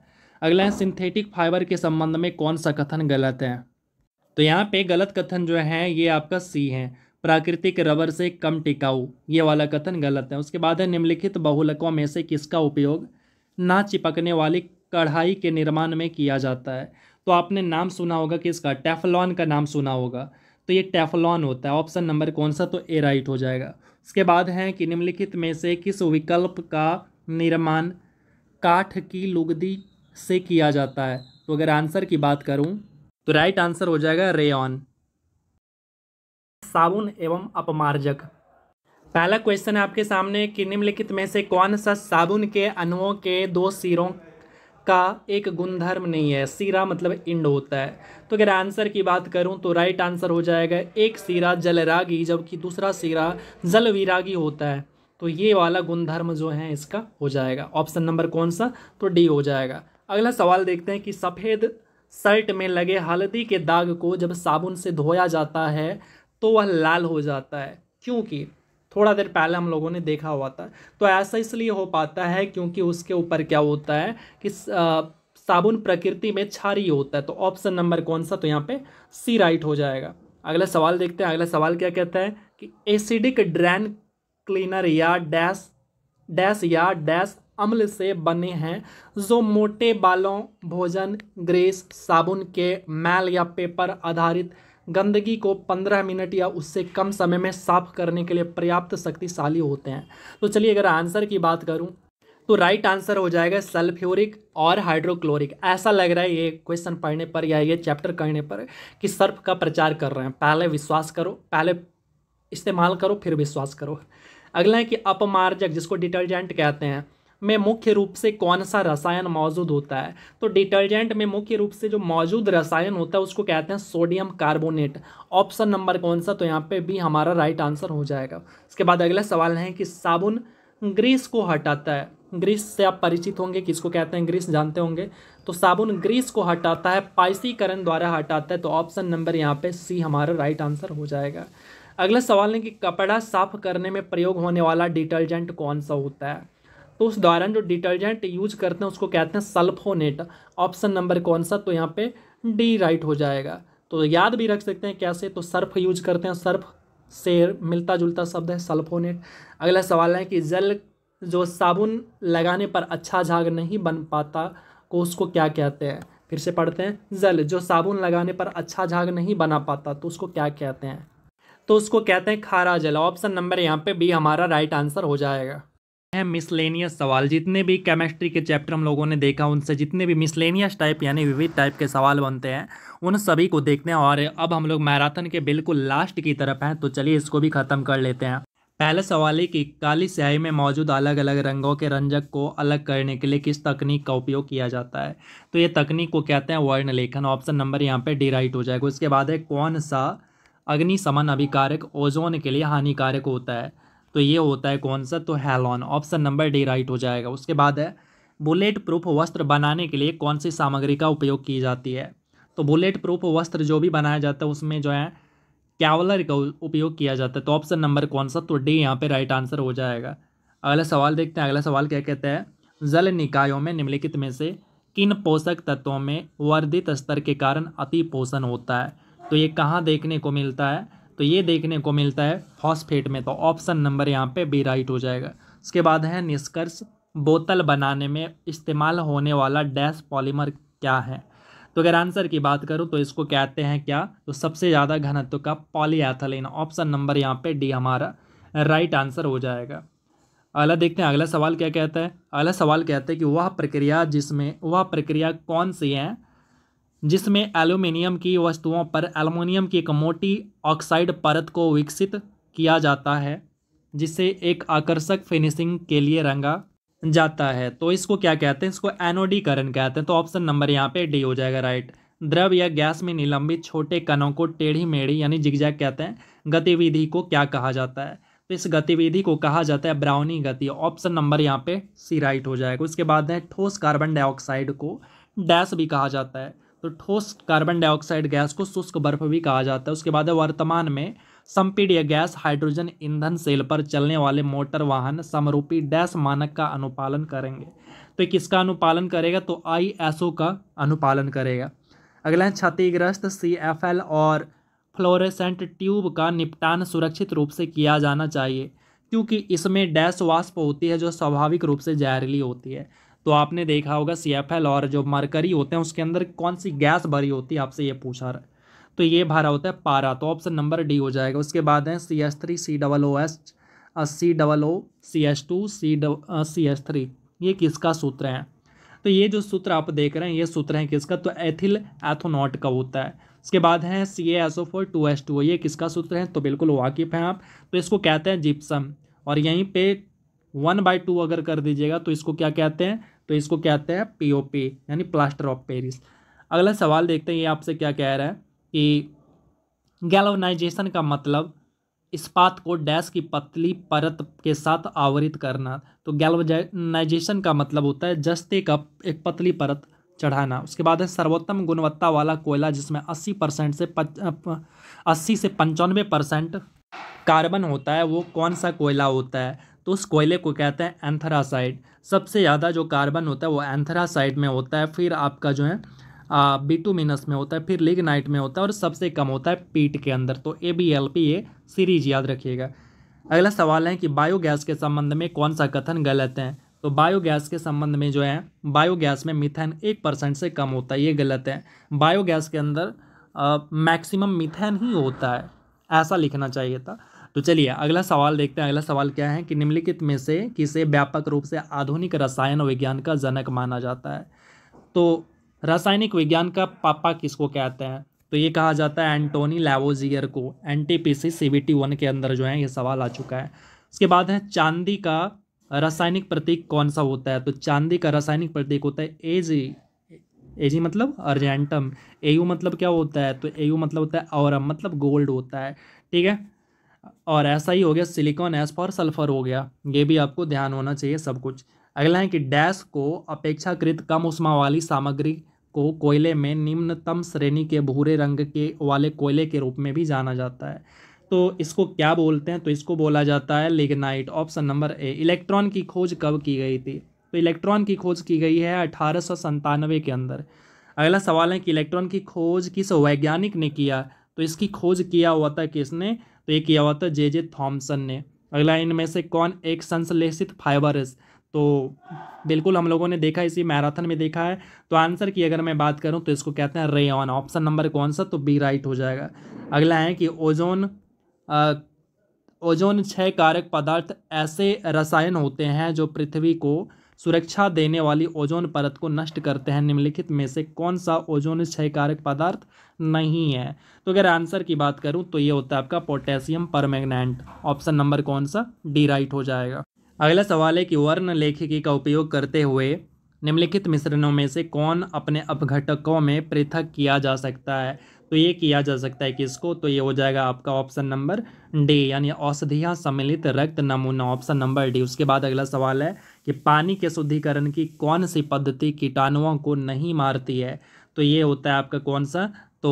अगला है सिंथेटिक फाइबर के संबंध में कौन सा कथन गलत है तो यहाँ पे गलत कथन जो है ये आपका सी है प्राकृतिक रबर से कम टिकाऊ ये वाला कथन गलत है उसके बाद है निम्नलिखित बहुलकों में से किसका उपयोग ना चिपकने वाली कढ़ाई के निर्माण में किया जाता है तो आपने नाम सुना होगा किसका टेफलॉन का नाम सुना होगा तो ये टेफलॉन होता है ऑप्शन नंबर कौन सा तो ए राइट हो जाएगा इसके बाद हैं कि निम्नलिखित में से किस विकल्प का निर्माण काठ की लुगदी से किया जाता है तो अगर आंसर की बात करूं तो राइट आंसर हो जाएगा रेयन साबुन एवं अपमार्जक पहला क्वेश्चन है आपके सामने कि निम्नलिखित में से कौन सा साबुन के अणुओं के दो सिरों का एक गुणधर्म नहीं है सीरा मतलब इंड होता है तो अगर आंसर की बात करूं तो राइट आंसर हो जाएगा एक सीरा जलरागी जबकि दूसरा सीरा जलविरागी होता है तो ये वाला गुणधर्म जो है इसका हो जाएगा ऑप्शन नंबर कौन सा तो डी हो जाएगा अगला सवाल देखते हैं कि सफ़ेद शर्ट में लगे हल्दी के दाग को जब साबुन से धोया जाता है तो वह लाल हो जाता है क्योंकि थोड़ा देर पहले हम लोगों ने देखा हुआ था तो ऐसा इसलिए हो पाता है क्योंकि उसके ऊपर क्या होता है कि साबुन प्रकृति में छारी होता है तो ऑप्शन नंबर कौन सा तो यहाँ पे सी राइट हो जाएगा अगला सवाल देखते हैं अगला सवाल क्या कहता है कि एसिडिक ड्रैन क्लीनर या डैश डैश या डैश अम्ल से बने हैं जो मोटे बालों भोजन ग्रेस साबुन के मैल या पेपर आधारित गंदगी को 15 मिनट या उससे कम समय में साफ करने के लिए पर्याप्त शक्तिशाली होते हैं तो चलिए अगर आंसर की बात करूं तो राइट आंसर हो जाएगा सल्फ्यूरिक और हाइड्रोक्लोरिक ऐसा लग रहा है ये क्वेश्चन पढ़ने पर या ये चैप्टर करने पर कि सर्फ का प्रचार कर रहे हैं पहले विश्वास करो पहले इस्तेमाल करो फिर विश्वास करो अगला है कि अपमार्जक जिसको डिटर्जेंट कहते हैं में मुख्य रूप से कौन सा रसायन मौजूद होता है तो डिटर्जेंट में मुख्य रूप से जो मौजूद रसायन होता है उसको कहते हैं सोडियम कार्बोनेट ऑप्शन नंबर कौन सा तो यहाँ पे भी हमारा राइट आंसर हो जाएगा उसके बाद अगला सवाल है कि साबुन ग्रीस को हटाता है ग्रीस से आप परिचित होंगे किसको कहते हैं ग्रीस जानते होंगे तो साबुन ग्रीस को हटाता है पाइसीकरण द्वारा हटाता है तो ऑप्शन नंबर यहाँ पे सी हमारा राइट आंसर हो जाएगा अगला सवाल है कि कपड़ा साफ करने में प्रयोग होने वाला डिटर्जेंट कौन सा होता है तो उस दौरान जो डिटर्जेंट यूज करते हैं उसको कहते हैं सल्फोनेट ऑप्शन नंबर कौन सा तो यहाँ पे डी राइट हो जाएगा तो याद भी रख सकते हैं कैसे तो सर्फ यूज करते हैं सर्फ से मिलता जुलता शब्द है सल्फोनेट अगला सवाल है कि जल जो साबुन लगाने पर अच्छा झाग नहीं बन पाता को उसको क्या कहते हैं फिर से पढ़ते हैं जल जो साबुन लगाने पर अच्छा झाग नहीं बना पाता तो उसको क्या कहते हैं तो उसको कहते हैं खारा जल ऑप्शन नंबर यहाँ पे बी हमारा राइट आंसर हो जाएगा हैं मिसलेनियस सवाल जितने भी केमिस्ट्री के चैप्टर हम लोगों ने देखा उनसे जितने भी मिसलेनियस टाइप यानी विविध टाइप के सवाल बनते हैं उन सभी को देखते हैं और अब हम लोग मैराथन के बिल्कुल लास्ट की तरफ हैं तो चलिए इसको भी ख़त्म कर लेते हैं पहला सवाल है कि काली स्याही में मौजूद अलग अलग रंगों के रंजक को अलग करने के लिए किस तकनीक का उपयोग किया जाता है तो ये तकनीक को कहते हैं वर्ण लेखन ऑप्शन नंबर यहाँ पे डिराइट हो जाएगा उसके बाद है कौन सा अग्निशमन अभिकारक ओजोन के लिए हानिकारक होता है तो ये होता है कौन सा तो halon option number D right हो जाएगा उसके बाद है बुलेट प्रूफ वस्त्र बनाने के लिए कौन सी सामग्री का उपयोग की जाती है तो बुलेट प्रूफ वस्त्र जो भी बनाया जाता है उसमें जो है कैवलर का उपयोग किया जाता है तो ऑप्शन नंबर कौन सा तो डी यहाँ पे राइट आंसर हो जाएगा अगला सवाल देखते हैं अगला सवाल क्या कहता है जल निकायों में निम्नलिखित में से किन पोषक तत्वों में वर्धित स्तर के कारण अति पोषण होता है तो ये कहाँ देखने को मिलता है तो ये देखने को मिलता है फॉस्फेट में तो ऑप्शन नंबर यहाँ पे बी राइट हो जाएगा उसके बाद है निष्कर्ष बोतल बनाने में इस्तेमाल होने वाला डैश पॉलीमर क्या है तो अगर आंसर की बात करूँ तो इसको कहते हैं क्या तो सबसे ज़्यादा घनत्व का पॉलीएथलीन ऑप्शन नंबर यहाँ पे डी हमारा राइट आंसर हो जाएगा अगला देखते हैं अगला सवाल क्या कहता है अगला सवाल कहता है कि वह प्रक्रिया जिसमें वह प्रक्रिया कौन सी है जिसमें एल्यूमिनियम की वस्तुओं पर एल्युमिनियम की एक मोटी ऑक्साइड परत को विकसित किया जाता है जिसे एक आकर्षक फिनिशिंग के लिए रंगा जाता है तो इसको क्या कहते हैं इसको एनोडीकरण कहते हैं तो ऑप्शन नंबर यहाँ पे डी हो जाएगा राइट द्रव या गैस में निलंबित छोटे कणों को टेढ़ी मेढ़ी यानी जिगजैग कहते हैं गतिविधि को क्या कहा जाता है तो इस गतिविधि को कहा जाता है ब्राउनी गति ऑप्शन नंबर यहाँ पे सी राइट हो जाएगा उसके बाद है ठोस कार्बन डाइऑक्साइड को डैश भी कहा जाता है तो ठोस कार्बन डाइऑक्साइड गैस को शुष्क बर्फ भी कहा जाता है उसके बाद वर्तमान में संपीडीय गैस हाइड्रोजन ईंधन सेल पर चलने वाले मोटर वाहन समरूपी डैश मानक का अनुपालन करेंगे तो किसका अनुपालन करेगा तो आई का अनुपालन करेगा अगला है क्षतिग्रस्त सी एफ एल और फ्लोरेसेंट ट्यूब का निपटान सुरक्षित रूप से किया जाना चाहिए क्योंकि इसमें डैश वाष्प होती है जो स्वाभाविक रूप से जहरीली होती है तो आपने देखा होगा सी और जो मरकरी होते हैं उसके अंदर कौन सी गैस भरी होती है आपसे ये पूछा रहा है तो ये भरा होता है पारा तो ऑप्शन नंबर डी हो जाएगा उसके बाद है C S three C double O S C double O C S two C C S three ये किसका सूत्र है तो ये जो सूत्र आप देख रहे हैं ये सूत्र है किसका तो एथिल एथोनॉट का होता है उसके बाद है C S O four two S two ये किसका सूत्र है तो बिल्कुल वाकिफ़ हैं आप तो इसको कहते हैं जिप्सम और यहीं पे वन बाई टू अगर कर दीजिएगा तो इसको क्या कहते हैं तो इसको कहते हैं पी ओ पी यानी प्लास्टर ऑफ पेरिस अगला सवाल देखते हैं ये आपसे क्या कह रहा है कि गैलोनाइजेशन का मतलब इस्पात को डैश की पतली परत के साथ आवरित करना तो गैलोनाइजेशन का मतलब होता है जस्ते का एक पतली परत चढ़ाना उसके बाद है सर्वोत्तम गुणवत्ता वाला कोयला जिसमें 80 परसेंट से अस्सी से पंचानवे परसेंट कार्बन होता है वो कौन सा कोयला होता है तो उस कोयले को कहते हैं एंथरासाइड सबसे ज़्यादा जो कार्बन होता है वो एंथरासाइड में होता है फिर आपका जो है बिटूमिनस में होता है फिर लिगनाइट में होता है और सबसे कम होता है पीट के अंदर तो ए बी एल पी ये सीरीज याद रखिएगा अगला सवाल है कि बायोगैस के संबंध में कौन सा कथन गलत है तो बायोगैस के संबंध में जो है बायोगैस में मिथेन एक परसेंट से कम होता है ये गलत है बायोगैस के अंदर मैक्सिमम मिथेन ही होता है ऐसा लिखना चाहिए था तो चलिए अगला सवाल देखते हैं अगला सवाल क्या है कि निम्नलिखित में से किसे व्यापक रूप से आधुनिक रसायन विज्ञान का जनक माना जाता है तो रासायनिक विज्ञान का पापा किसको कहते हैं तो ये कहा जाता है एंटोनी लेवोजियर को N T P C C T one के अंदर जो है ये सवाल आ चुका है उसके बाद है चांदी का रासायनिक प्रतीक कौन सा होता है तो चांदी का रासायनिक प्रतीक होता है ए जी ए जी मतलब अर्जेंटम ए यू मतलब क्या होता है तो ए यू मतलब होता है औरम मतलब गोल्ड होता है ठीक है और ऐसा ही हो गया सिलिकॉन एस फॉर सल्फर हो गया ये भी आपको ध्यान होना चाहिए सब कुछ अगला है कि डैश को अपेक्षाकृत कम उष्मा वाली सामग्री को कोयले में निम्नतम श्रेणी के भूरे रंग के वाले कोयले के रूप में भी जाना जाता है तो इसको क्या बोलते हैं तो इसको बोला जाता है lignite option number A electron की खोज कब की गई थी तो इलेक्ट्रॉन की खोज की गई है अठारह के अंदर अगला सवाल है कि इलेक्ट्रॉन की खोज किस वैज्ञानिक ने किया तो इसकी खोज किया हुआ था किसने तो ये किया हुआ था जे जे थॉम्सन ने अगला इनमें से कौन एक संश्लेषित है तो बिल्कुल हम लोगों ने देखा इसी मैराथन में देखा है तो आंसर की अगर मैं बात करूं तो इसको कहते हैं रेयन ऑप्शन नंबर कौन सा तो बी राइट हो जाएगा अगला है कि ओजोन ओजोन छह कारक पदार्थ ऐसे रसायन होते हैं जो पृथ्वी को सुरक्षा देने वाली ओजोन परत को नष्ट करते हैं निम्नलिखित में से कौन सा ओजोन क्षयकारक पदार्थ नहीं है तो अगर आंसर की बात करूं तो ये होता है आपका पोटेशियम परमैग्नेंट ऑप्शन नंबर कौन सा डी राइट हो जाएगा अगला सवाल है कि वर्ण लेखिकी का उपयोग करते हुए निम्नलिखित मिश्रणों में से कौन अपने अपघटकों में पृथक किया जा सकता है तो ये किया जा सकता है किसको तो ये हो जाएगा आपका ऑप्शन नंबर डी यानी औषधियाँ सम्मिलित रक्त नमूना ऑप्शन नंबर डी उसके बाद अगला सवाल है कि पानी के शुद्धिकरण की कौन सी पद्धति कीटाणुओं को नहीं मारती है तो ये होता है आपका कौन सा तो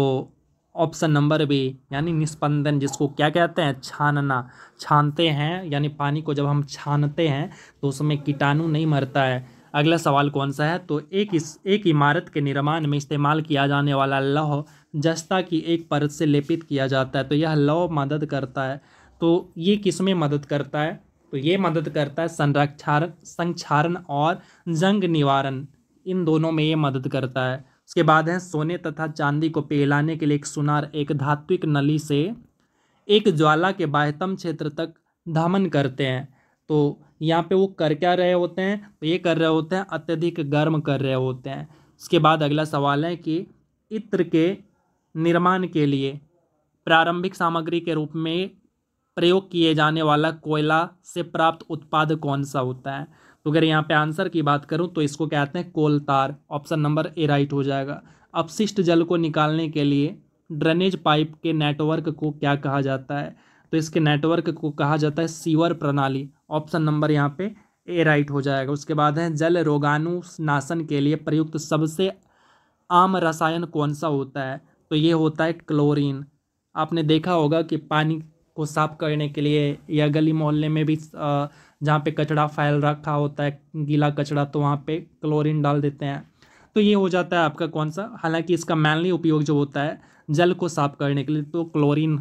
ऑप्शन नंबर बी यानी निष्पंदन जिसको क्या कहते हैं छानना छानते हैं यानी पानी को जब हम छानते हैं तो उसमें कीटाणु नहीं मरता है अगला सवाल कौन सा है तो एक इस एक इमारत के निर्माण में इस्तेमाल किया जाने वाला लौह जस्ता की एक परत से लेपित किया जाता है तो यह लौह मदद करता है तो ये किस में मदद करता है तो ये मदद करता है संरक्षार संक्षारण और जंग निवारण इन दोनों में ये मदद करता है उसके बाद है सोने तथा चांदी को पिघलाने के लिए एक सुनार एक धात्विक नली से एक ज्वाला के बाह्यतम क्षेत्र तक धमन करते हैं तो यहाँ पे वो कर क्या रहे होते हैं तो ये कर रहे होते हैं अत्यधिक गर्म कर रहे होते हैं उसके बाद अगला सवाल है कि इत्र के निर्माण के लिए प्रारंभिक सामग्री के रूप में प्रयोग किए जाने वाला कोयला से प्राप्त उत्पाद कौन सा होता है तो अगर यहाँ पे आंसर की बात करूँ तो इसको कहते हैं coal tar option number A right हो जाएगा अपशिष्ट जल को निकालने के लिए ड्रेनेज पाइप के नेटवर्क को क्या कहा जाता है तो इसके नेटवर्क को कहा जाता है सीवर प्रणाली ऑप्शन नंबर यहाँ पे ए राइट हो जाएगा उसके बाद है जल रोगाणु नाशन के लिए प्रयुक्त सबसे आम रसायन कौन सा होता है तो ये होता है क्लोरीन आपने देखा होगा कि पानी को साफ़ करने के लिए या गली मोहल्ले में भी जहाँ पे कचरा फैल रखा होता है गीला कचरा तो वहाँ पे क्लोरीन डाल देते हैं तो ये हो जाता है आपका कौन सा हालांकि इसका मैनली उपयोग जो होता है जल को साफ करने के लिए तो क्लोरीन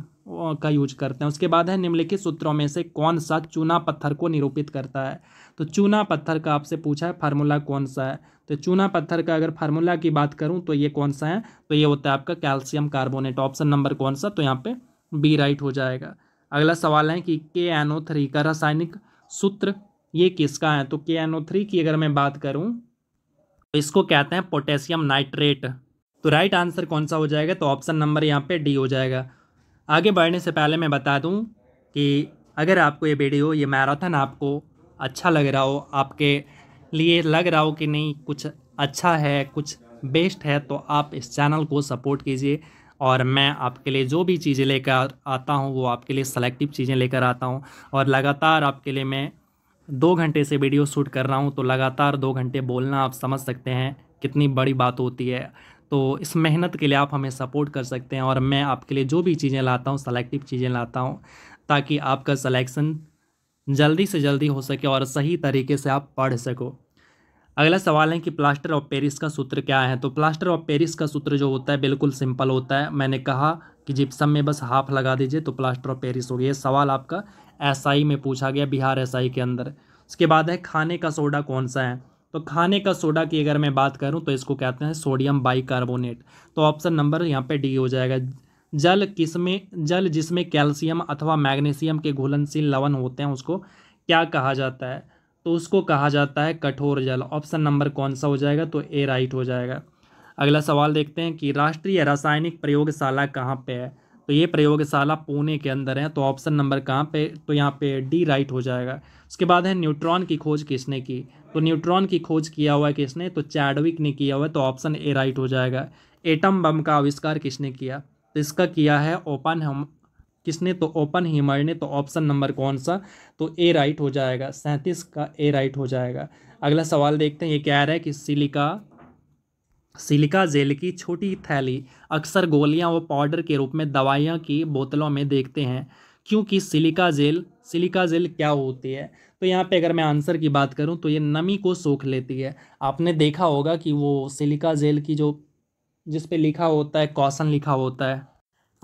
का यूज करते हैं उसके बाद है निम्नलिखित सूत्रों में से कौन सा चूना पत्थर को निरूपित करता है तो चूना पत्थर का आपसे पूछा है फार्मूला कौन सा है तो चूना पत्थर का अगर फार्मूला की बात करूँ तो ये कौन सा है तो ये होता है आपका कैल्शियम कार्बोनेट ऑप्शन नंबर कौन सा तो यहाँ पे बी राइट हो जाएगा अगला सवाल है कि के एन ओ थ्री का रासायनिक सूत्र ये किसका है तो के एन ओ थ्री की अगर मैं बात करूँ तो इसको कहते हैं पोटेशियम नाइट्रेट तो राइट आंसर कौन सा हो जाएगा तो ऑप्शन नंबर यहाँ पे डी हो जाएगा आगे बढ़ने से पहले मैं बता दूँ कि अगर आपको ये वीडियो ये मैराथन आपको अच्छा लग रहा हो आपके लिए लग रहा हो कि नहीं कुछ अच्छा है कुछ बेस्ट है तो आप इस चैनल को सपोर्ट कीजिए और मैं आपके लिए जो भी चीज़ें लेकर आता हूँ वो आपके लिए सेलेक्टिव चीज़ें लेकर आता हूँ और लगातार आपके लिए मैं दो घंटे से वीडियो शूट कर रहा हूँ तो लगातार दो घंटे बोलना आप समझ सकते हैं कितनी बड़ी बात होती है तो इस मेहनत के लिए आप हमें सपोर्ट कर सकते हैं और मैं आपके लिए जो भी चीज़ें लाता हूँ सेलेक्टिव चीज़ें लाता हूँ ताकि आपका सलेक्शन जल्दी से जल्दी हो सके और सही तरीके से आप पढ़ सको अगला सवाल है कि प्लास्टर ऑफ पेरिस का सूत्र क्या है तो प्लास्टर ऑफ पेरिस का सूत्र जो होता है बिल्कुल सिंपल होता है मैंने कहा कि जिप्सम में बस हाफ लगा दीजिए तो प्लास्टर ऑफ पेरिस हो गया सवाल आपका एसआई में पूछा गया बिहार एसआई के अंदर उसके बाद है खाने का सोडा कौन सा है तो खाने का सोडा की अगर मैं बात करूँ तो इसको कहते हैं सोडियम बाई तो ऑप्शन नंबर यहाँ पर डी हो जाएगा जल किसमें जल जिसमें कैल्शियम अथवा मैग्नीशियम के घुलनशील लवन होते हैं उसको क्या कहा जाता है तो उसको कहा जाता है कठोर जल ऑप्शन नंबर कौन सा हो जाएगा तो ए राइट हो जाएगा अगला सवाल देखते हैं कि राष्ट्रीय रासायनिक प्रयोगशाला कहाँ पे है तो ये प्रयोगशाला पुणे के अंदर है तो ऑप्शन नंबर कहाँ पे तो यहाँ पे डी राइट हो जाएगा उसके बाद है न्यूट्रॉन की खोज किसने की तो न्यूट्रॉन की खोज किया हुआ है किसने तो चैडविक ने किया हुआ है तो ऑप्शन ए राइट हो जाएगा एटम बम का आविष्कार किसने किया तो इसका किया है ओपन किसने तो ओपन हीमर ने तो ऑप्शन नंबर कौन सा तो ए राइट हो जाएगा सैंतीस का ए राइट हो जाएगा अगला सवाल देखते हैं ये कह रहा है कि सिलिका सिलिका जेल की छोटी थैली अक्सर गोलियां व पाउडर के रूप में दवाइयां की बोतलों में देखते हैं क्योंकि सिलिका जेल सिलिका जेल क्या होती है तो यहाँ पे अगर मैं आंसर की बात करूँ तो ये नमी को सोख लेती है आपने देखा होगा कि वो सिलिका जेल की जो जिस पे लिखा होता है कौशन लिखा होता है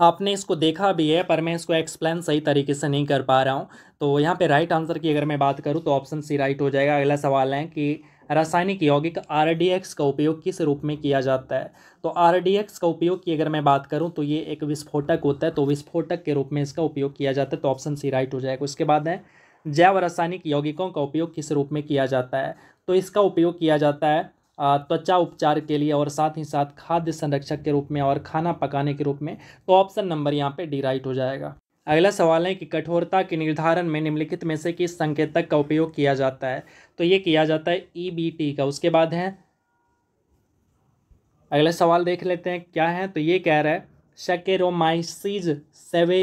आपने इसको देखा भी है पर मैं इसको एक्सप्लेन सही तरीके से नहीं कर पा रहा हूँ तो यहाँ पे राइट आंसर की अगर मैं बात करूँ तो ऑप्शन सी राइट हो जाएगा अगला सवाल है कि रासायनिक यौगिक आर का उपयोग किस रूप में किया जाता है तो आर का उपयोग की अगर मैं बात करूँ तो ये एक विस्फोटक होता है तो विस्फोटक के रूप में इसका उपयोग किया जाता है तो ऑप्शन सी राइट हो जाएगा उसके बाद है जैव रासायनिक यौगिकों का उपयोग किस रूप में किया जाता है तो इसका उपयोग किया जाता है त्वचा उपचार के लिए और साथ ही साथ खाद्य संरक्षक के रूप में और खाना पकाने के रूप में तो ऑप्शन नंबर यहाँ पे डी राइट हो जाएगा अगला सवाल है कि कठोरता के निर्धारण में निम्नलिखित में से किस संकेतक का उपयोग किया जाता है तो ये किया जाता है ई e का उसके बाद है अगला सवाल देख लेते हैं क्या है तो ये कह रहा है शकेरोमाइसीज सेवे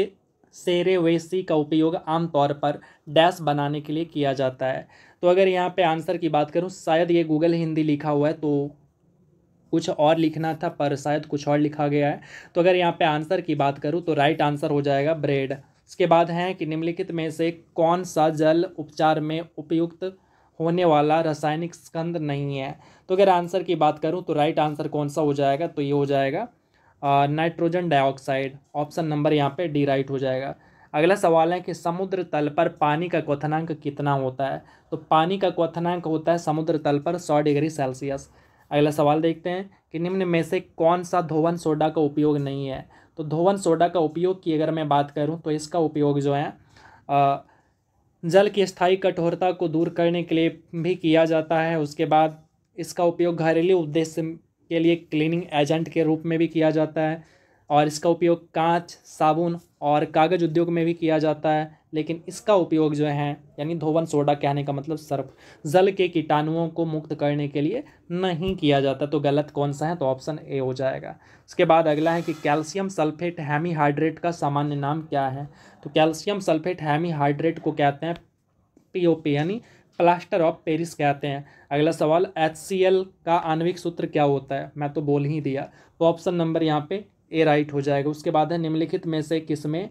सेरेवेसी का उपयोग आमतौर पर डैश बनाने के लिए किया जाता है तो अगर यहाँ पे आंसर की बात करूँ शायद ये गूगल हिंदी लिखा हुआ है तो कुछ और लिखना था पर शायद कुछ और लिखा गया है तो अगर यहाँ पे आंसर की बात करूँ तो राइट आंसर हो जाएगा ब्रेड इसके बाद है कि निम्नलिखित में से कौन सा जल उपचार में उपयुक्त होने वाला रासायनिक स्कंद नहीं है तो अगर आंसर की बात करूँ तो राइट आंसर कौन सा हो जाएगा तो ये हो जाएगा नाइट्रोजन डाइऑक्साइड ऑप्शन नंबर यहाँ पे डी राइट हो जाएगा अगला सवाल है कि समुद्र तल पर पानी का क्वथनांक कितना होता है तो पानी का क्वथनांक होता है समुद्र तल पर सौ डिग्री सेल्सियस अगला सवाल देखते हैं कि निम्न में से कौन सा धोवन सोडा का उपयोग नहीं है तो धोवन सोडा का उपयोग की अगर मैं बात करूं तो इसका उपयोग जो है जल की स्थायी कठोरता को दूर करने के लिए भी किया जाता है उसके बाद इसका उपयोग घरेलू उद्देश्य के लिए क्लीनिंग एजेंट के रूप में भी किया जाता है और इसका उपयोग कांच साबुन और कागज़ उद्योग में भी किया जाता है लेकिन इसका उपयोग जो है यानी धोवन सोडा कहने का मतलब सर्फ जल के कीटाणुओं को मुक्त करने के लिए नहीं किया जाता तो गलत कौन सा है तो ऑप्शन ए हो जाएगा उसके बाद अगला है कि कैल्शियम सल्फेट हैमीहाइड्रेट का सामान्य नाम क्या है तो कैल्शियम सल्फेट हैमीहाइड्रेट को कहते हैं पी यानी प्लास्टर ऑफ पेरिस कहते हैं अगला सवाल एच का आणविक सूत्र क्या होता है मैं तो बोल ही दिया तो ऑप्शन नंबर यहाँ पे ए राइट हो जाएगा उसके बाद है निम्नलिखित में से किसमें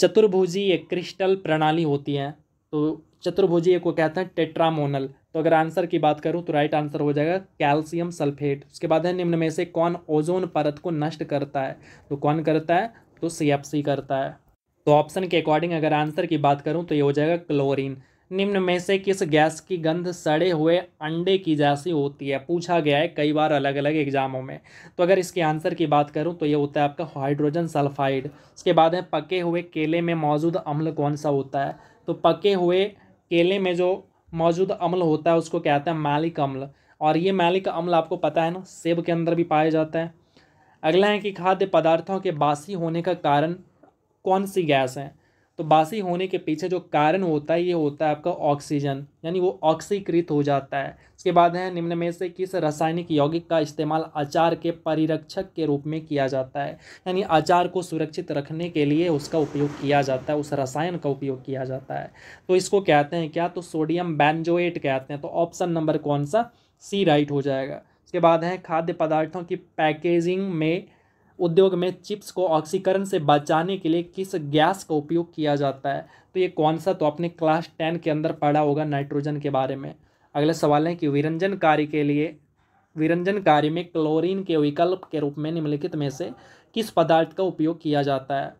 चतुर्भुजी एक क्रिस्टल प्रणाली होती है तो चतुर्भुजी को कहते हैं टेट्रामोनल तो अगर आंसर की बात करूं तो राइट आंसर हो जाएगा कैल्शियम सल्फेट उसके बाद है निम्न में से कौन ओजोन परत को नष्ट करता है तो कौन करता है तो सी करता है तो ऑप्शन के अकॉर्डिंग अगर आंसर की बात करूं तो ये हो जाएगा क्लोरीन निम्न में से किस गैस की गंध सड़े हुए अंडे की जैसी होती है पूछा गया है कई बार अलग अलग एग्जामों में तो अगर इसके आंसर की बात करूं तो ये होता है आपका हाइड्रोजन सल्फाइड उसके बाद है पके हुए केले में मौजूद अम्ल कौन सा होता है तो पके हुए केले में जो मौजूद अम्ल होता है उसको कहते हैं मैलिक अम्ल और ये मैलिक अम्ल आपको पता है ना सेब के अंदर भी पाया जाता है अगला है कि खाद्य पदार्थों के बासी होने का कारण कौन सी गैस है तो बासी होने के पीछे जो कारण होता है ये होता है आपका ऑक्सीजन यानी वो ऑक्सीकृत हो जाता है इसके बाद है निम्न में से किस रासायनिक यौगिक का इस्तेमाल अचार के परिरक्षक के रूप में किया जाता है यानी अचार को सुरक्षित रखने के लिए उसका उपयोग किया जाता है उस रसायन का उपयोग किया जाता है तो इसको कहते हैं क्या तो सोडियम बैनजोएट कहते हैं तो ऑप्शन नंबर कौन सा सी राइट हो जाएगा इसके बाद है खाद्य पदार्थों की पैकेजिंग में उद्योग में चिप्स को ऑक्सीकरण से बचाने के लिए किस गैस का उपयोग किया जाता है तो ये कौन सा तो आपने क्लास टेन के अंदर पढ़ा होगा नाइट्रोजन के बारे में अगला सवाल है कि विरंजन कार्य के लिए विरंजन कार्य में क्लोरीन के विकल्प के रूप में निम्नलिखित में से किस पदार्थ का उपयोग किया जाता है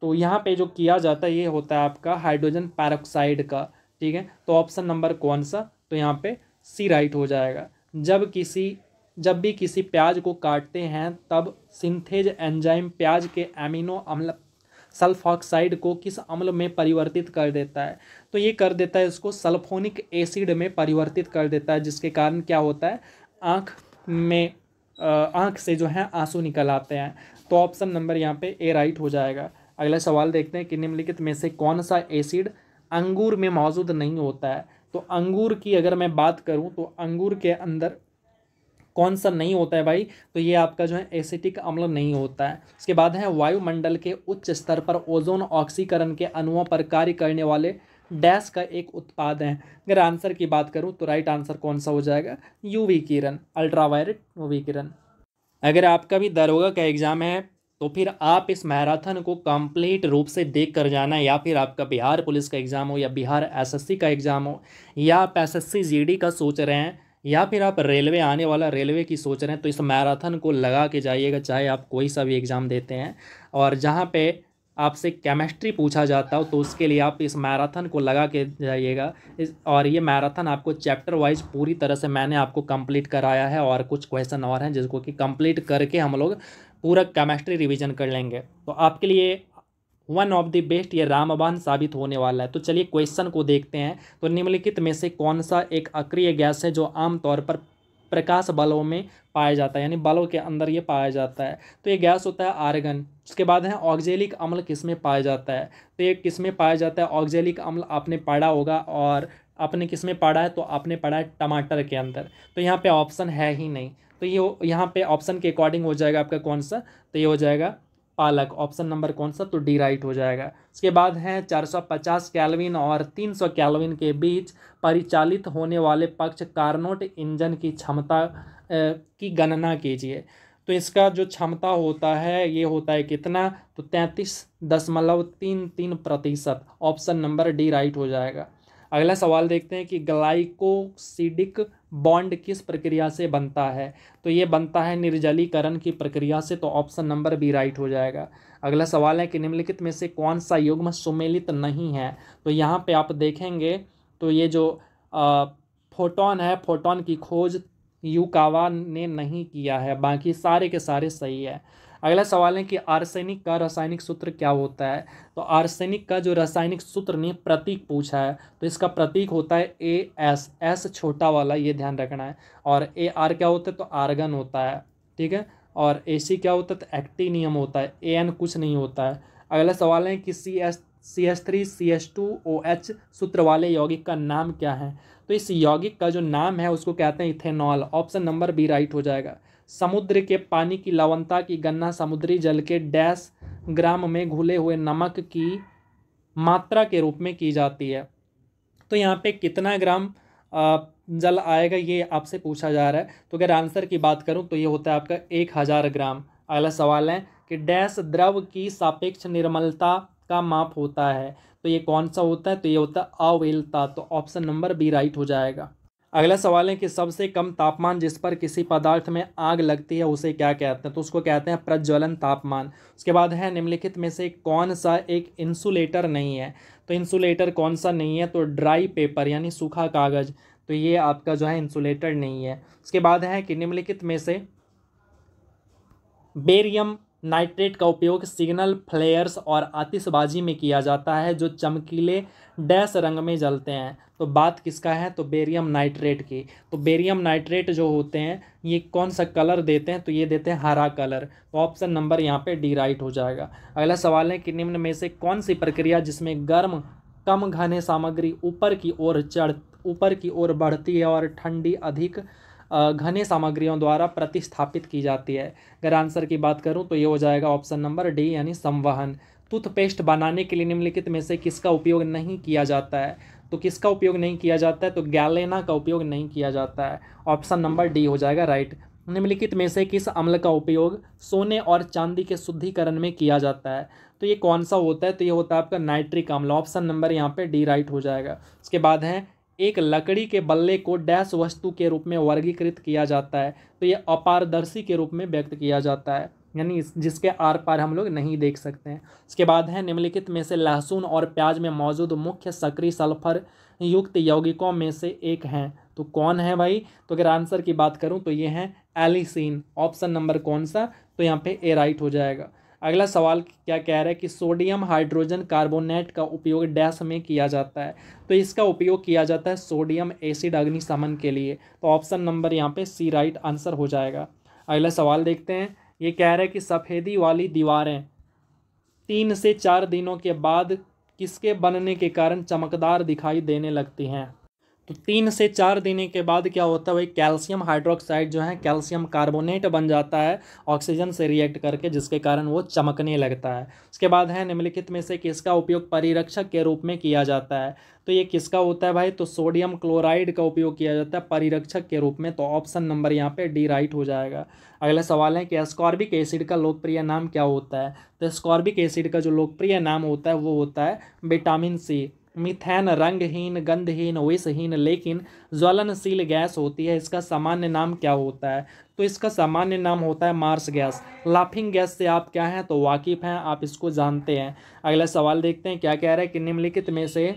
तो यहाँ पे जो किया जाता है ये होता है आपका हाइड्रोजन पैरोक्साइड का ठीक है तो ऑप्शन नंबर कौन सा तो यहाँ पे सी राइट हो जाएगा जब किसी जब भी किसी प्याज को काटते हैं तब सिंथेज एंजाइम प्याज के एमिनो अम्ल सल्फॉक्साइड को किस अम्ल में परिवर्तित कर देता है तो ये कर देता है इसको सल्फोनिक एसिड में परिवर्तित कर देता है जिसके कारण क्या होता है आँख में आँख से जो है आंसू निकल आते हैं तो ऑप्शन नंबर यहाँ पे ए राइट हो जाएगा अगला सवाल देखते हैं कि निम्नलिखित में से कौन सा एसिड अंगूर में मौजूद नहीं होता है तो अंगूर की अगर मैं बात करूँ तो अंगूर के अंदर कौन सा नहीं होता है भाई तो ये आपका जो है एसिटिक अम्ल नहीं होता है उसके बाद है वायुमंडल के उच्च स्तर पर ओजोन ऑक्सीकरण के अणुओं पर कार्य करने वाले डैश का एक उत्पाद है अगर आंसर की बात करूँ तो राइट आंसर कौन सा हो जाएगा यूवी किरण अल्ट्रावायलेट यूवी किरण अगर आपका भी दरोगा का एग्ज़ाम है तो फिर आप इस मैराथन को कंप्लीट रूप से देख कर जाना या फिर आपका बिहार पुलिस का एग्ज़ाम हो या बिहार एसएससी का एग्ज़ाम हो या आप एस एस का सोच रहे हैं या फिर आप रेलवे आने वाला रेलवे की सोच रहे हैं तो इस मैराथन को लगा के जाइएगा चाहे आप कोई सा भी एग्ज़ाम देते हैं और जहाँ पे आपसे केमिस्ट्री पूछा जाता हो तो उसके लिए आप इस मैराथन को लगा के जाइएगा इस और ये मैराथन आपको चैप्टर वाइज पूरी तरह से मैंने आपको कंप्लीट कराया है और कुछ क्वेश्चन और हैं जिसको कि कंप्लीट करके हम लोग पूरा केमिस्ट्री रिवीजन कर लेंगे तो आपके लिए वन ऑफ द बेस्ट ये रामबान साबित होने वाला है तो चलिए क्वेश्चन को देखते हैं तो निम्नलिखित में से कौन सा एक अक्रिय गैस है जो आमतौर पर प्रकाश बलों में पाया जाता है यानी बलों के अंदर ये पाया जाता है तो ये गैस होता है आर्गन उसके बाद है ऑक्जेलिक अम्ल किस में पाया जाता है तो ये किस में पाया जाता है ऑक्जेलिक अम्ल आपने पढ़ा होगा और आपने किस में पढ़ा है तो आपने पढ़ा है टमाटर के अंदर तो यहाँ पर ऑप्शन है ही नहीं तो ये यहाँ पे ऑप्शन के अकॉर्डिंग हो जाएगा आपका कौन सा तो ये हो जाएगा पालक ऑप्शन नंबर कौन सा तो डी राइट हो जाएगा उसके बाद है 450 कैलोविन और 300 कैलोविन के बीच परिचालित होने वाले पक्ष कार्नोट इंजन की क्षमता की गणना कीजिए तो इसका जो क्षमता होता है ये होता है कितना तो तैंतीस दशमलव तीन तीन प्रतिशत ऑप्शन नंबर डी राइट हो जाएगा अगला सवाल देखते हैं कि ग्लाइकोसिडिक बॉन्ड किस प्रक्रिया से बनता है तो ये बनता है निर्जलीकरण की प्रक्रिया से तो ऑप्शन नंबर बी राइट हो जाएगा अगला सवाल है कि निम्नलिखित में से कौन सा युग्म सुमेलित नहीं है तो यहाँ पे आप देखेंगे तो ये जो फोटोन है फोटोन की खोज युकावा ने नहीं किया है बाकी सारे के सारे सही है अगला सवाल है कि आर्सेनिक का रासायनिक सूत्र क्या होता है तो आर्सेनिक का जो रासायनिक सूत्र ने प्रतीक पूछा है तो इसका प्रतीक होता है ए एस एस छोटा वाला ये ध्यान रखना है और ए आर क्या होता है तो आर्गन होता है ठीक है और ए सी क्या होता है तो एक्टीनियम होता है ए एन कुछ नहीं होता है अगला सवाल है कि C S C S three C S two O H सूत्र वाले यौगिक का नाम क्या है तो इस यौगिक का जो नाम है उसको कहते हैं ethanol option number B right हो जाएगा समुद्र के पानी की लवणता की गणना समुद्री जल के डैश ग्राम में घुले हुए नमक की मात्रा के रूप में की जाती है तो यहाँ पे कितना ग्राम जल आएगा ये आपसे पूछा जा रहा है तो अगर आंसर की बात करूँ तो ये होता है आपका एक हज़ार ग्राम अगला सवाल है कि डैश द्रव की सापेक्ष निर्मलता का माप होता है तो ये कौन सा होता है तो ये होता है अवेलता तो ऑप्शन नंबर बी राइट हो जाएगा अगला सवाल है कि सबसे कम तापमान जिस पर किसी पदार्थ में आग लगती है उसे क्या कहते हैं तो उसको कहते हैं प्रज्वलन तापमान उसके बाद है निम्नलिखित में से कौन सा एक इंसुलेटर नहीं है तो इंसुलेटर कौन सा नहीं है तो ड्राई पेपर यानी सूखा कागज़ तो ये आपका जो है इंसुलेटर नहीं है उसके बाद है कि निम्नलिखित में से बेरियम नाइट्रेट का उपयोग सिग्नल फ्लेयर्स और आतिशबाजी में किया जाता है जो चमकीले डैश रंग में जलते हैं तो बात किसका है तो बेरियम नाइट्रेट की तो बेरियम नाइट्रेट जो होते हैं ये कौन सा कलर देते हैं तो ये देते हैं हरा कलर तो ऑप्शन नंबर यहाँ पे डी राइट हो जाएगा अगला सवाल है कि निम्न में से कौन सी प्रक्रिया जिसमें गर्म कम घने सामग्री ऊपर की ओर चढ़ ऊपर की ओर बढ़ती है और ठंडी अधिक घने सामग्रियों द्वारा प्रतिस्थापित की जाती है अगर आंसर की बात करूँ तो ये हो जाएगा ऑप्शन नंबर डी यानी संवहन टूथपेस्ट बनाने के लिए निम्नलिखित में से किसका उपयोग नहीं किया जाता है तो किसका उपयोग नहीं किया जाता है तो गैलेना का उपयोग नहीं किया जाता है ऑप्शन नंबर डी हो जाएगा राइट निम्नलिखित में से किस अम्ल का उपयोग सोने और चांदी के शुद्धिकरण में किया जाता है तो ये कौन सा होता है तो ये होता है आपका नाइट्रिक अम्ल ऑप्शन नंबर यहाँ पे डी राइट हो जाएगा उसके बाद है एक लकड़ी के बल्ले को डैश वस्तु के रूप में वर्गीकृत किया जाता है तो ये अपारदर्शी के रूप में व्यक्त किया जाता है यानी जिसके आर पार हम लोग नहीं देख सकते हैं इसके बाद है निम्नलिखित में से लहसुन और प्याज में मौजूद मुख्य सक्रिय सल्फर युक्त यौगिकों में से एक हैं तो कौन है भाई तो अगर आंसर की बात करूं तो ये हैं एलिसिन ऑप्शन नंबर कौन सा तो यहाँ पे ए राइट हो जाएगा अगला सवाल क्या कह रहा है कि सोडियम हाइड्रोजन कार्बोनेट का उपयोग डैश में किया जाता है तो इसका उपयोग किया जाता है सोडियम एसिड अग्निशमन के लिए तो ऑप्शन नंबर यहाँ पे सी राइट आंसर हो जाएगा अगला सवाल देखते हैं ये कह रहा है कि सफ़ेदी वाली दीवारें तीन से चार दिनों के बाद किसके बनने के कारण चमकदार दिखाई देने लगती हैं तो तीन से चार देने के बाद क्या होता है भाई कैल्शियम हाइड्रोक्साइड जो है कैल्शियम कार्बोनेट बन जाता है ऑक्सीजन से रिएक्ट करके जिसके कारण वो चमकने लगता है उसके बाद है निम्नलिखित में से किसका उपयोग परिरक्षक के रूप में किया जाता है तो ये किसका होता है भाई तो सोडियम क्लोराइड का उपयोग किया जाता है परिरक्षक के रूप में तो ऑप्शन नंबर यहाँ पे डी राइट हो जाएगा अगला सवाल है कि स्कॉर्बिक एसिड का लोकप्रिय नाम क्या होता है तो स्कॉर्बिक एसिड का जो लोकप्रिय नाम होता है वो होता है विटामिन सी मिथेन रंगहीन गंधहीन विषहीन लेकिन ज्वलनशील गैस होती है इसका सामान्य नाम क्या होता है तो इसका सामान्य नाम होता है मार्स गैस लाफिंग गैस से आप क्या हैं तो वाकिफ़ हैं आप इसको जानते हैं अगला सवाल देखते हैं क्या कह रहा है कि निम्नलिखित में से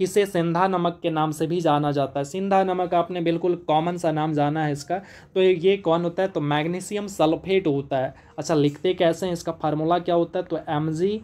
इसे सिंधा नमक के नाम से भी जाना जाता है सिंधा नमक आपने बिल्कुल कॉमन सा नाम जाना है इसका तो ये कौन होता है तो मैग्नीशियम सल्फेट होता है अच्छा लिखते कैसे हैं इसका फार्मूला क्या होता है तो एम जी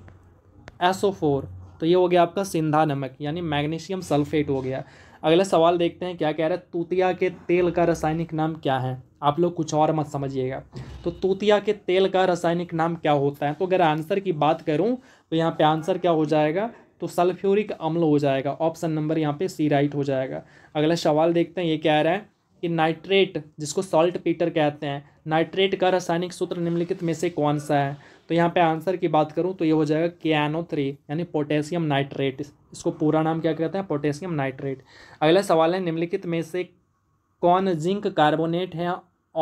ओ फोर तो ये हो गया आपका सिंधा नमक यानी मैग्नीशियम सल्फेट हो गया अगला सवाल देखते हैं क्या कह रहा है तूतिया के तेल का रासायनिक नाम क्या है आप लोग कुछ और मत समझिएगा तो तूतिया के तेल का रासायनिक नाम क्या होता है तो अगर आंसर की बात करूं तो यहाँ पे आंसर क्या हो जाएगा तो सल्फ्यूरिक अम्ल हो जाएगा ऑप्शन नंबर यहाँ पे सी राइट हो जाएगा अगला सवाल देखते हैं ये कह रहा है कि नाइट्रेट जिसको सॉल्ट पीटर कहते हैं नाइट्रेट का रासायनिक सूत्र निम्नलिखित में से कौन सा है तो यहाँ पे आंसर की बात करूँ तो ये हो जाएगा कैनो थ्री यानी पोटेशियम नाइट्रेट इसको पूरा नाम क्या कहते हैं पोटेशियम नाइट्रेट अगला सवाल है निम्नलिखित में से कौन जिंक कार्बोनेट है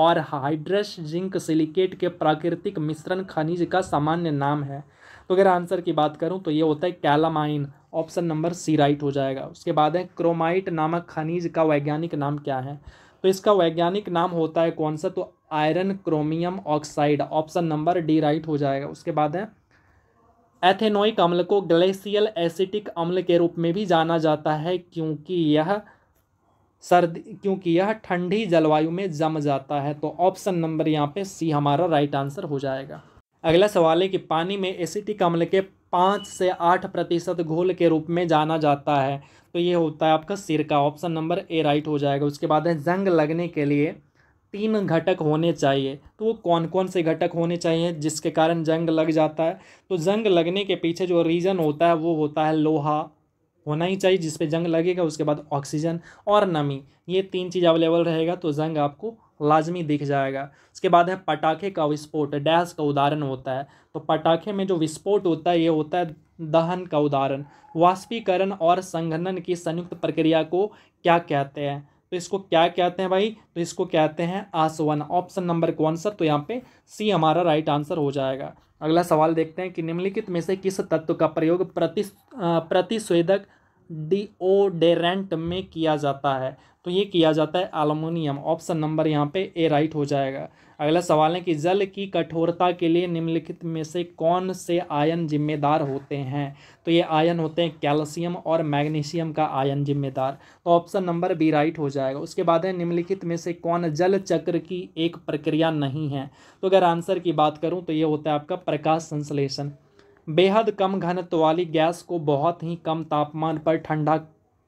और हाइड्रस जिंक सिलिकेट के प्राकृतिक मिश्रण खनिज का सामान्य नाम है तो अगर आंसर की बात करूँ तो ये होता है calamine option number C right हो जाएगा उसके बाद है क्रोमाइट नामक खनिज का वैज्ञानिक नाम क्या है तो इसका वैज्ञानिक नाम होता है कौन सा तो iron chromium oxide option number D right हो जाएगा उसके बाद है एथेनोइक अम्ल को ग्लेशियल एसिटिक अम्ल के रूप में भी जाना जाता है क्योंकि यह सर्दी क्योंकि यह ठंडी जलवायु में जम जाता है तो ऑप्शन नंबर यहाँ पे सी हमारा राइट आंसर हो जाएगा अगला सवाल है कि पानी में एसिटिक अम्ल के पाँच से आठ प्रतिशत घोल के रूप में जाना जाता है तो ये होता है आपका सिर का ऑप्शन नंबर ए राइट हो जाएगा उसके बाद है जंग लगने के लिए तीन घटक होने चाहिए तो वो कौन कौन से घटक होने चाहिए जिसके कारण जंग लग जाता है तो जंग लगने के पीछे जो रीज़न होता है वो होता है लोहा होना ही चाहिए जिसपे जंग लगेगा उसके बाद ऑक्सीजन और नमी ये तीन चीज़ अवेलेबल रहेगा तो जंग आपको लाजमी दिख जाएगा उसके बाद है पटाखे का विस्फोट डैश का उदाहरण होता है तो पटाखे में जो विस्फोट होता है ये होता है दहन का उदाहरण वाष्पीकरण और संघनन की संयुक्त प्रक्रिया को क्या कहते हैं तो इसको क्या कहते हैं भाई तो इसको कहते हैं आसवन ऑप्शन नंबर कौन सा तो यहाँ पे सी हमारा राइट आंसर हो जाएगा अगला सवाल देखते हैं कि निम्नलिखित में से किस तत्व का प्रयोग प्रति प्रतिस्वेदक डिओडेरेंट में किया जाता है तो ये किया जाता है अलमोनियम ऑप्शन नंबर यहाँ पे ए राइट हो जाएगा अगला सवाल है कि जल की कठोरता के लिए निम्नलिखित में से कौन से आयन जिम्मेदार होते हैं तो ये आयन होते हैं कैल्शियम और मैग्नीशियम का आयन जिम्मेदार तो ऑप्शन नंबर बी राइट हो जाएगा उसके बाद है निम्नलिखित में से कौन जल चक्र की एक प्रक्रिया नहीं है तो अगर आंसर की बात करूँ तो ये होता है आपका प्रकाश संश्लेषण बेहद कम घनत्व वाली गैस को बहुत ही कम तापमान पर ठंडा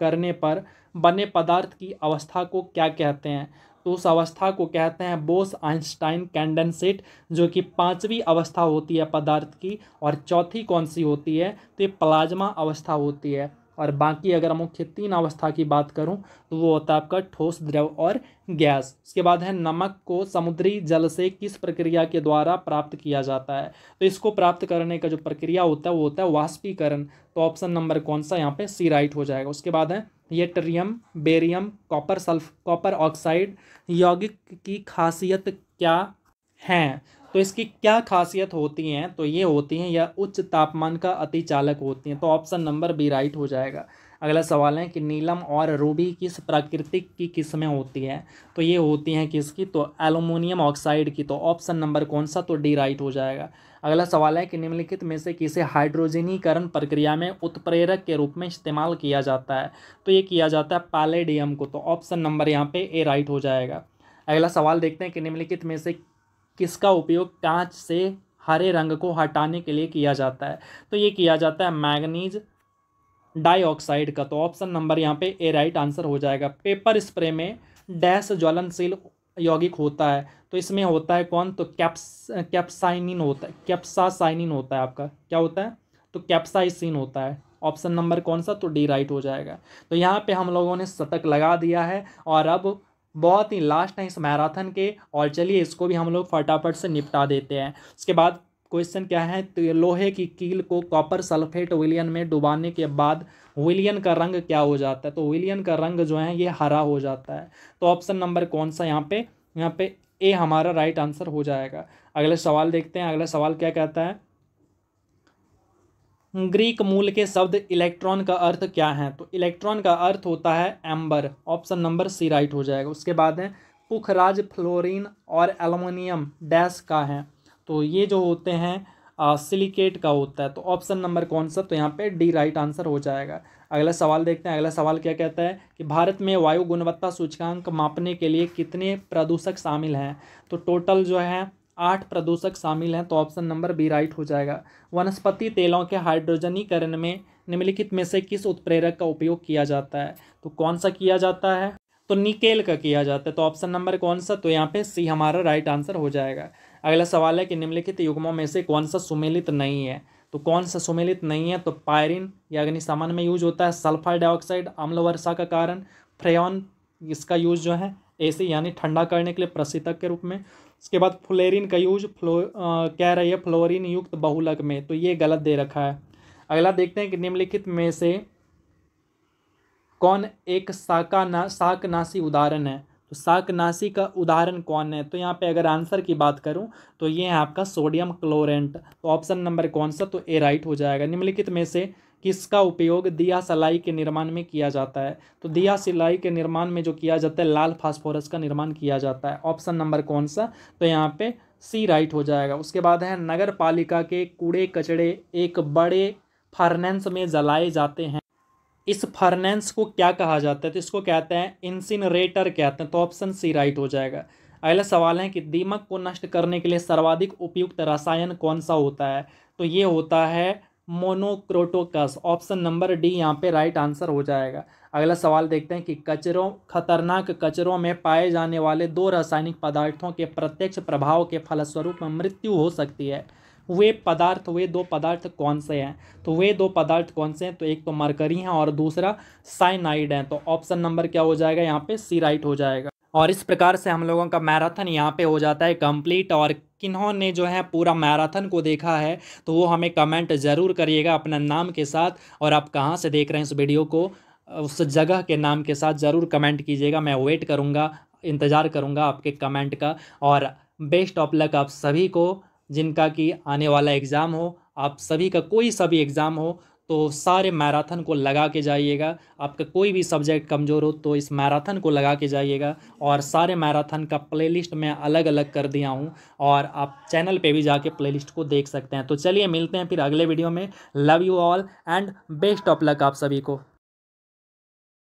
करने पर बने पदार्थ की अवस्था को क्या कहते हैं तो उस अवस्था को कहते हैं बोस आइंस्टाइन कैंडेंसेट जो कि पांचवी अवस्था होती है पदार्थ की और चौथी कौन सी होती है तो ये प्लाज्मा अवस्था होती है और बाकी अगर मुख्य तीन अवस्था की बात करूं तो वो होता है आपका ठोस द्रव और गैस उसके बाद है नमक को समुद्री जल से किस प्रक्रिया के द्वारा प्राप्त किया जाता है तो इसको प्राप्त करने का जो प्रक्रिया होता है वो होता है वाष्पीकरण तो ऑप्शन नंबर कौन सा यहाँ पे सी राइट हो जाएगा उसके बाद है ये ट्रियम बेरियम कॉपर सल्फ कॉपर ऑक्साइड यौगिक की खासियत क्या हैं तो इसकी क्या खासियत होती हैं तो ये होती हैं या उच्च तापमान का अति चालक होती हैं तो ऑप्शन नंबर बी राइट हो जाएगा अगला सवाल है कि नीलम और रूबी किस प्राकृतिक की किस्में होती हैं तो ये होती हैं किसकी तो एलुमिनियम ऑक्साइड की तो ऑप्शन नंबर कौन सा तो डी राइट हो जाएगा अगला सवाल है कि निम्नलिखित में से किसे हाइड्रोजनीकरण प्रक्रिया में उत्प्रेरक के रूप में इस्तेमाल किया जाता है तो ये किया जाता है पैलेडियम को तो ऑप्शन नंबर यहाँ पे ए राइट हो जाएगा अगला सवाल देखते हैं कि निम्नलिखित में से किसका उपयोग कांच से हरे रंग को हटाने के लिए किया जाता है तो ये किया जाता है मैगनीज डाइऑक्साइड का तो ऑप्शन नंबर यहाँ पे ए राइट आंसर हो जाएगा पेपर स्प्रे में डैश ज्वलनशील यौगिक होता है तो इसमें होता है कौन तो कैप्स कैप्साइनिन होता है कैप्सासाइनिन होता है आपका क्या होता है तो कैप्साइसिन होता है ऑप्शन नंबर कौन सा तो डी राइट हो जाएगा तो यहाँ पे हम लोगों ने शतक लगा दिया है और अब बहुत ही लास्ट है इस मैराथन के और चलिए इसको भी हम लोग फटाफट से निपटा देते हैं उसके बाद क्वेश्चन क्या है तो लोहे की कील को कॉपर सल्फेट विलियन में डुबाने के बाद विलियन का रंग क्या हो जाता है तो विलियन का रंग जो है ये हरा हो जाता है तो ऑप्शन नंबर कौन सा यहाँ पे यहाँ पे ए हमारा राइट आंसर हो जाएगा अगला सवाल देखते हैं अगला सवाल क्या कहता है ग्रीक मूल के शब्द इलेक्ट्रॉन का अर्थ क्या है तो इलेक्ट्रॉन का अर्थ होता है amber option number C right हो जाएगा उसके बाद है पुखराज फ्लोरीन और एलुमिनियम डैश का है तो ये जो होते हैं सिलिकेट का होता है तो ऑप्शन नंबर कौन सा तो यहाँ पे डी राइट आंसर हो जाएगा अगला सवाल देखते हैं अगला सवाल क्या कहता है कि भारत में वायु गुणवत्ता सूचकांक मापने के लिए कितने प्रदूषक शामिल हैं तो टोटल जो है आठ प्रदूषक शामिल हैं तो ऑप्शन नंबर बी राइट हो जाएगा वनस्पति तेलों के हाइड्रोजनीकरण में निम्नलिखित में से किस उत्प्रेरक का उपयोग किया जाता है तो कौन सा किया जाता है तो निकेल का किया जाता है तो ऑप्शन नंबर कौन सा तो यहाँ पे सी हमारा राइट आंसर हो जाएगा अगला सवाल है कि निम्नलिखित युग्मों में से कौन सा सुमेलित नहीं है तो कौन सा सुमेलित नहीं है तो पायरिन या अग्नि में यूज होता है सल्फर डाइऑक्साइड अम्ल वर्षा का कारण फ्रेन इसका यूज जो है ऐसे यानी ठंडा करने के लिए प्रसिद्धक के रूप में उसके बाद फ्लोरिन का यूज फ्लो कह रही है फ्लोरिन युक्त बहुलक में तो ये गलत दे रखा है अगला देखते हैं कि निम्नलिखित में से कौन एक शाका ना शाकनाशी उदाहरण है तो शाकनाशी का उदाहरण कौन है तो यहाँ पे अगर आंसर की बात करूँ तो ये है आपका सोडियम क्लोरेंट तो ऑप्शन नंबर कौन सा तो ए राइट हो जाएगा निम्नलिखित में से किसका उपयोग दिया सलाई के निर्माण में किया जाता है तो दिया सिलाई के निर्माण में जो किया जाता है लाल फास्फोरस का निर्माण किया जाता है ऑप्शन नंबर कौन सा तो यहाँ पे सी राइट हो जाएगा उसके बाद है नगर पालिका के कूड़े कचड़े एक बड़े फर्नेंस में जलाए जाते हैं इस फर्नेंस को क्या कहा जाता है तो इसको कहते हैं इंसिनरेटर कहते हैं तो ऑप्शन सी राइट हो जाएगा अगला सवाल है कि दीमक को नष्ट करने के लिए सर्वाधिक उपयुक्त रसायन कौन सा होता है तो ये होता है मोनोक्रोटोकस ऑप्शन नंबर डी यहाँ पे राइट आंसर हो जाएगा अगला सवाल देखते हैं कि कचरों खतरनाक कचरों में पाए जाने वाले दो रासायनिक पदार्थों के प्रत्यक्ष प्रभाव के फलस्वरूप मृत्यु हो सकती है वे पदार्थ वे दो पदार्थ कौन से हैं तो वे दो पदार्थ कौन से हैं तो एक तो मरकरी हैं और दूसरा साइनाइड हैं तो ऑप्शन नंबर क्या हो जाएगा यहाँ पे सी राइट हो जाएगा और इस प्रकार से हम लोगों का मैराथन यहाँ पे हो जाता है कंप्लीट और किन्होंने जो है पूरा मैराथन को देखा है तो वो हमें कमेंट ज़रूर करिएगा अपना नाम के साथ और आप कहाँ से देख रहे हैं इस वीडियो को उस जगह के नाम के साथ ज़रूर कमेंट कीजिएगा मैं वेट करूँगा इंतज़ार करूँगा आपके कमेंट का और बेस्ट ऑफ लक आप सभी को जिनका कि आने वाला एग्ज़ाम हो आप सभी का कोई सा भी एग्ज़ाम हो तो सारे मैराथन को लगा के जाइएगा आपका कोई भी सब्जेक्ट कमज़ोर हो तो इस मैराथन को लगा के जाइएगा और सारे मैराथन का प्लेलिस्ट मैं अलग अलग कर दिया हूँ और आप चैनल पे भी जाके प्लेलिस्ट को देख सकते हैं तो चलिए मिलते हैं फिर अगले वीडियो में love you all and best of luck आप सभी को